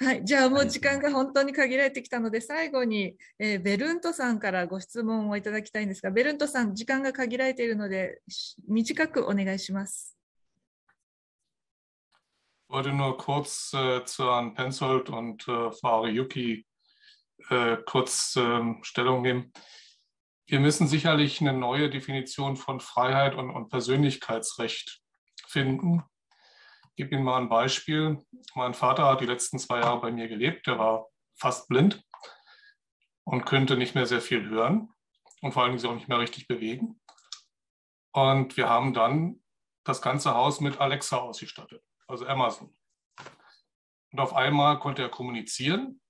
はい、じゃあもう時間が本当に限られてきたので、最後に、えー、ベルントさんからご質問をいただきたいんですが、ベルントさん、時間が限られているので、短くお願いします。Ich wollte nur kurz äh, zu Herrn Penzold und äh, Frau Yuki äh, kurz ä h Stellung nehmen. Wir müssen sicherlich eine neue Definition von Freiheit und, und Persönlichkeitsrecht finden. gebe Ihnen mal ein Beispiel. Mein Vater hat die letzten zwei Jahre bei mir gelebt. Der war fast blind und könnte nicht mehr sehr viel hören und vor allen Dingen sich auch nicht mehr richtig bewegen. Und wir haben dann das ganze Haus mit Alexa ausgestattet, also Amazon. Und auf einmal konnte er kommunizieren.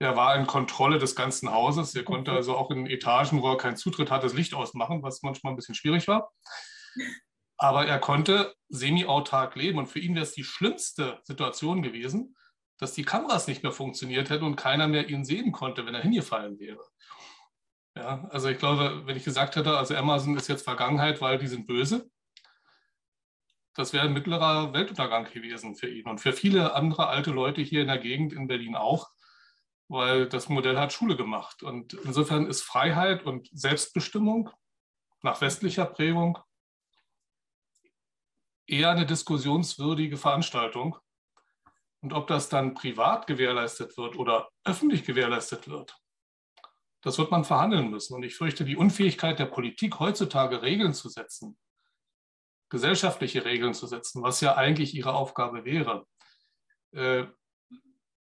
Er war in Kontrolle des ganzen Hauses. Er konnte mhm. also auch in Etagen, wo er keinen Zutritt hatte, das Licht ausmachen, was manchmal ein bisschen schwierig war. Aber er konnte semi-autark leben. Und für ihn wäre es die schlimmste Situation gewesen, dass die Kameras nicht mehr funktioniert hätten und keiner mehr ihn sehen konnte, wenn er hingefallen wäre. Ja, also ich glaube, wenn ich gesagt hätte, also Amazon ist jetzt Vergangenheit, weil die sind böse, das wäre ein mittlerer Weltuntergang gewesen für ihn und für viele andere alte Leute hier in der Gegend in Berlin auch, weil das Modell hat Schule gemacht. Und insofern ist Freiheit und Selbstbestimmung nach westlicher Prägung eher eine diskussionswürdige Veranstaltung. Und ob das dann privat gewährleistet wird oder öffentlich gewährleistet wird, das wird man verhandeln müssen. Und ich fürchte, die Unfähigkeit der Politik heutzutage Regeln zu setzen, gesellschaftliche Regeln zu setzen, was ja eigentlich ihre Aufgabe wäre, äh,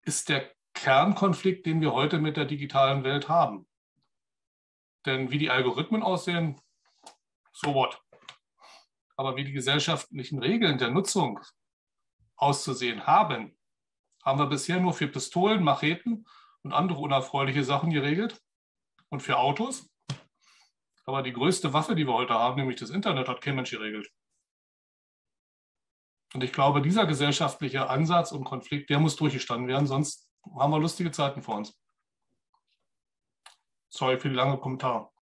ist der Kernkonflikt, den wir heute mit der digitalen Welt haben. Denn wie die Algorithmen aussehen, so what. Aber wie die gesellschaftlichen Regeln der Nutzung auszusehen haben, haben wir bisher nur für Pistolen, Macheten und andere unerfreuliche Sachen geregelt und für Autos. Aber die größte Waffe, die wir heute haben, nämlich das Internet, hat kein Mensch geregelt. Und ich glaube, dieser gesellschaftliche Ansatz und Konflikt, der muss durchgestanden werden, sonst haben wir lustige Zeiten vor uns. Sorry für die lange Kommentare.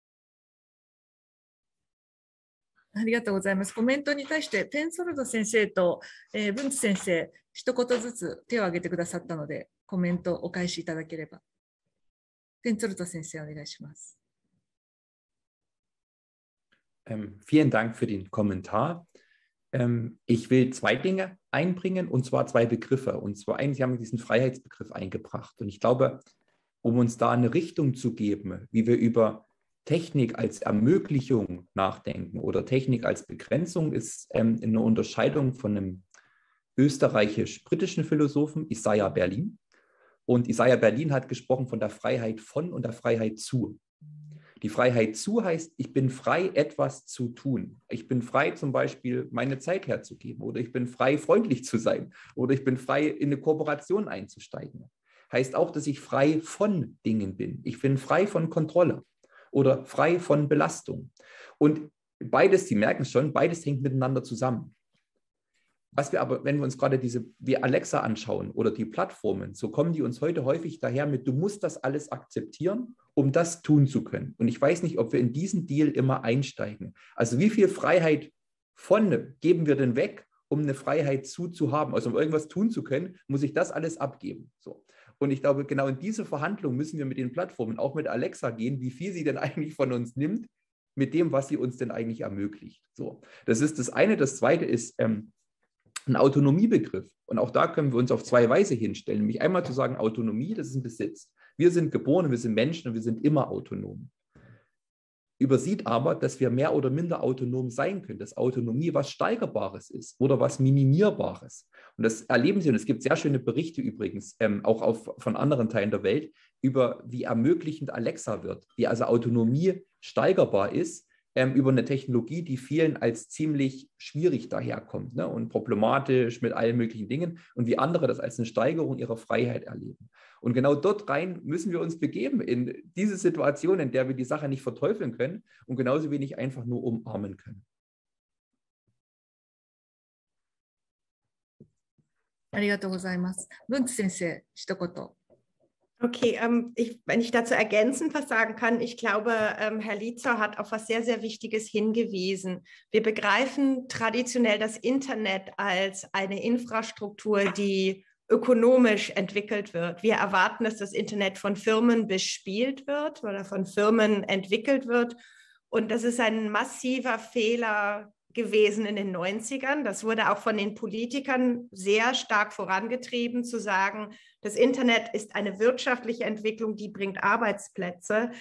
ありがとうございます。コメントに対して、ペンソルド先生と、えー、文津先生、一言ずつ手を挙げてくださったので、コメントお返しいただければ。ペンソルド先生、お願いします。Ähm, vielen Dank für den Kommentar. Ähm, ich will zwei Dinge einbringen, und zwar zwei Begriffe. Und zwar eigentlich haben wir diesen Freiheitsbegriff eingebracht. Und ich glaube, um uns da eine Richtung zu geben, wie wir über Technik als Ermöglichung nachdenken oder Technik als Begrenzung ist ähm, eine Unterscheidung von einem österreichisch-britischen Philosophen, Isaiah Berlin. Und Isaiah Berlin hat gesprochen von der Freiheit von und der Freiheit zu. Die Freiheit zu heißt, ich bin frei, etwas zu tun. Ich bin frei, zum Beispiel meine Zeit herzugeben oder ich bin frei, freundlich zu sein oder ich bin frei, in eine Kooperation einzusteigen. Heißt auch, dass ich frei von Dingen bin. Ich bin frei von Kontrolle oder frei von Belastung. Und beides, die merken es schon, beides hängt miteinander zusammen. Was wir aber, wenn wir uns gerade diese wie Alexa anschauen oder die Plattformen, so kommen die uns heute häufig daher mit, du musst das alles akzeptieren, um das tun zu können. Und ich weiß nicht, ob wir in diesen Deal immer einsteigen. Also wie viel Freiheit von ne, geben wir denn weg, um eine Freiheit zu, zu haben? Also um irgendwas tun zu können, muss ich das alles abgeben. So. Und ich glaube, genau in diese Verhandlung müssen wir mit den Plattformen, auch mit Alexa gehen, wie viel sie denn [laughs] eigentlich von uns nimmt, mit dem, was sie uns denn eigentlich ermöglicht. So, das ist das eine. Das zweite ist ähm, ein Autonomiebegriff. Und auch da können wir uns auf zwei Weise hinstellen. Nämlich einmal zu sagen, Autonomie, das ist ein Besitz. Wir sind geboren, wir sind Menschen und wir sind immer autonom übersieht aber, dass wir mehr oder minder autonom sein können, dass Autonomie was Steigerbares ist oder was Minimierbares. Und das erleben Sie, und es gibt sehr schöne Berichte übrigens, ähm, auch auf, von anderen Teilen der Welt, über wie ermöglichend Alexa wird, wie also Autonomie steigerbar ist ähm, über eine Technologie, die vielen als ziemlich schwierig daherkommt ne? und problematisch mit allen möglichen Dingen und wie andere das als eine Steigerung ihrer Freiheit erleben. Und genau dort rein müssen wir uns begeben, in diese Situation, in der wir die Sache nicht verteufeln können und genauso wenig einfach nur umarmen können. können. ありがとうございます。文治先生、一言。Okay, ähm, ich, wenn ich dazu ergänzend was sagen kann, ich glaube, ähm, Herr Lietzer hat auf was sehr, sehr Wichtiges hingewiesen. Wir begreifen traditionell das Internet als eine Infrastruktur, die ökonomisch entwickelt wird. Wir erwarten, dass das Internet von Firmen bespielt wird oder von Firmen entwickelt wird. Und das ist ein massiver Fehler gewesen in den 90ern. Das wurde auch von den Politikern sehr stark vorangetrieben, zu sagen, das Internet ist eine wirtschaftliche Entwicklung, die bringt Arbeitsplätze.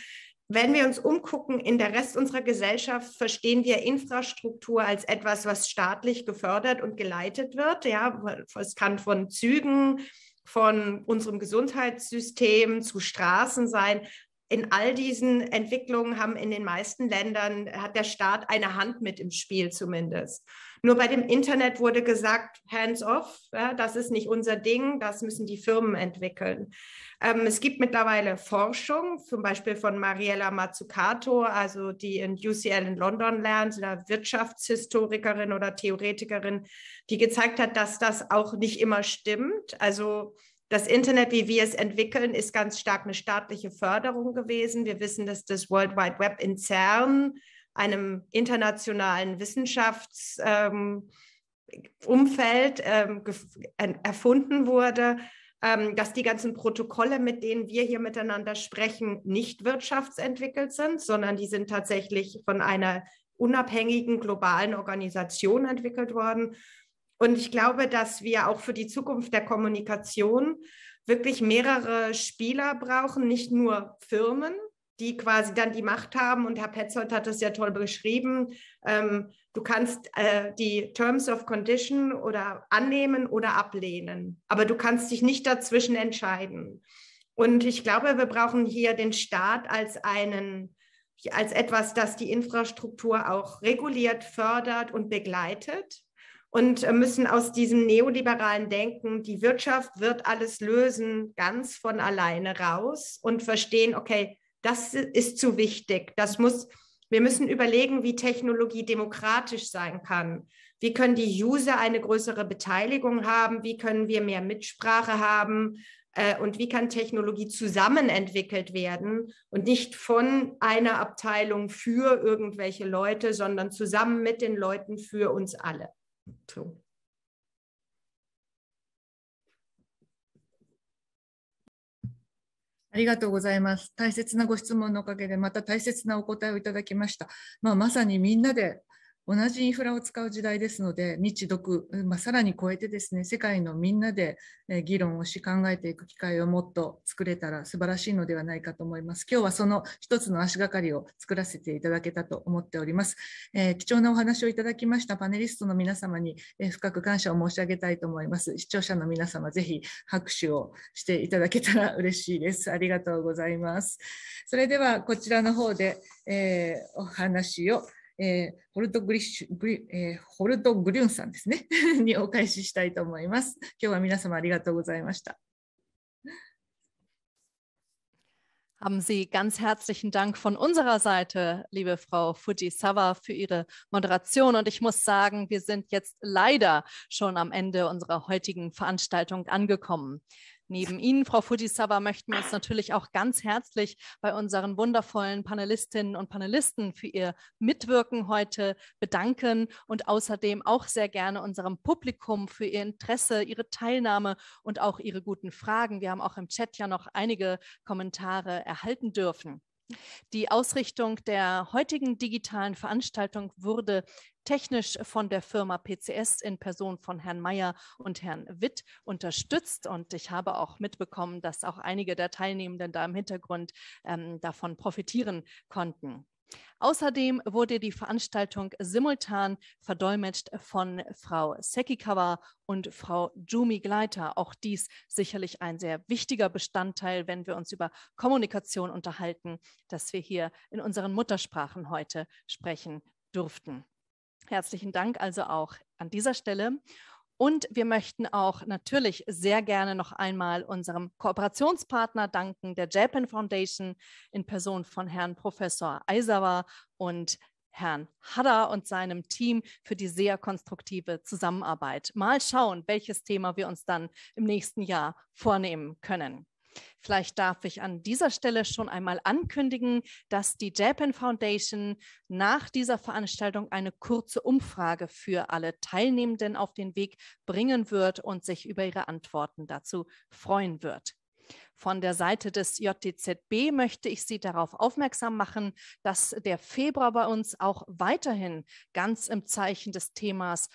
Wenn wir uns umgucken in der Rest unserer Gesellschaft, verstehen wir Infrastruktur als etwas, was staatlich gefördert und geleitet wird. Ja, es kann von Zügen, von unserem Gesundheitssystem zu Straßen sein. In all diesen Entwicklungen haben in den meisten Ländern hat der Staat eine Hand mit im Spiel zumindest. Nur bei dem Internet wurde gesagt, hands off, ja, das ist nicht unser Ding, das müssen die Firmen entwickeln. Ähm, es gibt mittlerweile Forschung, zum Beispiel von Mariella Mazzucato, also die in UCL in London lernt, einer Wirtschaftshistorikerin oder Theoretikerin, die gezeigt hat, dass das auch nicht immer stimmt. Also das Internet, wie wir es entwickeln, ist ganz stark eine staatliche Förderung gewesen. Wir wissen, dass das World Wide Web in CERN einem internationalen Wissenschaftsumfeld ähm, ähm, erfunden wurde, ähm, dass die ganzen Protokolle, mit denen wir hier miteinander sprechen, nicht wirtschaftsentwickelt sind, sondern die sind tatsächlich von einer unabhängigen globalen Organisation entwickelt worden. Und ich glaube, dass wir auch für die Zukunft der Kommunikation wirklich mehrere Spieler brauchen, nicht nur Firmen, die quasi dann die Macht haben. Und Herr Petzold hat das ja toll beschrieben. Ähm, du kannst äh, die Terms of Condition oder annehmen oder ablehnen, aber du kannst dich nicht dazwischen entscheiden. Und ich glaube, wir brauchen hier den Staat als einen als etwas, das die Infrastruktur auch reguliert, fördert und begleitet und äh, müssen aus diesem neoliberalen Denken, die Wirtschaft wird alles lösen, ganz von alleine raus und verstehen, okay, das ist zu wichtig. Das muss, wir müssen überlegen, wie Technologie demokratisch sein kann. Wie können die User eine größere Beteiligung haben? Wie können wir mehr Mitsprache haben? Äh, und wie kann Technologie zusammen entwickelt werden und nicht von einer Abteilung für irgendwelche Leute, sondern zusammen mit den Leuten für uns alle. So. ありがとうございます。大切なご質問のおかげで、また大切なお答えをいただきました。まあ、まさにみんなで同じインフラを使う時代ですので日独、まあ、さらに超えてですね世界のみんなで議論をし考えていく機会をもっと作れたら素晴らしいのではないかと思います今日はその一つの足がかりを作らせていただけたと思っております、えー、貴重なお話をいただきましたパネリストの皆様に深く感謝を申し上げたいと思います視聴者の皆様ぜひ拍手をしていただけたら嬉しいですありがとうございますそれではこちらの方で、えー、お話をえー、ホルトグリッシュグリ、えー、ホルトグリュンさんですね [laughs] にお返ししたいと思います。今日は皆様ありがとうございました。Haben Sie ganz herzlichen Dank von unserer Seite, liebe Frau Fujisawa, für Ihre Moderation. Und ich muss sagen, wir sind jetzt leider schon am Ende unserer heutigen Veranstaltung angekommen neben Ihnen, Frau Fujisawa, möchten wir uns natürlich auch ganz herzlich bei unseren wundervollen Panelistinnen und Panelisten für ihr Mitwirken heute bedanken und außerdem auch sehr gerne unserem Publikum für ihr Interesse, ihre Teilnahme und auch ihre guten Fragen. Wir haben auch im Chat ja noch einige Kommentare erhalten dürfen. Die Ausrichtung der heutigen digitalen Veranstaltung wurde technisch von der Firma PCS in Person von Herrn Meyer und Herrn Witt unterstützt. Und ich habe auch mitbekommen, dass auch einige der Teilnehmenden da im Hintergrund ähm, davon profitieren konnten. Außerdem wurde die Veranstaltung simultan verdolmetscht von Frau Sekikawa und Frau Jumi Gleiter. Auch dies sicherlich ein sehr wichtiger Bestandteil, wenn wir uns über Kommunikation unterhalten, dass wir hier in unseren Muttersprachen heute sprechen durften. Herzlichen Dank also auch an dieser Stelle. Und wir möchten auch natürlich sehr gerne noch einmal unserem Kooperationspartner danken, der Japan Foundation in Person von Herrn Professor Aisawa und Herrn Hadda und seinem Team für die sehr konstruktive Zusammenarbeit. Mal schauen, welches Thema wir uns dann im nächsten Jahr vornehmen können. Vielleicht darf ich an dieser Stelle schon einmal ankündigen, dass die Japan Foundation nach dieser Veranstaltung eine kurze Umfrage für alle Teilnehmenden auf den Weg bringen wird und sich über ihre Antworten dazu freuen wird. Von der Seite des JTZB möchte ich Sie darauf aufmerksam machen, dass der Februar bei uns auch weiterhin ganz im Zeichen des Themas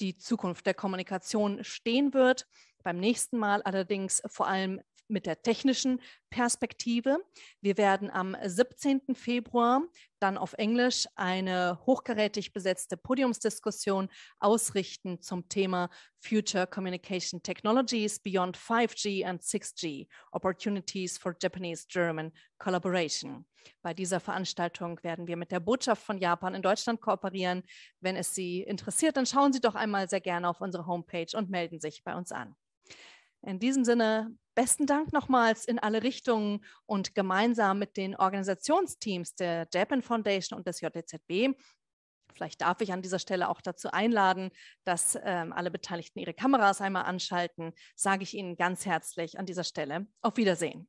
die Zukunft der Kommunikation stehen wird. Beim nächsten Mal allerdings vor allem mit der technischen Perspektive. Wir werden am 17. Februar dann auf Englisch eine hochkarätig besetzte Podiumsdiskussion ausrichten zum Thema Future Communication Technologies Beyond 5G and 6G Opportunities for Japanese-German Collaboration. Bei dieser Veranstaltung werden wir mit der Botschaft von Japan in Deutschland kooperieren. Wenn es Sie interessiert, dann schauen Sie doch einmal sehr gerne auf unsere Homepage und melden sich bei uns an. In diesem Sinne, besten Dank nochmals in alle Richtungen und gemeinsam mit den Organisationsteams der Japan Foundation und des JDZB Vielleicht darf ich an dieser Stelle auch dazu einladen, dass ähm, alle Beteiligten ihre Kameras einmal anschalten. Sage ich Ihnen ganz herzlich an dieser Stelle. Auf Wiedersehen.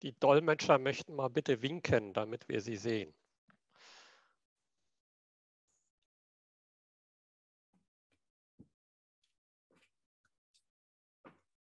Die Dolmetscher möchten mal bitte winken, damit wir sie sehen.